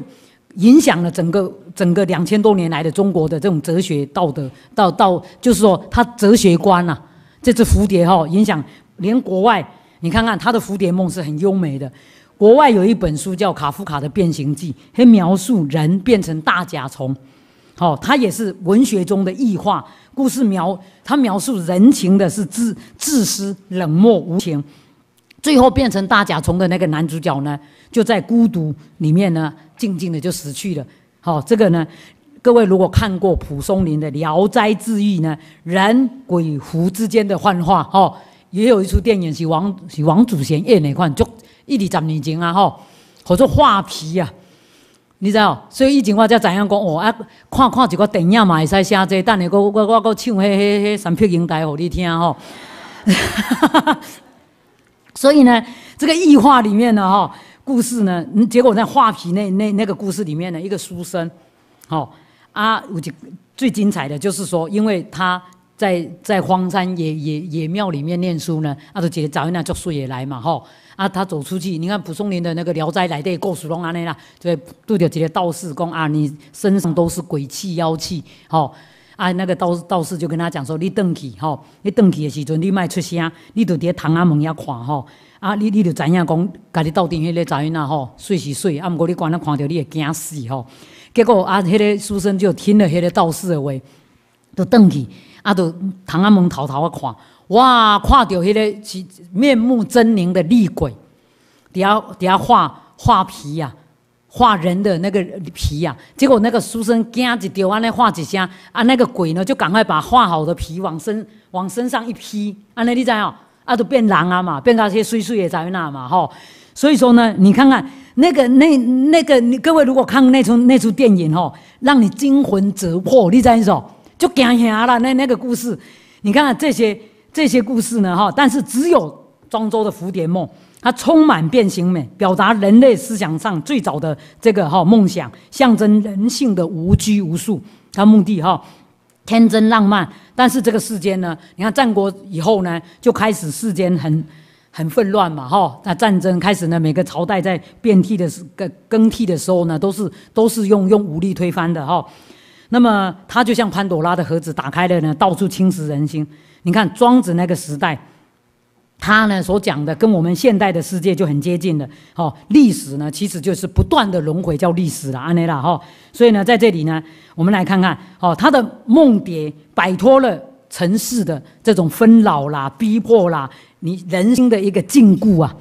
影响了整个整个两千多年来的中国的这种哲学道德，到到就是说他哲学观呐，这只蝴蝶哈影响连国外，你看看他的蝴蝶梦是很优美的。国外有一本书叫卡夫卡的《变形记》，他描述人变成大甲虫，哦，他也是文学中的异化故事描，他描述人情的是自自私冷漠无情，最后变成大甲虫的那个男主角呢？就在孤独里面呢，静静的就死去了。好，这个呢，各位如果看过蒲松龄的《聊斋志异》呢，人鬼狐之间的幻化，哈，也有一出电影是王是王祖贤演那款，就一二十年前啊，哈，叫做《画皮》啊，你知道，所以以前我才知影讲，哦啊，看看一个电影嘛，会使写这。等下我我我我唱迄迄迄《三片银台》给你听，哈。所以呢，这个异化里面呢，哈。故事呢？结果在画皮那那那个故事里面呢，一个书生，哦、啊，我就最精彩的就是说，因为他在在荒山野野野庙里面念书呢，啊，就姐早一两宿也来嘛，吼啊，他走出去，你看蒲松龄的那个《聊斋》来的够事龙安尼啦，所以姐着个道士讲啊，你身上都是鬼气妖气，吼。啊，那个道士道士就跟他讲说：“你回去吼，你回去的时阵你莫出声，你就伫个窗仔门遐看吼。啊，你你就知影讲，家己到底迄个在仔吼，水是水，啊，不过你光那看到你会惊死吼。结果啊，迄个书生就听了迄个道士的话，就回去，啊，就窗仔门偷偷啊看。哇，看到迄个是面目狰狞的厉鬼，伫下伫下画画皮啊。画人的那个皮呀，结果那个书生惊一丢，啊，那画一下，啊，那个鬼呢，就赶快把画好的皮往身往身上一披，啊，那你知道，啊，都变狼啊嘛，变那些碎碎也在那嘛，吼。所以说呢，你看看那个那那个，你各位如果看过那出那出电影，吼，让你惊魂折魄，你知道哦，就惊吓了那那个故事。你看这些这些故事呢，哈，但是只有庄周的蝴蝶梦。它充满变形美，表达人类思想上最早的这个哈梦想，象征人性的无拘无束。它目的哈天真浪漫，但是这个世间呢，你看战国以后呢，就开始世间很很混乱嘛哈。那战争开始呢，每个朝代在变替的时更更替的时候呢，都是都是用用武力推翻的哈。那么它就像潘朵拉的盒子打开了呢，到处侵蚀人心。你看庄子那个时代。他呢所讲的跟我们现代的世界就很接近了，好，历史呢其实就是不断的轮回叫历史了，安妮拉哈，所以呢在这里呢，我们来看看，哦，他的梦蝶摆脱了尘世的这种纷扰啦、逼迫啦，你人心的一个禁锢啊。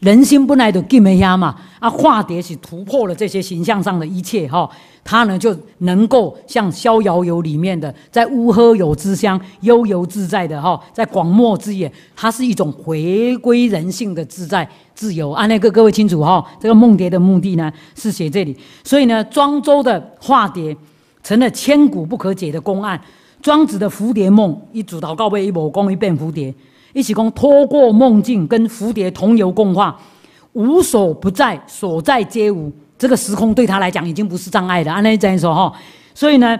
人心本来都这么样嘛，啊，化蝶是突破了这些形象上的一切哈，它呢就能够像《逍遥游》里面的，在乌喝有之乡悠游自在的哈，在广漠之野，它是一种回归人性的自在自由啊。那个各位清楚哈，这个梦蝶的目的呢是写这里，所以呢，庄周的化蝶成了千古不可解的公案。庄子的蝴蝶梦，一主祷告尾，一某公一变蝴蝶。一起共透过梦境，跟蝴蝶同游共化，无所不在，所在皆无。这个时空对他来讲已经不是障碍了。安内这样说哈，所以呢，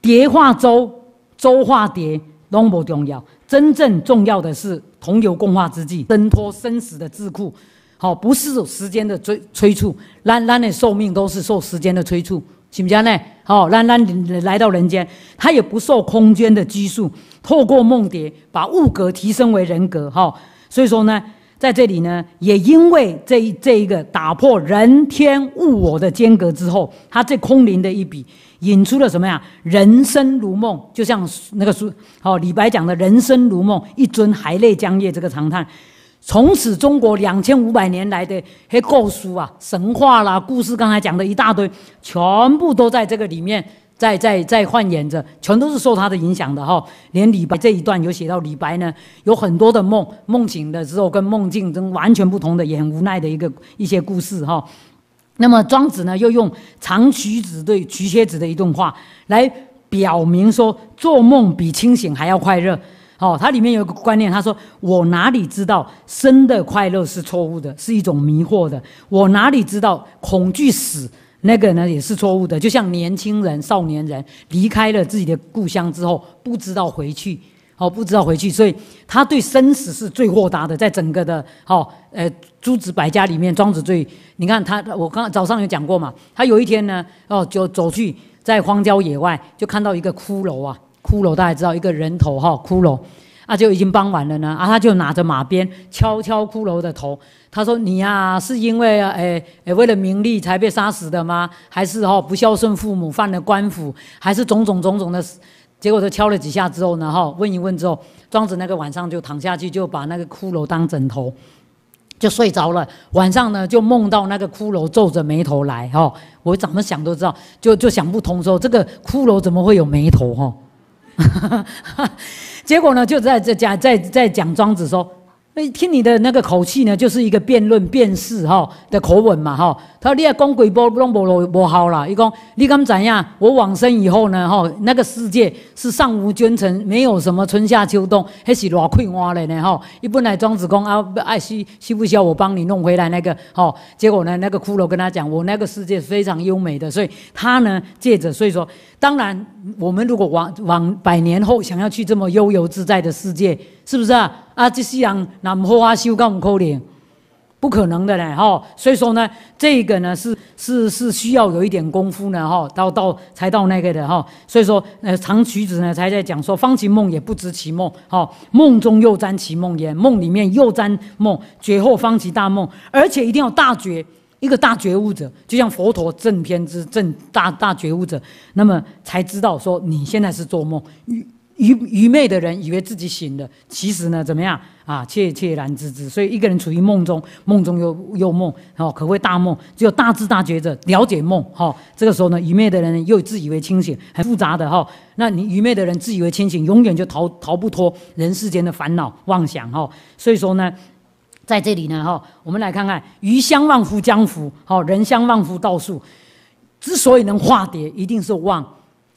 蝶化舟，舟化蝶，拢不重要。真正重要的是同游共化之际，挣脱生死的桎梏。好，不是时间的催催促，让让的寿命都是受时间的催促。是不是呢？哦，让让你来到人间，他也不受空间的拘束，透过梦蝶把物格提升为人格，哈。所以说呢，在这里呢，也因为这这一个打破人天物我的间隔之后，他这空灵的一笔，引出了什么呀？人生如梦，就像那个书，哦，李白讲的“人生如梦，一尊还酹江夜”这个长叹。从此，中国两千五百年来的黑构书啊，神话啦、故事，刚才讲的一大堆，全部都在这个里面，在在在幻演着，全都是受他的影响的哈。连李白这一段有写到李白呢，有很多的梦，梦醒的时候跟梦境跟完全不同的，也很无奈的一个一些故事哈。那么庄子呢，又用长曲子对曲蝎子的一段话来表明说，做梦比清醒还要快乐。好，它里面有个观念，他说：“我哪里知道生的快乐是错误的，是一种迷惑的？我哪里知道恐惧死那个呢也是错误的？就像年轻人、少年人离开了自己的故乡之后，不知道回去，哦，不知道回去，所以他对生死是最豁达的，在整个的，好，呃，诸子百家里面，庄子最。你看他，我刚早上有讲过嘛，他有一天呢，哦，就走去在荒郊野外，就看到一个骷髅啊。”骷髅大家知道一个人头哈，骷髅，啊，就已经帮完了呢，啊，他就拿着马鞭敲敲骷髅的头，他说：“你呀，是因为啊，哎哎，为了名利才被杀死的吗？还是哈不孝顺父母，犯了官府？还是种种种种的？结果他敲了几下之后呢，哈，问一问之后，庄子那个晚上就躺下去，就把那个骷髅当枕头，就睡着了。晚上呢，就梦到那个骷髅皱着眉头来，哈，我怎么想都知道，就就想不通，说这个骷髅怎么会有眉头，哈。” 结果呢，就在这讲，在在讲庄子说。听你的那个口气呢，就是一个辩论辩士哈的口吻嘛哈。他说：“你讲鬼不不不不好了。”伊讲：“你敢怎样？我往生以后呢？哈，那个世界是上无君臣，没有什么春夏秋冬，还是老困花的呢？哈。”一本来庄子公啊，爱需需不需要我帮你弄回来那个？哈，结果呢，那个骷髅跟他讲：“我那个世界非常优美的。”所以他呢，借着所以说，当然我们如果往往百年后想要去这么悠游自在的世界。是不是啊？啊，这是讲，那我们喝修干五们口不可能的嘞，哈。所以说呢，这个呢是是是需要有一点功夫呢，哈，到到才到那个的，哈。所以说，呃，长曲子呢才在讲说，方其梦也不知其梦，哈，梦中又沾其梦也，梦里面又沾梦，觉后方其大梦，而且一定要大觉，一个大觉悟者，就像佛陀正篇之正大大觉悟者，那么才知道说，你现在是做梦。愚愚昧的人以为自己醒了，其实呢，怎么样啊？怯怯然之之，所以一个人处于梦中，梦中有又梦，哦，可谓大梦。只有大智大觉者了解梦，哈。这个时候呢，愚昧的人又自以为清醒，很复杂的哈。那你愚昧的人自以为清醒，永远就逃逃不脱人世间的烦恼妄想哈。所以说呢，在这里呢，哈，我们来看看，鱼相忘乎江湖，好人相忘乎道术。之所以能化蝶，一定是忘，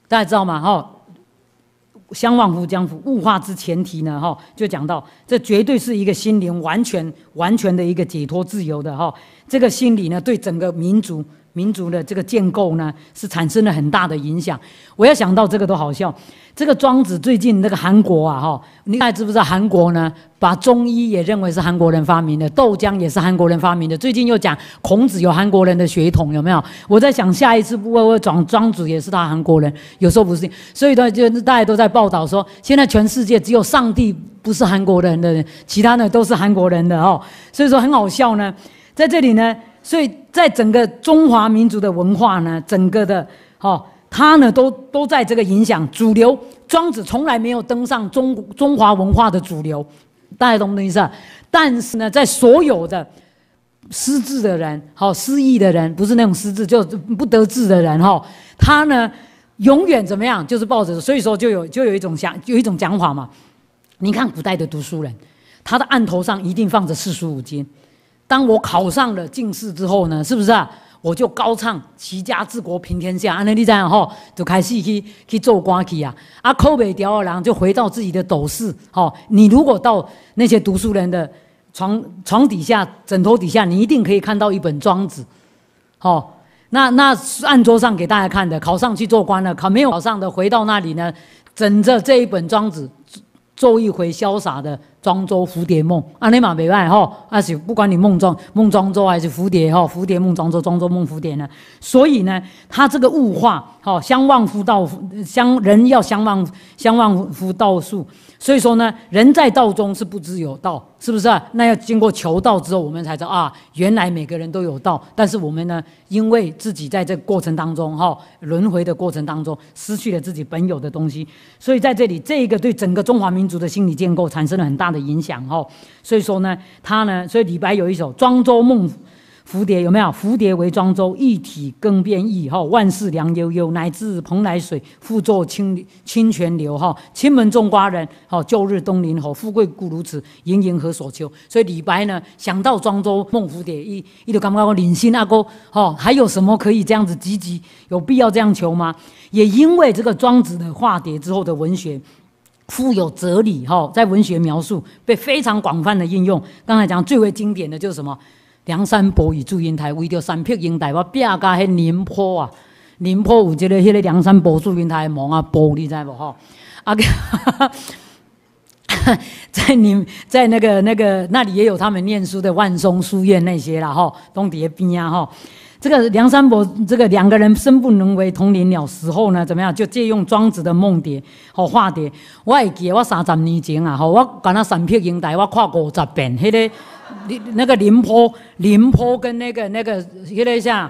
大家知道吗？哈。相忘乎江湖，物化之前提呢？哈，就讲到这绝对是一个心灵完全、完全的一个解脱、自由的哈。这个心理呢，对整个民族。民族的这个建构呢，是产生了很大的影响。我要想到这个都好笑。这个庄子最近那个韩国啊，哈，你大家知不知道韩国呢？把中医也认为是韩国人发明的，豆浆也是韩国人发明的。最近又讲孔子有韩国人的血统，有没有？我在想下一次，会不会庄庄子也是他韩国人，有时候不是。所以呢，就大家都在报道说，现在全世界只有上帝不是韩国人的，人，其他的都是韩国人的哦。所以说很好笑呢，在这里呢。所以在整个中华民族的文化呢，整个的哈，它呢都都在这个影响主流。庄子从来没有登上中中华文化的主流，大家懂不懂意思？但是呢，在所有的失智的人，好失意的人，不是那种失智就不得志的人哈，他呢永远怎么样，就是抱着。所以说，就有就有一种想有一种讲法嘛。你看古代的读书人，他的案头上一定放着四书五经。当我考上了进士之后呢，是不是啊？我就高唱齐家治国平天下啊？那这样吼，就开始去去做官去啊。啊，抠北刁二郎就回到自己的斗室，哦，你如果到那些读书人的床床底下、枕头底下，你一定可以看到一本《庄子》。哈，那那案桌上给大家看的，考上去做官了，考没有考上的，回到那里呢，枕着这一本《庄子》，做一回潇洒的。庄周蝴蝶梦，啊，尼嘛没法。哈，啊是不管你梦庄梦庄周还是蝴蝶哈，蝴蝶梦庄周，庄周梦蝴蝶呢？所以呢，他这个物化哈，相忘夫道，相人要相忘相忘夫道术。所以说呢，人在道中是不知有道，是不是啊？那要经过求道之后，我们才知道啊，原来每个人都有道，但是我们呢，因为自己在这过程当中，哈，轮回的过程当中，失去了自己本有的东西，所以在这里，这个对整个中华民族的心理建构产生了很大的影响，哈。所以说呢，他呢，所以李白有一首《庄周梦》。蝴蝶有没有？蝴蝶为庄周一体，更变异哈，万事凉悠悠，乃至蓬莱水复作清清泉流哈。亲门种瓜人，哈，旧日东邻，哈，富贵固如此，盈盈何所求？所以李白呢，想到庄周梦蝴蝶，一，一头感觉领心阿哥，哈，还有什么可以这样子积极？有必要这样求吗？也因为这个庄子的化蝶之后的文学富有哲理哈，在文学描述被非常广泛的应用。刚才讲最为经典的就是什么？梁山伯与祝英台为着三匹英台，我拼甲迄宁波啊，宁波有一个迄个梁山伯祝英台的梦啊，破你知无吼？啊 在你，在那个那个那里也有他们念书的万松书院那些啦吼，东叠边啊吼。这个梁山伯这个两个人生不能为同林鸟时候呢，怎么样？就借用庄子的梦蝶，好化蝶。我会记得我三十年前啊吼，我干那三匹英台，我看五十遍迄个。你那个林坡，林坡跟那个那个迄个啥，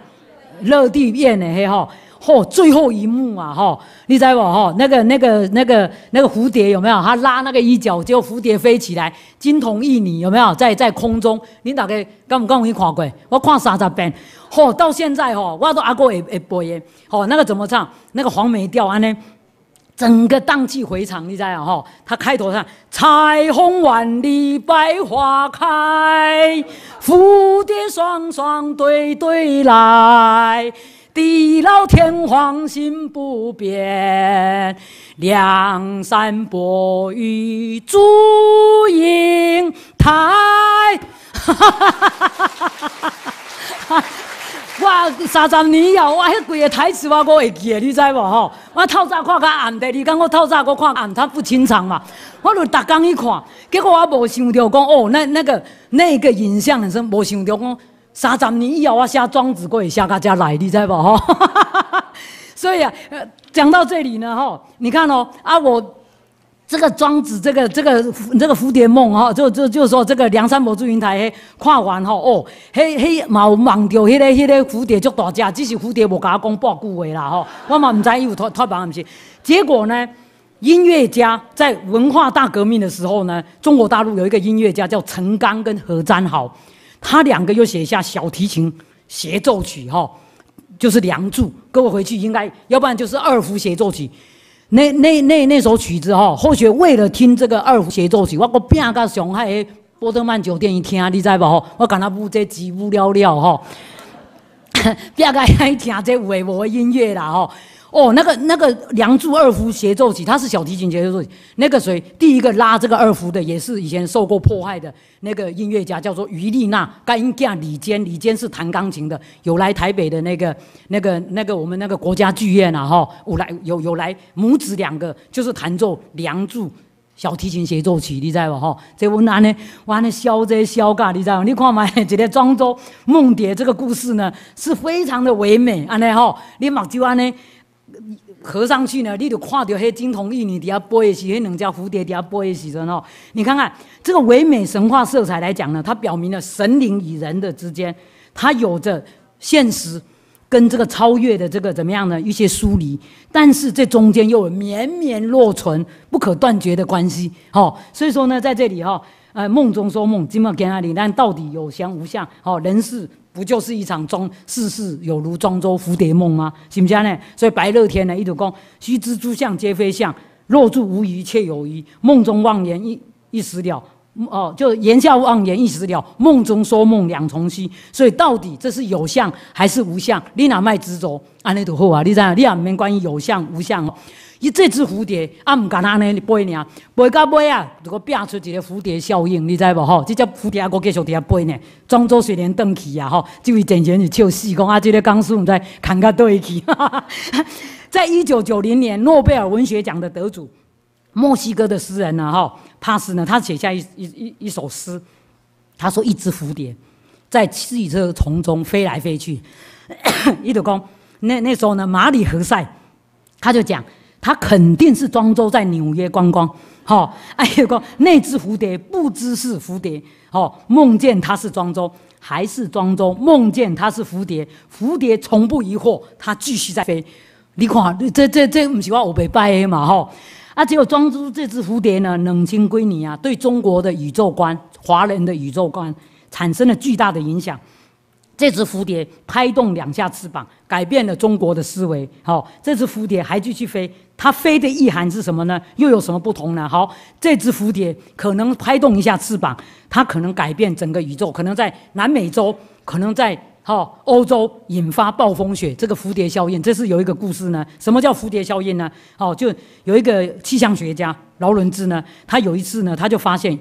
乐地宴的嘿吼，吼最后一幕啊吼，你知无吼？那个那个那个那个蝴蝶有没有？他拉那个衣角，就蝴蝶飞起来，金童玉女有没有？在在空中，你哪敢刚刚有看过？我看三十遍，吼到现在吼，我都阿哥会会背的，吼那个怎么唱？那个黄梅调安呢？整个荡气回肠，你知道啊？哈，他开头唱：彩虹万里百花开，蝴蝶双双对对来，地老天荒心不变，梁山伯与祝英台。我三十年以后，我迄个台词我都会记的，你知无吼？我透早看较暗的，你讲我透早我看暗，他不清场嘛。我就大工一看，结果我无想到讲，哦，那那个那个影像很深，无想到讲，三十年以后我写《庄子》会写到遮来，你知无吼？所以啊，呃，讲到这里呢，吼，你看哦，啊我。这个庄子，这个这个这个蝴蝶梦哈，就就就说这个梁山伯祝英台跨完哈哦，嘿嘿，毛蟒丢，嘿嘿，后蝴蝶就打架，只是蝴蝶无甲公报过伟啦哈，我嘛唔知，因为太太忙唔是。结果呢，音乐家在文化大革命的时候呢，中国大陆有一个音乐家叫陈刚跟何占豪，他两个又写下小提琴协奏曲哈，就是《梁祝》，各位回去应该，要不然就是二胡协奏曲。那那那那首曲子哈，或许为了听这个二胡协奏曲，我我拼到上海的波特曼酒店一听，你知不？吼，我感到不这鸡无聊了吼，拼到爱听这维和音乐啦吼。哦，那个那个《梁祝》二胡协奏曲，他是小提琴协奏曲。那个谁，第一个拉这个二胡的，也是以前受过迫害的那个音乐家，叫做于丽娜。干嫁李坚，李坚是弹钢琴的。有来台北的那个、那个、那个我们那个国家剧院啊，哈，有来有有来母子两个，就是弹奏《梁祝》小提琴协奏曲，你知道不？哈，这我安呢，我那笑这笑噶，你知道？你看嘛，这 个庄周梦蝶这个故事呢，是非常的唯美，安尼哈，你目睭安尼。合上去呢，你就看到黑金童玉女底下一些黑两只蝴蝶底下一些。着哦，你看看这个唯美神话色彩来讲呢，它表明了神灵与人的之间，它有着现实跟这个超越的这个怎么样呢？一些疏离，但是这中间又有绵绵若存、不可断绝的关系。哦，所以说呢，在这里哈。呃，梦中说梦，这么讲啊？你但到底有相无相？哦，人世不就是一场中世事，有如庄周蝴蝶梦吗？是不是啊？所以白乐天呢，一读公须知诸相皆非相，若住无余却有余。梦中妄言一一时了，哦，就言下妄言一时了。梦中说梦两重虚，所以到底这是有相还是无相？你哪卖执着？阿弥陀好啊！你知道，你两边关于有相无相。哦。伊这只蝴蝶啊，毋敢安尼飞呢，飞到飞啊，如果变出一个蝴蝶效应，你知无吼？这只蝴蝶还阁继续遐飞呢。庄 周虽莲登去啊吼，就位真像是笑死，公啊！这个江苏人在倒个对哈在一九九零年，诺贝尔文学奖的得主，墨西哥的诗人呢，哈，帕斯呢，他写下一一一一首诗，他说：“一只蝴蝶在汽车丛中飞来飞去。”伊就讲，那那时候呢，马里何塞他就讲。他肯定是庄周在纽约观光，哈！哎呦那只蝴蝶不知是蝴蝶，哈！梦见他是庄周，还是庄周梦见他是蝴蝶？蝴蝶从不疑惑，它继续在飞。你看，这这这，不是欢欧北拜 A 嘛哈？啊，只有庄周这只蝴蝶呢，冷清归你啊，对中国的宇宙观、华人的宇宙观产生了巨大的影响。这只蝴蝶拍动两下翅膀，改变了中国的思维。好，这只蝴蝶还继续飞，它飞的意涵是什么呢？又有什么不同呢？好，这只蝴蝶可能拍动一下翅膀，它可能改变整个宇宙，可能在南美洲，可能在哦，欧洲引发暴风雪。这个蝴蝶效应，这是有一个故事呢。什么叫蝴蝶效应呢？哦，就有一个气象学家劳伦兹呢，他有一次呢，他就发现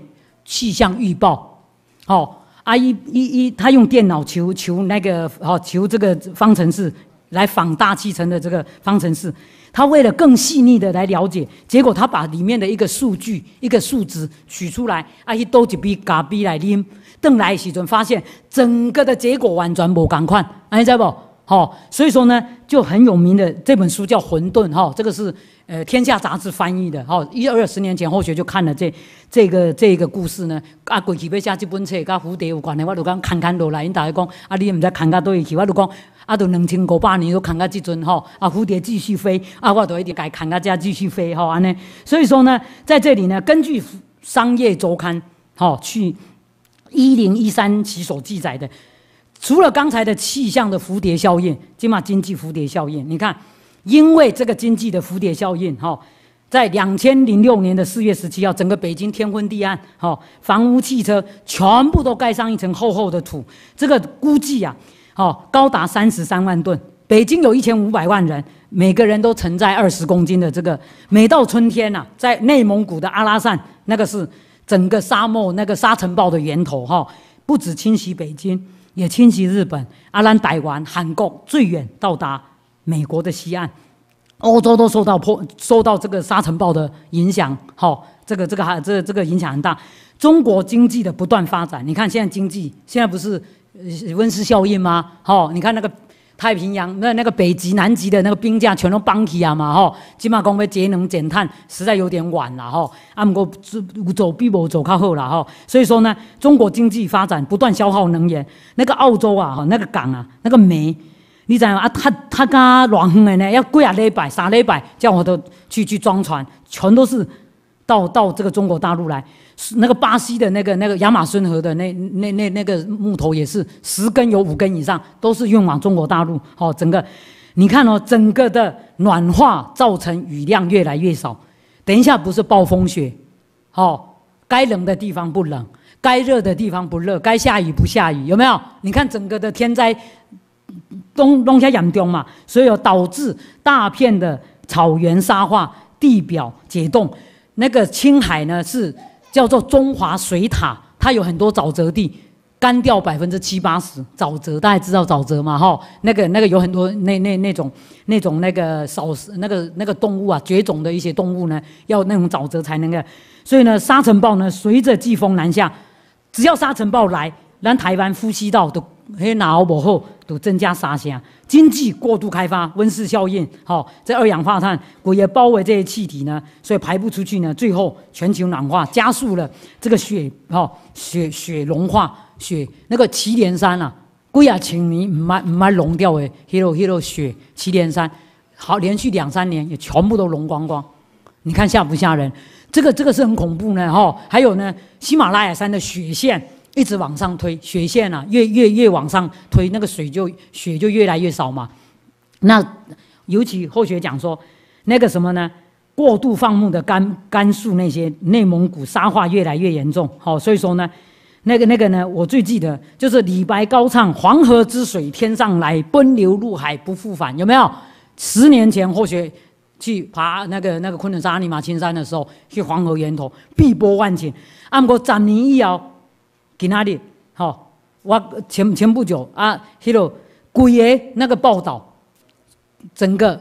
气象预报，好、阿一一一，他用电脑求求那个，好求这个方程式来仿大气层的这个方程式。他为了更细腻的来了解，结果他把里面的一个数据、一个数值取出来，阿去多几笔嘎逼来拎。邓来时准发现，整个的结果完全没干况，阿在不好。所以说呢，就很有名的这本书叫《混沌》哈，这个是。呃，天下杂志翻译的，吼，一二十年前后学就看了这这个这个故事呢。啊，过去被要下这本也跟蝴蝶有关的，我就刚看看落来。因大家讲，啊，你唔知看到多会去，我就讲，啊，都两千五百年都看到即阵吼。啊，蝴蝶继续飞，啊，我都一定改看加家继续飞吼，安尼。所以说呢，在这里呢，根据商业周刊，吼，去一零一三期所记载的，除了刚才的气象的蝴蝶效应，起嘛经济蝴蝶效应，你看。因为这个经济的蝴蝶效应，哈，在两千零六年的四月十七号，整个北京天昏地暗，哈，房屋、汽车全部都盖上一层厚厚的土。这个估计呀，哦，高达三十三万吨。北京有一千五百万人，每个人都承载二十公斤的这个。每到春天呐，在内蒙古的阿拉善，那个是整个沙漠那个沙尘暴的源头，哈，不止侵袭北京，也侵袭日本、阿兰、台湾、韩国，最远到达。美国的西岸，欧洲都受到破受到这个沙尘暴的影响，好，这个这个还这这个影响很大。中国经济的不断发展，你看现在经济现在不是温室效应吗？好，你看那个太平洋那那个北极南极的那个冰架全都崩起啊嘛，哈，起码讲要节能减碳，实在有点晚了哈。啊，不过走走比我走靠后了哈。所以说呢，中国经济发展不断消耗能源，那个澳洲啊，哈，那个港啊，那个煤。你知吗？啊，他他刚暖和的呢，要过来那摆啥那摆，叫我都去去装船，全都是到到这个中国大陆来。那个巴西的那个那个亚马孙河的那那那那个木头也是，十根有五根以上都是运往中国大陆。好，整个你看哦，整个的暖化造成雨量越来越少。等一下不是暴风雪，好，该冷的地方不冷，该热的地方不热，该下雨不下雨，有没有？你看整个的天灾。东东西严重嘛，所以导致大片的草原沙化、地表解冻。那个青海呢，是叫做中华水塔，它有很多沼泽地，干掉百分之七八十沼泽。大家知道沼泽嘛？哈，那个那个有很多那那那种那种那个少那个那个动物啊，绝种的一些动物呢，要那种沼泽才能够。所以呢，沙尘暴呢，随着季风南下，只要沙尘暴来，让台湾呼吸道都。黑脑壳后都增加沙声，经济过度开发，温室效应，哈，这二氧化碳，鬼也包围这些气体呢，所以排不出去呢，最后全球暖化加速了这个雪，哈，雪雪融化，雪那个祁连山啊，鬼呀，请你唔慢融掉哎，黑喽黑 o 雪，祁连山，好，连续两三年也全部都融光光，你看吓不吓人？这个这个是很恐怖呢，哈，还有呢，喜马拉雅山的雪线。一直往上推，雪线啊，越越越往上推，那个水就雪就越来越少嘛。那尤其后学讲说，那个什么呢？过度放牧的甘甘肃那些内蒙古沙化越来越严重。好，所以说呢，那个那个呢，我最记得就是李白高唱“黄河之水天上来，奔流入海不复返”。有没有？十年前后学去爬那个那个昆仑山、阿尼玛青山的时候，去黄河源头，碧波万顷，按过斩你一摇。去哪里？哈，我前前不久啊，迄落规个那个报道，整个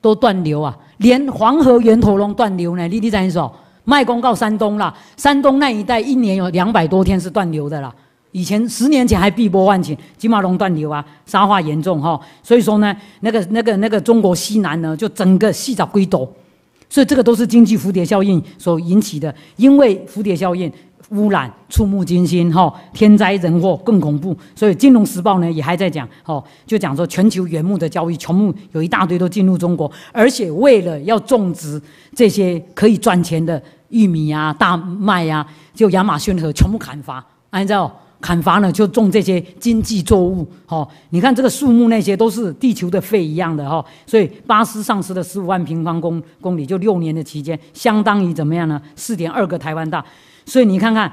都断流啊，连黄河源头拢断流呢。你你怎说？卖公告山东啦，山东那一带一年有两百多天是断流的啦。以前十年前还碧波万顷，金马龙断流啊，沙化严重哈。所以说呢，那个那个那个中国西南呢，就整个洗澡龟斗，所以这个都是经济蝴蝶效应所引起的，因为蝴蝶效应。污染触目惊心，哈！天灾人祸更恐怖，所以《金融时报》呢也还在讲，哈，就讲说全球原木的交易，全部有一大堆都进入中国，而且为了要种植这些可以赚钱的玉米啊、大麦啊，就亚马逊河全部砍伐，按照砍伐呢就种这些经济作物，哈！你看这个树木那些都是地球的肺一样的，哈！所以巴斯丧失了十五万平方公公里，就六年的期间，相当于怎么样呢？四点二个台湾大。所以你看看，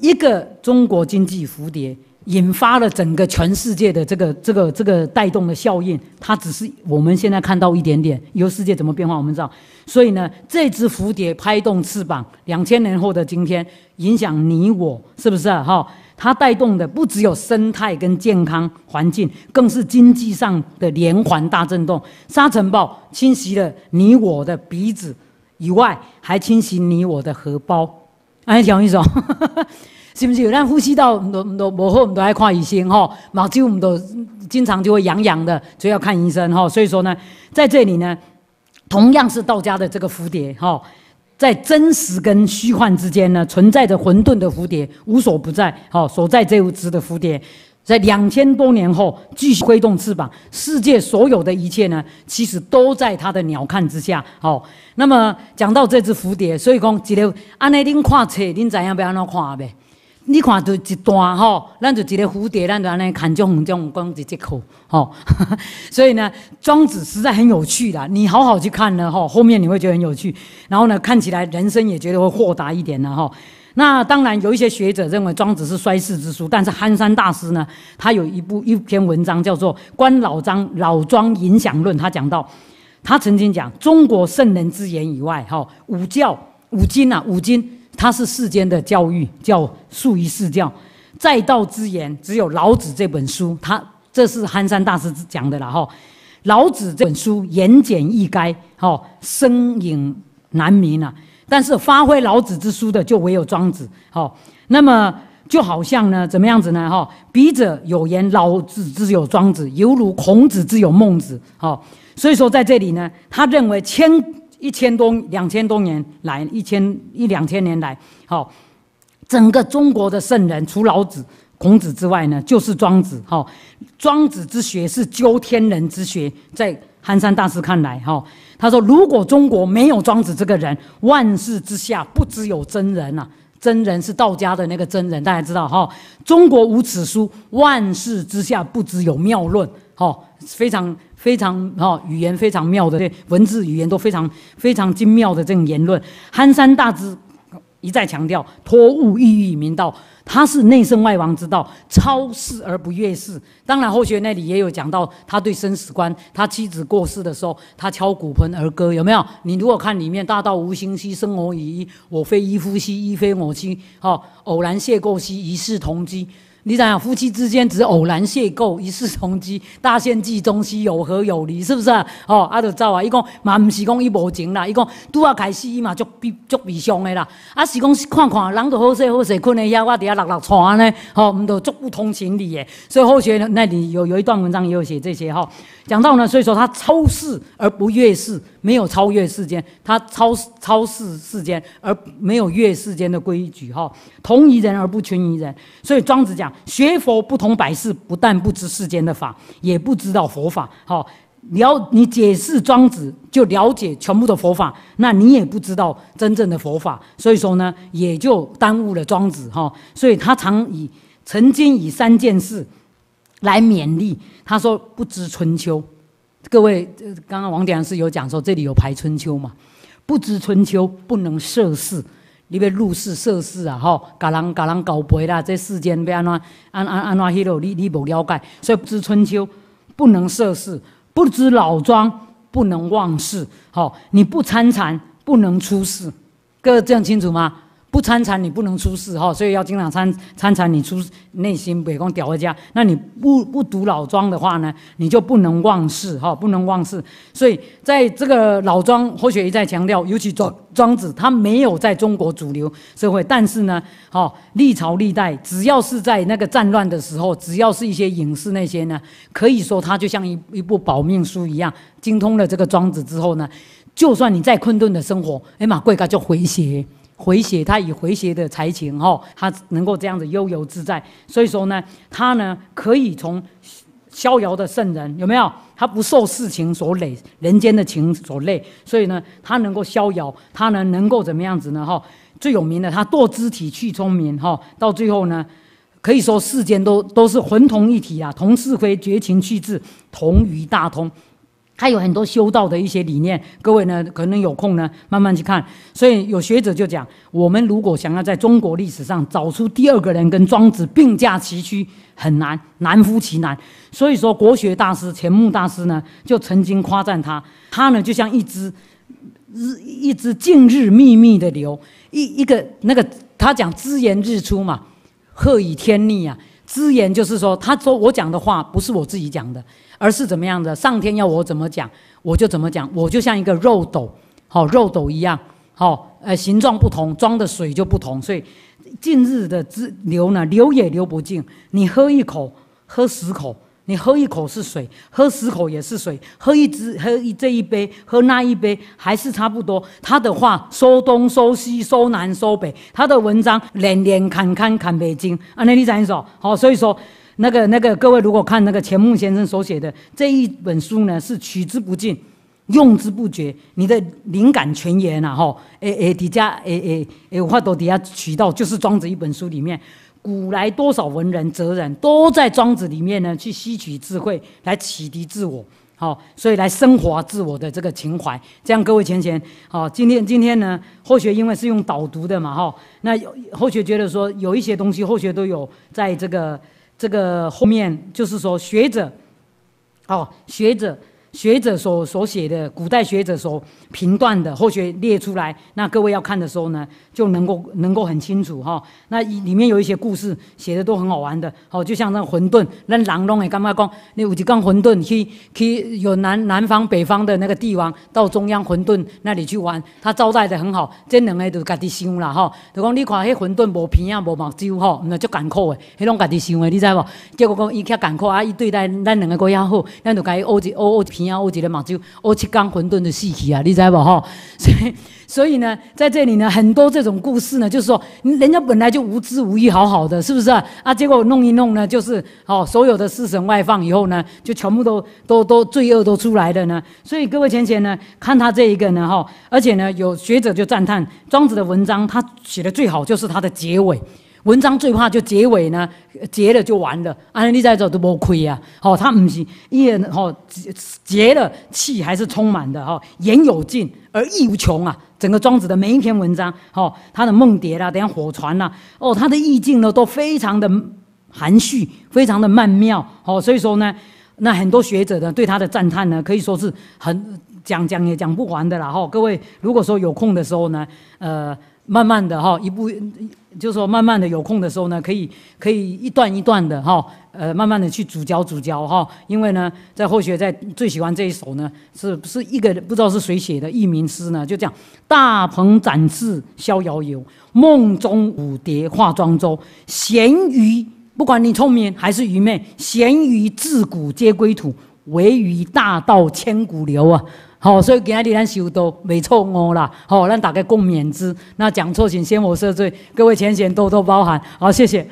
一个中国经济蝴蝶，引发了整个全世界的这个、这个、这个带动的效应，它只是我们现在看到一点点。由世界怎么变化，我们知道。所以呢，这只蝴蝶拍动翅膀，两千年后的今天，影响你我，是不是？哈，它带动的不只有生态跟健康环境，更是经济上的连环大震动。沙尘暴侵袭了你我的鼻子，以外，还侵袭你我的荷包。爱调医生，是不是有？那呼吸道都都不好，我们都爱看医生哈。毛只有我们都经常就会痒痒的，就要看医生哈。所以说呢，在这里呢，同样是道家的这个蝴蝶哈，在真实跟虚幻之间呢，存在着混沌的蝴蝶，无所不在，吼，所在这无只的蝴蝶。在两千多年后继续挥动翅膀，世界所有的一切呢，其实都在它的鸟瞰之下。好，那么讲到这只蝴蝶，所以讲一个，安尼您看册，您知影要安怎看呗？你看就一段哈，咱就一个蝴蝶，咱就安尼看种中光这这口。好，所以呢，庄子实在很有趣的，你好好去看呢哈，后面你会觉得很有趣，然后呢，看起来人生也觉得会豁达一点呢哈。那当然，有一些学者认为庄子是衰世之书，但是憨山大师呢，他有一部一篇文章叫做《观老庄老庄影响论》，他讲到，他曾经讲中国圣人之言以外，哈，五教五经啊，五经它是世间的教育，叫术于世教，在道之言只有老子这本书，他这是憨山大师讲的了哈。老子这本书言简意赅，哈，深隐难明啊。但是发挥老子之书的就唯有庄子，好，那么就好像呢，怎么样子呢？哈，笔者有言，老子之有庄子，犹如孔子之有孟子，好，所以说在这里呢，他认为千一千多两千多年来，一千一两千年来，好，整个中国的圣人除老子、孔子之外呢，就是庄子，哈，庄子之学是究天人之学，在寒山大师看来，哈。他说：“如果中国没有庄子这个人，万世之下不知有真人呐！真人是道家的那个真人，大家知道哈？中国无此书，万世之下不知有妙论，哈！非常非常哈，语言非常妙的，对，文字语言都非常非常精妙的这种言论，憨山大智。”一再强调托物寓意明道，他是内圣外王之道，超世而不越世。当然，后学那里也有讲到他对生死观。他妻子过世的时候，他敲骨盆而歌，有没有？你如果看里面“大道无心兮，生我以衣；我非一夫兮，亦非我妻。哦，偶然邂逅兮，一世同居。”你想样？夫妻之间只是偶然邂逅，一次同居，大限计，中西有和有离，是不是？哦，啊，就走啊？伊讲嘛，毋是讲伊无情啦，伊讲拄啊开始伊嘛足悲足悲伤的啦，啊，是讲看看人都好势好势，困在遐，我伫遐六六安呢，吼，毋就足不通情理的。所以后学那里有有一段文章也有写这些吼。讲到呢，所以说他超世而不越世，没有超越世间，他超超世世间，而没有越世间的规矩哈。同一人而不群于人，所以庄子讲学佛不同百世，不但不知世间的法，也不知道佛法。哈，你要你解释庄子，就了解全部的佛法，那你也不知道真正的佛法，所以说呢，也就耽误了庄子哈。所以他常以曾经以三件事。来勉励，他说：“不知春秋，各位，这刚刚王典是有讲说，这里有排春秋嘛？不知春秋，不能涉世。你要入世涉世啊，吼，给人给人搞背啦，这世间被安怎安安安怎去喽？你你无了解，所以不知春秋，不能涉世；不知老庄，不能忘世。好，你不参禅，不能出世。各位，这样清楚吗？”不参禅，你不能出世哈，所以要经常参参禅。你出内心北宫屌回家，那你不不读老庄的话呢，你就不能忘事哈，不能忘事。所以在这个老庄，或雪一再强调，尤其庄庄子，他没有在中国主流社会，但是呢，哈历朝历代，只要是在那个战乱的时候，只要是一些隐士那些呢，可以说他就像一一部保命书一样。精通了这个庄子之后呢，就算你在困顿的生活，哎嘛，贵家就回血。回邪，他以回邪的才情，哈，他能够这样子悠游自在。所以说呢，他呢可以从逍遥的圣人，有没有？他不受世情所累，人间的情所累，所以呢，他能够逍遥。他呢能够怎么样子呢？哈，最有名的，他堕肢体去聪明，哈，到最后呢，可以说世间都都是魂同一体啊，同是非，绝情去智，同于大通。他有很多修道的一些理念，各位呢可能有空呢慢慢去看。所以有学者就讲，我们如果想要在中国历史上找出第二个人跟庄子并驾齐驱，很难，难乎其难。所以说，国学大师钱穆大师呢就曾经夸赞他，他呢就像一只日一只近日密密的流，一一个那个他讲“自言日出嘛，鹤以天逆啊，资言就是说，他说我讲的话不是我自己讲的，而是怎么样的？上天要我怎么讲，我就怎么讲。我就像一个肉斗，好肉斗一样，好呃，形状不同，装的水就不同。所以近日的之流呢，流也流不尽。你喝一口，喝十口。你喝一口是水，喝十口也是水，喝一支喝这一杯，喝那一杯还是差不多。他的话收东收西收南收北，他的文章连连砍砍砍北京。啊，那李教说？好，所以说那个那个各位如果看那个钱穆先生所写的这一本书呢，是取之不尽，用之不绝。你的灵感泉源啊，哈，诶诶，底下哎哎诶，我朵底下渠道就是《庄子》一本书里面。古来多少文人哲人，都在庄子里面呢，去吸取智慧，来启迪自我，好，所以来升华自我的这个情怀。这样各位前前，好，今天今天呢，后学因为是用导读的嘛，哈，那后学觉得说有一些东西，后学都有在这个这个后面，就是说学者，哦，学者。学者所所写的古代学者所评断的，或许列出来，那各位要看的时候呢，就能够能够很清楚哈。那里面有一些故事写的都很好玩的，好，就像那馄饨，那狼东也干嘛讲，那有一讲馄饨去去有南南方、北方的那个帝王到中央馄饨那里去玩，他招待的很好，这两个都家己想啦哈。就讲你看那馄饨无皮啊，无目周哈，那就艰苦的，那种家己想的，你知无？结果讲伊较艰苦，啊，伊对待咱两个国家好，咱就该学一哦。啊！我觉的嘛，就我吃干混沌的时期啊，你知不？哈，所以，所以呢，在这里呢，很多这种故事呢，就是说，人家本来就无知无义，好好的，是不是啊？啊，结果弄一弄呢，就是哦，所有的四神外放以后呢，就全部都都都罪恶都出来了呢。所以各位前前呢，看他这一个呢，哈，而且呢，有学者就赞叹庄子的文章，他写的最好就是他的结尾。文章最怕就结尾呢，结了就完了，啊，你再走都无亏啊。好，他不是一，好结了气还是充满的，哈，言有尽而意无穷啊。整个庄子的每一篇文章，好，他的梦蝶啦，等下火船啦，哦，他的意境呢都非常的含蓄，非常的曼妙，哦，所以说呢，那很多学者呢对他的赞叹呢可以说是很讲讲也讲不完的啦。哈，各位如果说有空的时候呢，呃。慢慢的哈，一步就是说，慢慢的有空的时候呢，可以可以一段一段的哈，呃，慢慢的去主教主教哈。因为呢，在后学在最喜欢这一首呢，是不是一个不知道是谁写的佚名诗呢？就这样，大鹏展翅逍遥游，梦中舞蝶化庄周。咸鱼，不管你聪明还是愚昧，咸鱼自古皆归土，唯余大道千古流啊。好，所以今日咱修到没错误啦，好，咱大家共勉之。那讲错请先我赦罪，各位浅显多多包涵，好，谢谢。